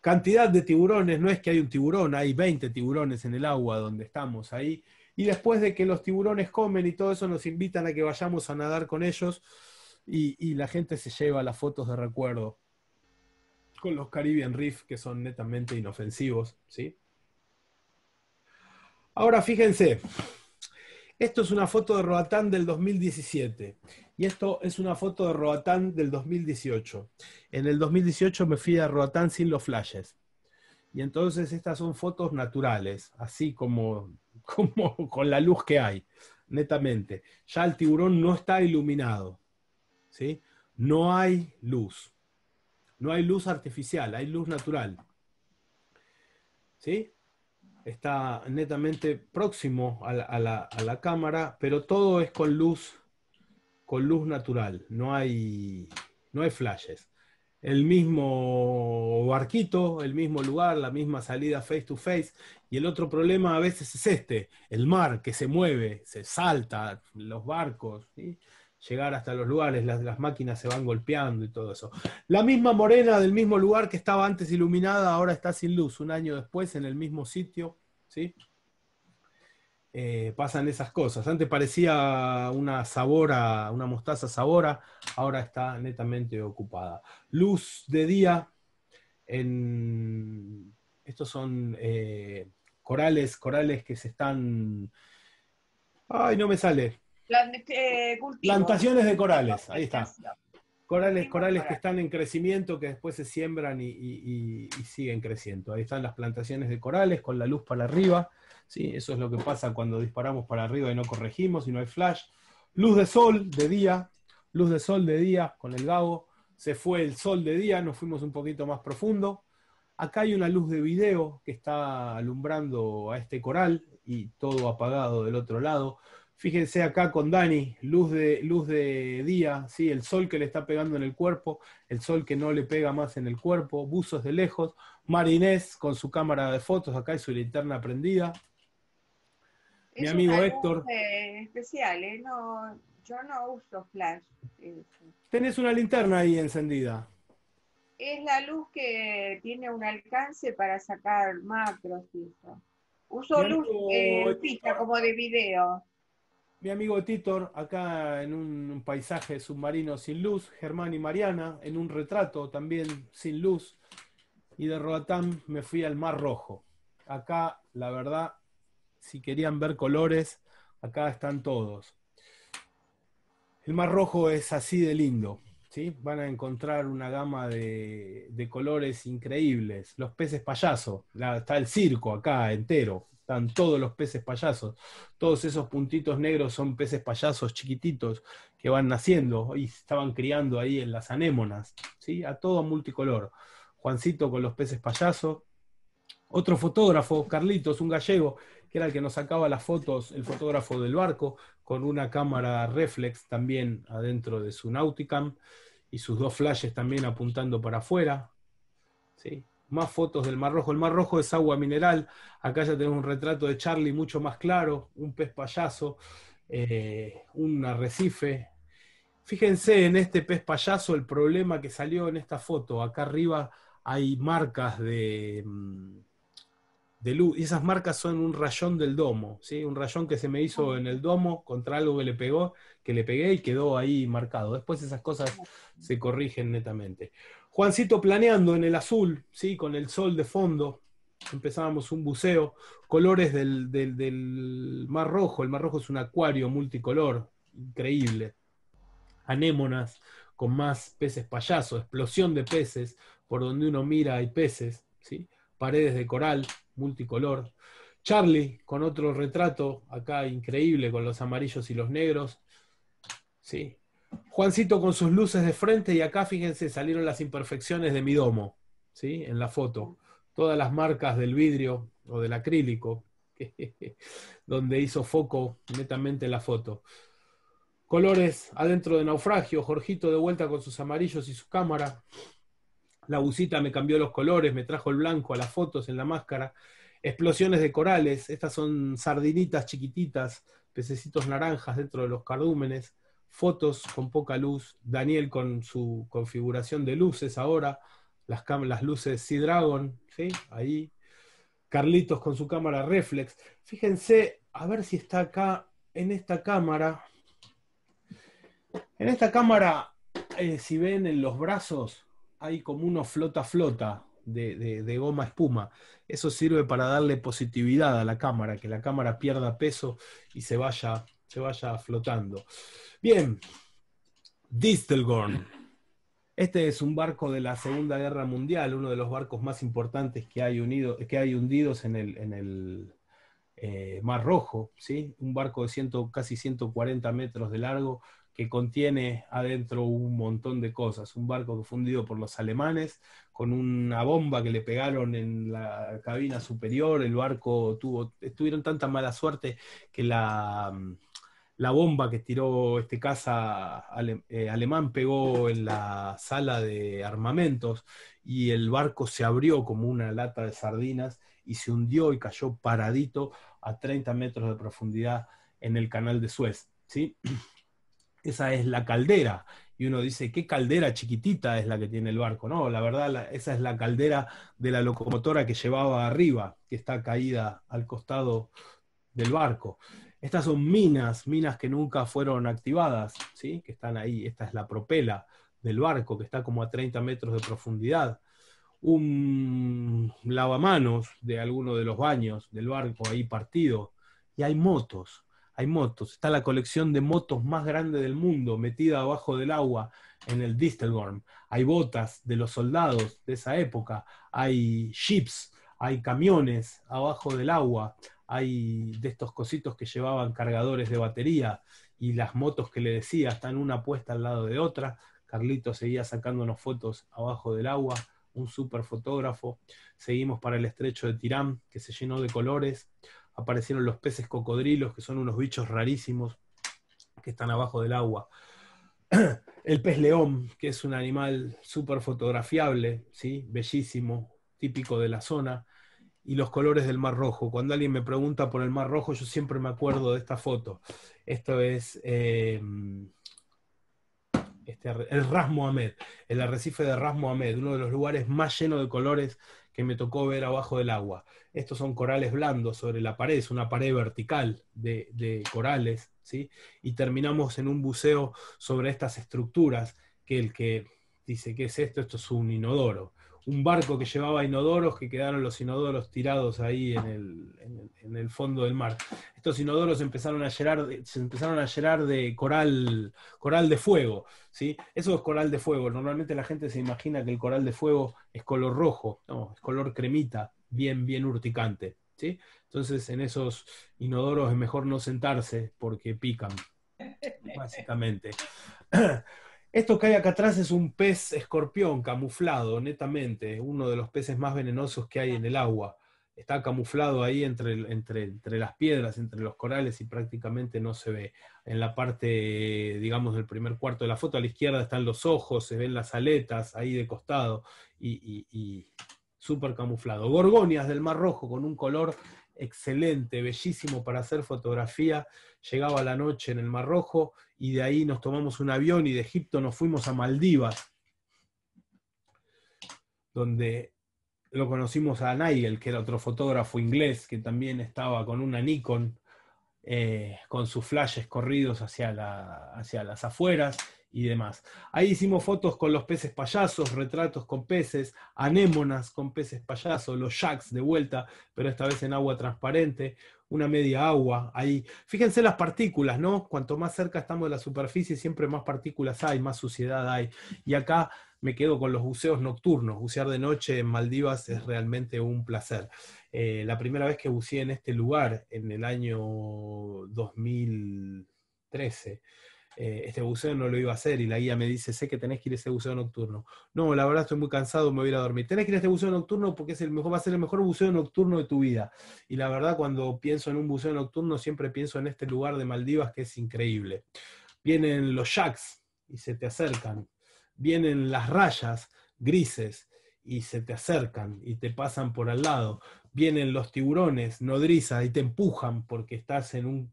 A: Cantidad de tiburones, no es que hay un tiburón, hay 20 tiburones en el agua donde estamos ahí. Y después de que los tiburones comen y todo eso, nos invitan a que vayamos a nadar con ellos y, y la gente se lleva las fotos de recuerdo con los Caribbean Reef, que son netamente inofensivos, ¿sí? Ahora fíjense, esto es una foto de Roatán del 2017 y esto es una foto de Roatán del 2018. En el 2018 me fui a Roatán sin los flashes. Y entonces estas son fotos naturales, así como, como con la luz que hay, netamente. Ya el tiburón no está iluminado, ¿sí? No hay luz. No hay luz artificial, hay luz natural. ¿Sí? está netamente próximo a la, cámara, pero todo es con luz, con luz natural, no hay, no hay flashes. El mismo barquito, el mismo lugar, la misma salida face to face. Y el otro problema a veces es este, el mar que se mueve, se salta, los barcos llegar hasta los lugares, las, las, máquinas se van golpeando y todo eso. La misma morena del mismo lugar que estaba antes iluminada, ahora está sin luz, un año después en el mismo sitio, ¿sí? Eh, pasan esas cosas. Antes parecía una sabora, una mostaza sabora, ahora está netamente ocupada. Luz de día en... Estos son eh, corales, corales que se están... Ay, no me sale
B: eh, plantaciones
A: de corales, ahí están. Corales, corales que están en crecimiento, que después se siembran y, siguen creciendo. Ahí están las plantaciones de corales con la luz para arriba. ¿sí? Eso es lo que pasa cuando disparamos para arriba y no corregimos y no hay flash. Luz de sol de día, luz de sol de día con el gabo. Se fue el sol de día, nos fuimos un poquito más profundo. Acá hay una luz de video que está alumbrando a este coral y todo apagado del otro lado. Fíjense acá con Dani, luz de, luz de día, ¿sí? el sol que le está pegando en el cuerpo, el sol que no le pega más en el cuerpo, buzos de lejos, Marinés con su cámara de fotos acá y su linterna prendida. Mi amigo Héctor.
D: Eh, especial, ¿eh? no, yo no uso flash.
A: Tenés una linterna ahí encendida.
D: Es la luz que tiene un alcance para sacar macros Uso luz como de video.
A: Mi amigo Titor, acá en un paisaje submarino sin luz, Germán y Mariana, en un retrato también sin luz, y de Roatán me fui al Mar Rojo. Acá, la verdad, si querían ver colores, acá están todos. El Mar Rojo es así de lindo. ¿Sí? van a encontrar una gama de, colores increíbles. Los peces payaso, está el circo acá entero, están todos los peces payasos. Todos esos puntitos negros son peces payasos chiquititos que van naciendo y estaban criando ahí en las anémonas, ¿sí? a todo multicolor. Juancito con los peces payasos. Otro fotógrafo, Carlitos, un gallego, que era el que nos sacaba las fotos, el fotógrafo del barco, con una cámara reflex también adentro de su Nauticam y sus dos flashes también apuntando para afuera. ¿sí? más fotos del Mar Rojo. El Mar Rojo es agua mineral. Acá ya tenemos un retrato de Charlie mucho más claro, un pez payaso, eh, un arrecife. Fíjense en este pez payaso el problema que salió en esta foto. Acá arriba hay marcas de, mm, de luz y esas marcas son un rayón del domo, ¿sí? un rayón que se me hizo en el domo contra algo que le pegó, que le pegué y quedó ahí marcado. Después esas cosas se corrigen netamente. Juancito planeando en el azul, ¿sí? con el sol de fondo, empezábamos un buceo, colores del, mar rojo, el mar rojo es un acuario multicolor, increíble, anémonas con más peces payaso, explosión de peces, por donde uno mira hay peces, ¿sí? paredes de coral multicolor, Charlie con otro retrato acá increíble con los amarillos y los negros, ¿sí? Juancito con sus luces de frente y acá, fíjense, salieron las imperfecciones de mi domo, ¿sí? En la foto. Todas las marcas del vidrio o del acrílico, donde hizo foco netamente la foto. Colores adentro de naufragio, Jorgito de vuelta con sus amarillos y su cámara. La busita me cambió los colores, me trajo el blanco a las fotos en la máscara. Explosiones de corales, estas son sardinitas chiquititas, pececitos naranjas dentro de los cardúmenes fotos con poca luz, Daniel con su configuración de luces ahora, las, luces Sea Dragon, Ahí. Carlitos con su cámara reflex. Fíjense, a ver si está acá en esta cámara. En esta cámara, eh, si ven en los brazos, hay como uno flota-flota de, de goma espuma. Eso sirve para darle positividad a la cámara, que la cámara pierda peso y se vaya se vaya flotando. Bien, Distelgorn. Este es un barco de la Segunda Guerra Mundial, uno de los barcos más importantes que hay, unido, que hundidos en el, en eh, Mar Rojo, ¿sí? un barco de casi 140 metros de largo que contiene adentro un montón de cosas. Un barco fundido por los alemanes con una bomba que le pegaron en la cabina superior. El barco tuvo, tuvieron tanta mala suerte que la la bomba que tiró este caza eh, alemán pegó en la sala de armamentos y el barco se abrió como una lata de sardinas y se hundió y cayó paradito a 30 metros de profundidad en el canal de Suez. ¿sí? Esa es la caldera. Y uno dice, ¿qué caldera chiquitita es la que tiene el barco? No, la verdad, esa es la caldera de la locomotora que llevaba arriba, que está caída al costado del barco. Estas son minas, minas que nunca fueron activadas, ¿sí? que están ahí. Esta es la propela del barco, que está como a 30 metros de profundidad. Un lavamanos de alguno de los baños del barco ahí partido. Y hay motos, hay motos. Está la colección de motos más grande del mundo metida abajo del agua en el Distelgorm. Hay botas de los soldados de esa época. Hay ships, hay camiones abajo del agua hay de estos cositos que llevaban cargadores de batería y las motos que le decía están una puesta al lado de otra. Carlito seguía sacándonos fotos abajo del agua, un super fotógrafo. Seguimos para el estrecho de Tirán, que se llenó de colores. Aparecieron los peces cocodrilos, que son unos bichos rarísimos que están abajo del agua. El pez león, que es un animal súper fotografiable, ¿sí? bellísimo, típico de la zona y los colores del Mar Rojo. Cuando alguien me pregunta por el Mar Rojo, yo siempre me acuerdo de esta foto. Esto es eh, este, el Rasmo Mohamed, el arrecife de Ras Mohamed, uno de los lugares más llenos de colores que me tocó ver abajo del agua. Estos son corales blandos sobre la pared, es una pared vertical de, corales, ¿sí? y terminamos en un buceo sobre estas estructuras que el que dice, ¿qué es esto? Esto es un inodoro un barco que llevaba inodoros que quedaron los inodoros tirados ahí en el, fondo del mar. Estos inodoros empezaron a llenar, se empezaron a llenar de coral, coral de fuego. ¿sí? Eso es coral de fuego. Normalmente la gente se imagina que el coral de fuego es color rojo, no, es color cremita, bien, bien urticante. ¿sí? Entonces en esos inodoros es mejor no sentarse porque pican, básicamente. Esto que hay acá atrás es un pez escorpión camuflado, netamente, uno de los peces más venenosos que hay en el agua. Está camuflado ahí entre, entre, entre las piedras, entre los corales y prácticamente no se ve. En la parte, digamos, del primer cuarto de la foto, a la izquierda están los ojos, se ven las aletas ahí de costado y, y súper camuflado. Gorgonias del Mar Rojo con un color excelente, bellísimo para hacer fotografía. Llegaba la noche en el Mar Rojo y de ahí nos tomamos un avión y de Egipto nos fuimos a Maldivas, donde lo conocimos a Nigel, que era otro fotógrafo inglés que también estaba con una Nikon, eh, con sus flashes corridos hacia, hacia las afueras y demás. Ahí hicimos fotos con los peces payasos, retratos con peces, anémonas con peces payasos, los jacks de vuelta, pero esta vez en agua transparente, una media agua ahí. Fíjense las partículas, ¿no? Cuanto más cerca estamos de la superficie, siempre más partículas hay, más suciedad hay. Y acá me quedo con los buceos nocturnos. Bucear de noche en Maldivas es realmente un placer. Eh, la primera vez que buceé en este lugar, en el año 2013, eh, este buceo no lo iba a hacer y la guía me dice, sé que tenés que ir a ese buceo nocturno. No, la verdad estoy muy cansado, me voy a ir a dormir. Tenés que ir a este buceo nocturno porque es el mejor, va a ser el mejor buceo nocturno de tu vida. Y la verdad cuando pienso en un buceo nocturno siempre pienso en este lugar de Maldivas que es increíble. Vienen los jacks y se te acercan. Vienen las rayas grises y se te acercan y te pasan por al lado. Vienen los tiburones, nodriza, y te empujan porque estás en un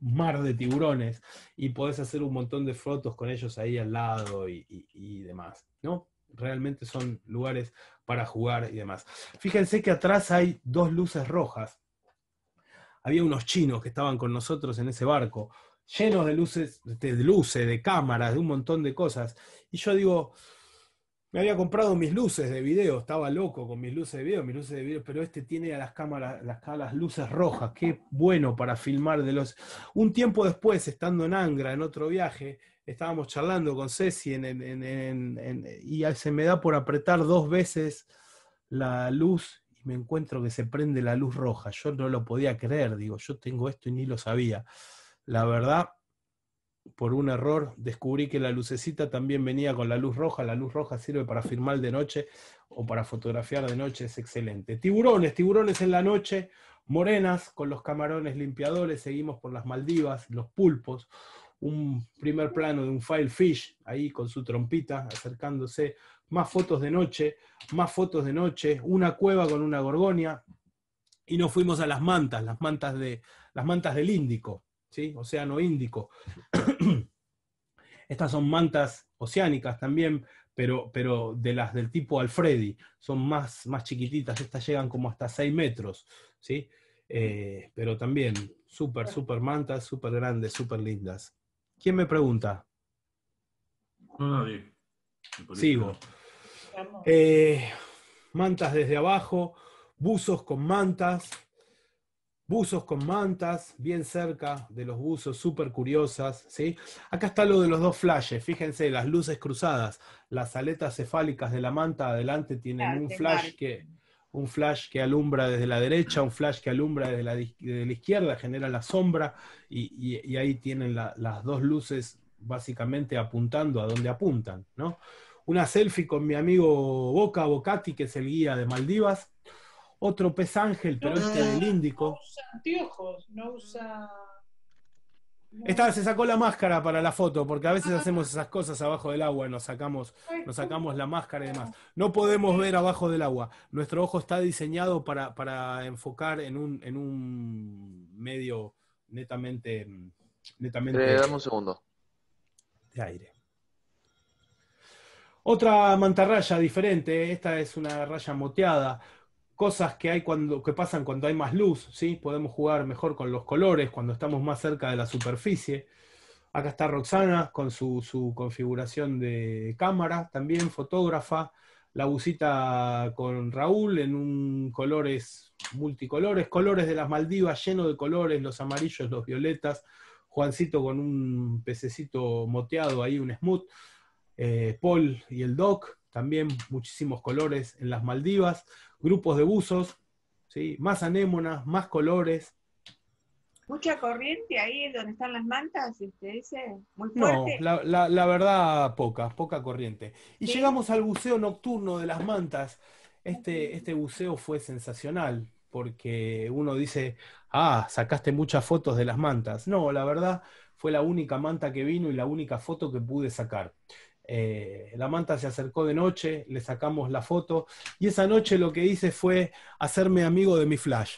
A: mar de tiburones y podés hacer un montón de fotos con ellos ahí al lado y, demás, ¿no? Realmente son lugares para jugar y demás. Fíjense que atrás hay dos luces rojas. Había unos chinos que estaban con nosotros en ese barco, llenos de luces, de luces, de cámaras, de un montón de cosas. Y yo digo, me había comprado mis luces de video, estaba loco con mis luces de video, mis luces de video, pero este tiene a las cámaras, las, luces rojas, qué bueno para filmar de los. Un tiempo después, estando en Angra, en otro viaje, estábamos charlando con Ceci y se me da por apretar dos veces la luz y me encuentro que se prende la luz roja. Yo no lo podía creer, digo, yo tengo esto y ni lo sabía. La verdad, por un error, descubrí que la lucecita también venía con la luz roja. La luz roja sirve para filmar de noche o para fotografiar de noche, es excelente. Tiburones, tiburones en la noche, morenas, con los camarones limpiadores, seguimos por las Maldivas, los pulpos, un primer plano de un filefish ahí con su trompita acercándose, más fotos de noche, más fotos de noche, una cueva con una gorgonia, y nos fuimos a las mantas, las mantas, de, las mantas del Índico. ¿sí? Océano Índico. Estas son mantas oceánicas también, pero, pero, de las del tipo Alfredi, son más, más chiquititas, estas llegan como hasta 6 metros, ¿sí? Eh, pero también súper, súper mantas, súper grandes, súper lindas. ¿Quién me pregunta? No, nadie. Sigo. Eh, mantas desde abajo, buzos con mantas, buzos con mantas, bien cerca de los buzos, súper curiosas. ¿sí? Acá está lo de los dos flashes, fíjense, las luces cruzadas, las aletas cefálicas de la manta adelante tienen un flash que un flash que alumbra desde la derecha, un flash que alumbra desde la, izquierda, genera la sombra y, ahí tienen las dos luces básicamente apuntando a donde apuntan. ¿no? Una selfie con mi amigo Boca Bocati, que es el guía de Maldivas otro pez ángel, pero este este del Índico. No usa
B: anteojos, no usa.
A: Esta se sacó la máscara para la foto, porque a veces ah. hacemos esas cosas abajo del agua, nos sacamos, nos sacamos la máscara y demás. No podemos ver abajo del agua. Nuestro ojo está diseñado para, enfocar en un, en un medio netamente. netamente eh, un segundo. De aire. Otra mantarraya diferente, esta es una raya moteada cosas que, hay cuando, que pasan cuando hay más luz, ¿sí? podemos jugar mejor con los colores cuando estamos más cerca de la superficie. Acá está Roxana con su, configuración de cámara, también fotógrafa. La busita con Raúl en un colores multicolores, colores de las Maldivas lleno de colores, los amarillos, los violetas. Juancito con un pececito moteado ahí, un smooth. Eh, Paul y el Doc, también muchísimos colores en las Maldivas, grupos de buzos, ¿sí? más anémonas, más colores.
D: ¿Mucha corriente ahí donde están las mantas, este, dice? ¿Muy fuerte? No,
A: la, verdad, poca, poca corriente. Y llegamos al buceo nocturno de las mantas. Este, este buceo fue sensacional, porque uno dice, ah, sacaste muchas fotos de las mantas. No, la verdad, fue la única manta que vino y la única foto que pude sacar. Eh, la manta se acercó de noche, le sacamos la foto y esa noche lo que hice fue hacerme amigo de mi flash.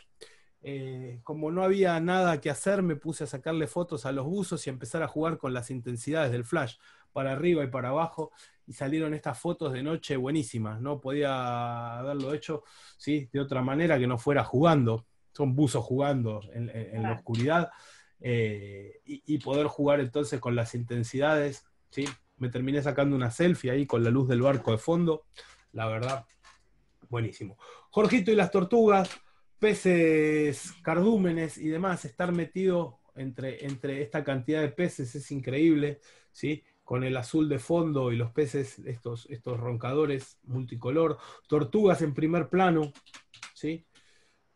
A: Eh, como no había nada que hacer, me puse a sacarle fotos a los buzos y empezar a jugar con las intensidades del flash, para arriba y para abajo, y salieron estas fotos de noche buenísimas. No podía haberlo hecho ¿sí? de otra manera que no fuera jugando. Son buzos jugando en, la oscuridad eh, y, y poder jugar entonces con las intensidades. ¿sí? me terminé sacando una selfie ahí con la luz del barco de fondo. La verdad, buenísimo. Jorgito y las tortugas, peces, cardúmenes y demás, estar metido entre, entre esta cantidad de peces es increíble, ¿sí? Con el azul de fondo y los peces, estos, estos roncadores multicolor, tortugas en primer plano, ¿sí?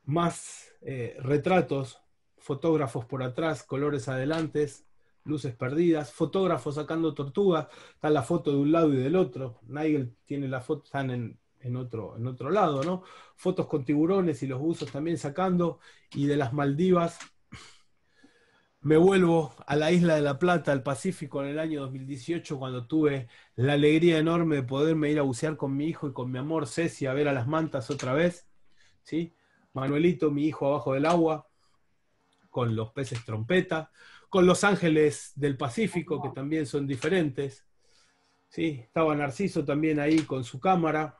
A: Más eh, retratos, fotógrafos por atrás, colores adelantes, luces perdidas, fotógrafos sacando tortugas, está la foto de un lado y del otro, Nigel tiene la foto, están en, otro, en otro lado, ¿no? Fotos con tiburones y los buzos también sacando, y de las Maldivas me vuelvo a la isla de La Plata, al Pacífico, en el año 2018, cuando tuve la alegría enorme de poderme ir a bucear con mi hijo y con mi amor Ceci a ver a las mantas otra vez, ¿sí? Manuelito, mi hijo abajo del agua, con los peces trompeta, con los ángeles del Pacífico, que también son diferentes. ¿sí? Estaba Narciso también ahí con su cámara.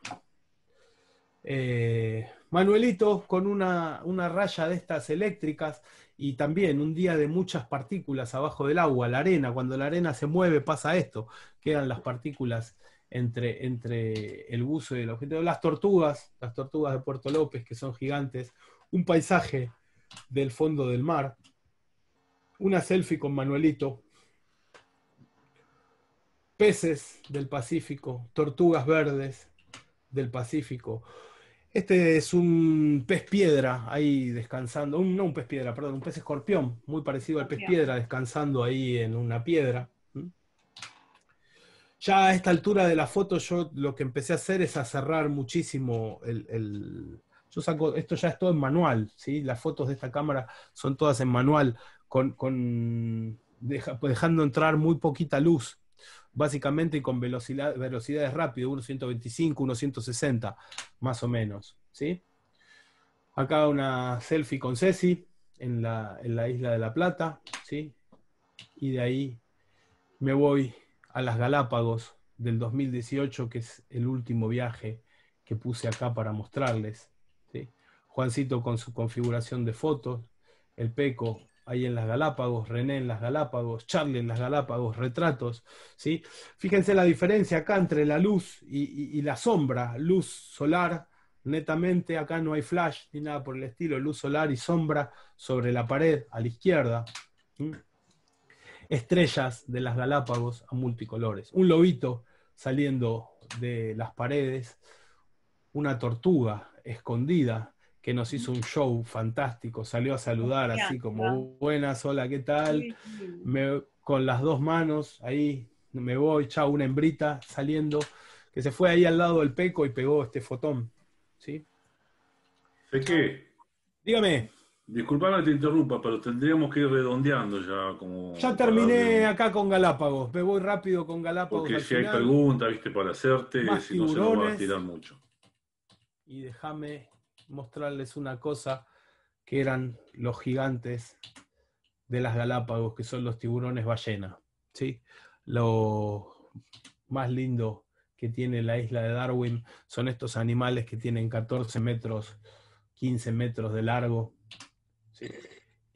A: Eh, Manuelito con una, raya de estas eléctricas y también un día de muchas partículas abajo del agua, la arena, cuando la arena se mueve pasa esto, quedan las partículas entre, entre el buzo y el objeto. Las tortugas, las tortugas de Puerto López que son gigantes, un paisaje del fondo del mar una selfie con Manuelito, peces del Pacífico, tortugas verdes del Pacífico. Este es un pez piedra ahí descansando, un, no un pez piedra, perdón, un pez escorpión, muy parecido al pez piedra descansando ahí en una piedra. ¿Mm? Ya a esta altura de la foto yo lo que empecé a hacer es a cerrar muchísimo el, el yo saco, esto ya es todo en manual, ¿sí? las fotos de esta cámara son todas en manual, con, pues dejando entrar muy poquita luz, básicamente y con velocidad, velocidades rápidas, 1.125, 125, 160, más o menos. ¿sí? Acá una selfie con Ceci en la, en la isla de La Plata, ¿sí? y de ahí me voy a las Galápagos del 2018, que es el último viaje que puse acá para mostrarles. Juancito con su configuración de fotos, el Peco ahí en las Galápagos, René en las Galápagos, Charlie en las Galápagos, retratos, ¿sí? Fíjense la diferencia acá entre la luz y, la sombra, luz solar, netamente, acá no hay flash ni nada por el estilo, luz solar y sombra sobre la pared a la izquierda. Estrellas de las Galápagos a multicolores, un lobito saliendo de las paredes, una tortuga escondida que nos hizo un show fantástico, salió a saludar así como, buenas, hola, ¿qué tal? con las dos manos, ahí me voy, chao, una hembrita saliendo, que se fue ahí al lado del peco y pegó este fotón, ¿sí?
E: Es que... Dígame. Disculpame que te interrumpa, pero tendríamos que ir redondeando ya como... Ya terminé
A: acá con Galápagos, me voy rápido con Galápagos. Porque si hay pregunta
E: viste, para hacerte, si no se nos va a tirar mucho.
A: Y déjame mostrarles una cosa que eran los gigantes de las Galápagos, que son los tiburones ballena. ¿sí? Lo más lindo que tiene la isla de Darwin son estos animales que tienen 14 metros, 15 metros de largo,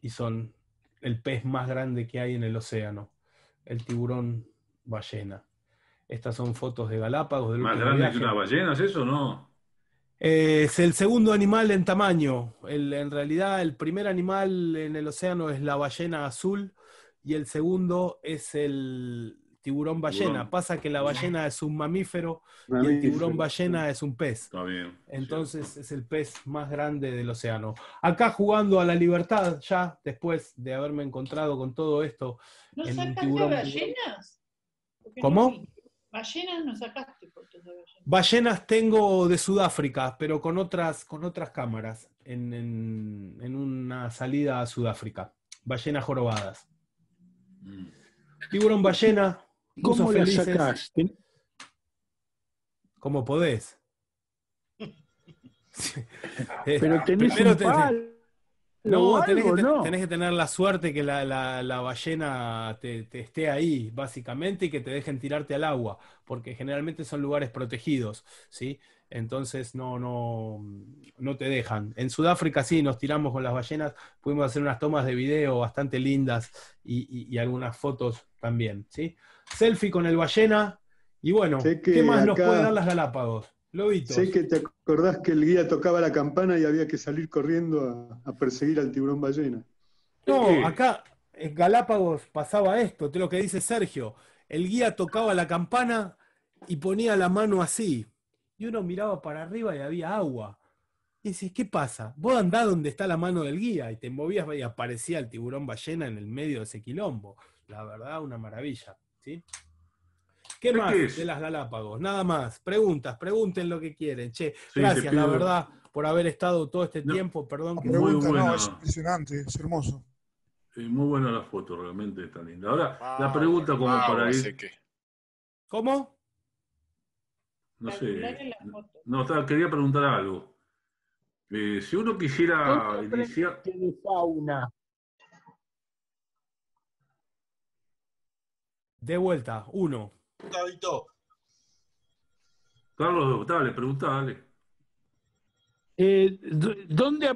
A: y son el pez más grande que hay en el océano, el tiburón ballena. Estas son fotos de Galápagos. ¿Más grande que una ballena es eso no? es el segundo animal en tamaño. en realidad, el primer animal en el océano es la ballena azul y el segundo es el tiburón ballena. Pasa que la ballena es un mamífero, y el tiburón ballena es un pez. Entonces es el pez más grande del océano. Acá jugando a la libertad, ya después de haberme encontrado con todo esto. ¿No
B: ballenas? ¿Cómo? Ballenas no sacaste fotos de ballenas.
A: Ballenas tengo de Sudáfrica, pero con otras, con otras cámaras, en, en, una salida a Sudáfrica. Ballenas jorobadas. Mm. Tiburón ballena. ¿Cómo las sacaste? ¿Cómo podés. Eh, pero tenés no, tenés, que, tener la suerte que la, ballena te, esté ahí, básicamente, y que te dejen tirarte al agua, porque generalmente son lugares protegidos, ¿sí? Entonces no, no, no te dejan. En Sudáfrica sí, nos tiramos con las ballenas, pudimos hacer unas tomas de video bastante lindas y, algunas fotos también, ¿sí? Selfie con el ballena, y bueno, ¿qué más nos puede dar las Galápagos? Sé que te acordás que el guía tocaba la campana y había que salir corriendo a, perseguir al tiburón ballena. No, acá en Galápagos pasaba esto, te lo que dice Sergio. El guía tocaba la campana y ponía la mano así. Y uno miraba para arriba y había agua. Y dices, ¿qué pasa? Vos andás donde está la mano del guía y te movías y aparecía el tiburón ballena en el medio de ese quilombo. La verdad, una maravilla. ¿sí? ¿Qué más de las Galápagos? Nada más. Preguntas, pregunten lo que quieren. Che, gracias, la verdad, por haber estado todo este tiempo. Perdón que muy buena. es impresionante, es hermoso.
E: muy buena la foto, realmente está linda. Ahora, la ah, pregunta como para ir. ¿Cómo? No sé. No, quería preguntar algo. Eh, si uno quisiera iniciar. tiene fauna?
A: De vuelta, uno. Carlos, eh, ¿Dónde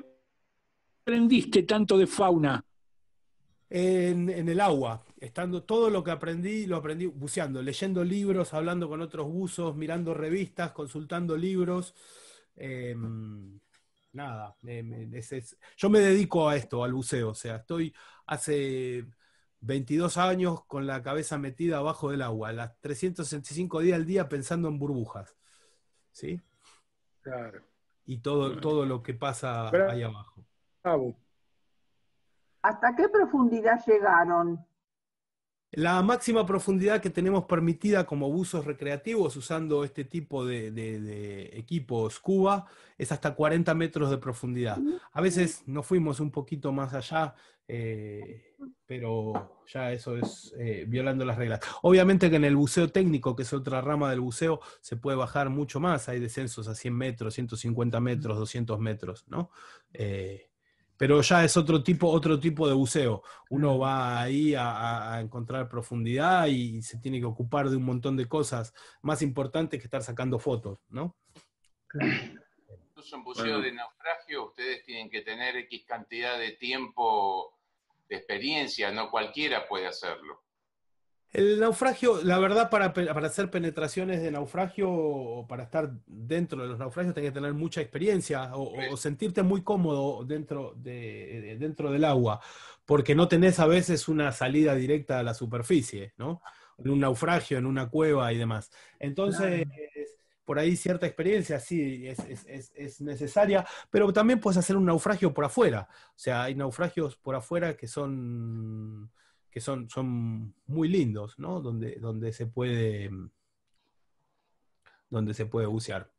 A: aprendiste tanto de fauna? En, el agua, estando todo lo que aprendí, lo aprendí buceando, leyendo libros, hablando con otros buzos, mirando revistas, consultando libros. Em, nada, yo me dedico a esto, al buceo, o sea, estoy hace 22 años con la cabeza metida abajo del agua, las 365 días al día pensando en burbujas. ¿Sí? Claro. Y todo, todo lo que pasa ahí abajo. ¿Hasta qué
D: profundidad llegaron?
A: La máxima profundidad que tenemos permitida como buzos recreativos usando este tipo de, equipos Cuba es hasta 40 metros de profundidad. A veces nos fuimos un poquito más allá, eh, pero ya eso es eh, violando las reglas. Obviamente que en el buceo técnico, que es otra rama del buceo, se puede bajar mucho más. Hay descensos a 100 metros, 150 metros, 200 metros, ¿no? Eh, pero ya es otro tipo, otro tipo de buceo. Uno va ahí a, encontrar profundidad y se tiene que ocupar de un montón de cosas más importantes que estar sacando fotos, ¿no?
E: Incluso en buceo de naufragio ustedes tienen que tener X cantidad de tiempo de experiencia, no cualquiera puede hacerlo.
A: El naufragio, la verdad, para, hacer penetraciones de naufragio o para estar dentro de los naufragios, tenés que tener mucha experiencia o, sentirte muy cómodo dentro, de, dentro del agua, porque no tenés a veces una salida directa a la superficie, ¿no? En un naufragio, en una cueva y demás. Entonces, por ahí cierta experiencia sí es, es necesaria, pero también puedes hacer un naufragio por afuera. O sea, hay naufragios por afuera que son que son, son muy lindos, ¿no? Donde, donde se puede mm, donde se puede bucear.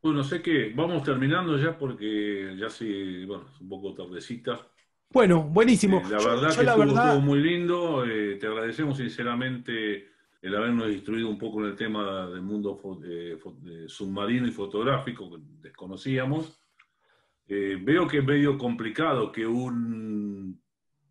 E: Bueno, sé que vamos terminando ya porque ya sí, bueno, es un poco tardecita.
A: Bueno, buenísimo. Eh,
E: la verdad que estuvo, muy lindo. Eh, te agradecemos sinceramente el habernos instruido un poco en el tema del mundo eh, submarino y fotográfico que desconocíamos. veo que es medio complicado que un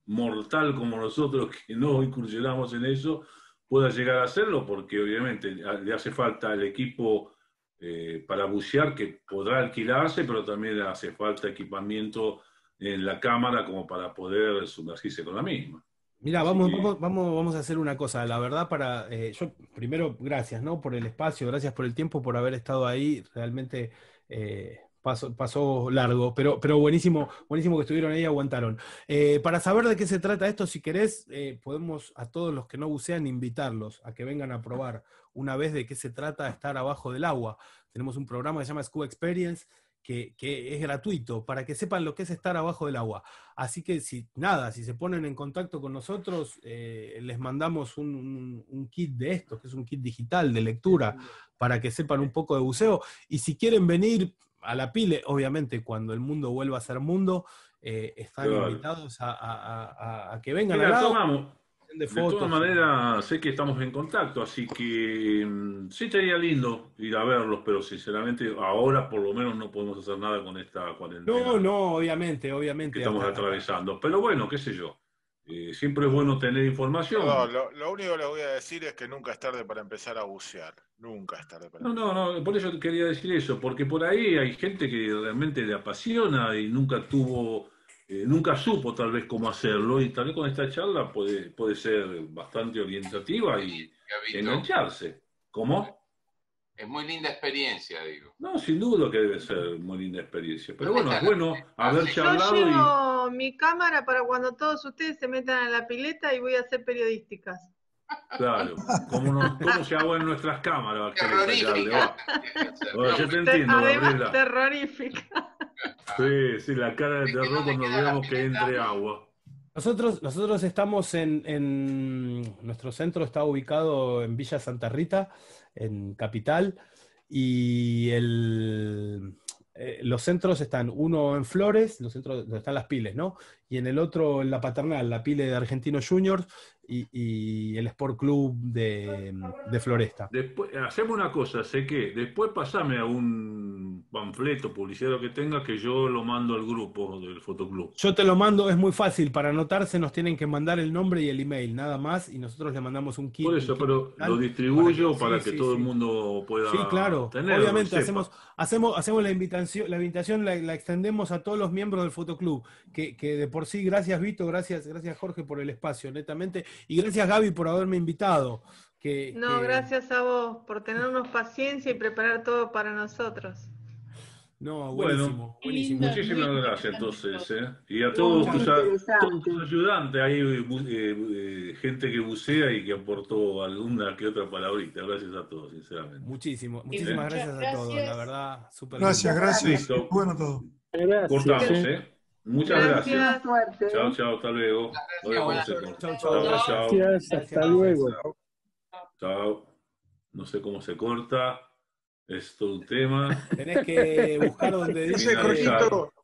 E: mortal como nosotros que no incursionamos en eso pueda llegar a hacerlo, porque obviamente le hace falta el equipo eh, para bucear que podrá alquilarse, pero también le hace falta equipamiento en la cámara como para poder sumergirse con la misma.
A: Mira, vamos, vamos, a hacer una cosa. La verdad, para eh, yo primero gracias, ¿no? Por el espacio, gracias por el tiempo, por haber estado ahí. Realmente eh, pasó, largo, pero, pero buenísimo, buenísimo que estuvieron ahí y aguantaron. Eh, para saber de qué se trata esto, si querés, eh, podemos a todos los que no bucean invitarlos a que vengan a probar una vez de qué se trata estar abajo del agua. Tenemos un programa que se llama Scuba Experience, que, es gratuito, para que sepan lo que es estar abajo del agua. Así que si nada, si se ponen en contacto con nosotros, eh, les mandamos un, un, kit de estos, que es un kit digital de lectura, para que sepan un poco de buceo. Y si quieren venir, a la pile, obviamente, cuando el mundo vuelva a ser mundo, eh, están invitados a, que vengan a tomamos. De, de todas maneras,
E: sé que estamos en contacto, así que mm, sí sería lindo ir a verlos, pero sinceramente ahora por lo menos no podemos hacer nada con esta cuarentena.
A: No, no, obviamente, obviamente. Que estamos atravesando.
E: Pero bueno, qué sé yo. Eh, siempre es bueno tener información. No, lo,
A: único que les voy a decir es que nunca es
E: tarde para empezar a bucear. Nunca es tarde para No, empezar. no, no, por eso quería decir eso, porque por ahí hay gente que realmente le apasiona y nunca tuvo, eh, nunca supo tal vez cómo hacerlo, y tal vez con esta charla puede, puede ser bastante orientativa y engancharse. ¿Cómo? Es muy linda experiencia, digo. No, sin duda que debe ser muy linda experiencia. Pero bueno, es bueno haber charlado y
D: mi cámara para cuando todos ustedes se metan a la pileta y voy a hacer periodísticas.
E: Claro, ¿Cómo nos, se hago en nuestras cámaras. Terrorífica. Bueno, yo te entiendo, Terrorífica. Sí, sí, la cara de terror cuando veamos que entre agua.
A: Nosotros, nosotros estamos en, en, Nuestro centro está ubicado en Villa Santa Rita, en Capital, y el eh, los centros están uno en Flores, los centros donde están las piles, ¿no? Y en el otro, en la paternal, la pile de argentino Juniors, y, el Sport Club mm, de, Floresta.
E: Después, hacemos una cosa, sé que después pasame a un panfleto publicitario que tenga que yo lo mando al grupo del fotoclub.
A: Yo te lo mando, es muy fácil, para anotarse nos tienen que mandar el nombre y el email, nada más, y nosotros le mandamos un kit. Por eso, pero lo distribuyo para que, todo
E: el mundo pueda Sí, claro, obviamente hacemos,
A: hacemos, hacemos la invitación, la invitación la, extendemos a todos los miembros del fotoclub, que, que de por sí, gracias Vito, gracias, gracias Jorge por el espacio, netamente y gracias Gaby por haberme invitado. Que, no, gracias
D: a vos por tenernos paciencia y preparar todo para nosotros.
E: No, buenísimo. Bueno, buenísimo. Muchísimas gracias entonces. ¿eh? Y a todos tus, ayudantes, hay eh, eh, gente que bucea y que aportó alguna que otra palabrita. Gracias a todos, sinceramente.
A: Muchísimo, muchísimas gracias, a todos, la verdad. súper gracias,
E: gracias. Bueno todo. Cortamos, ¿eh? Muchas gracias. ¿eh? Chao, chao, hasta luego. chao, chao, chao. Gracias, hasta luego. Chao. No sé cómo se corta. Es todo un tema. Tenés que buscar donde dice cortito.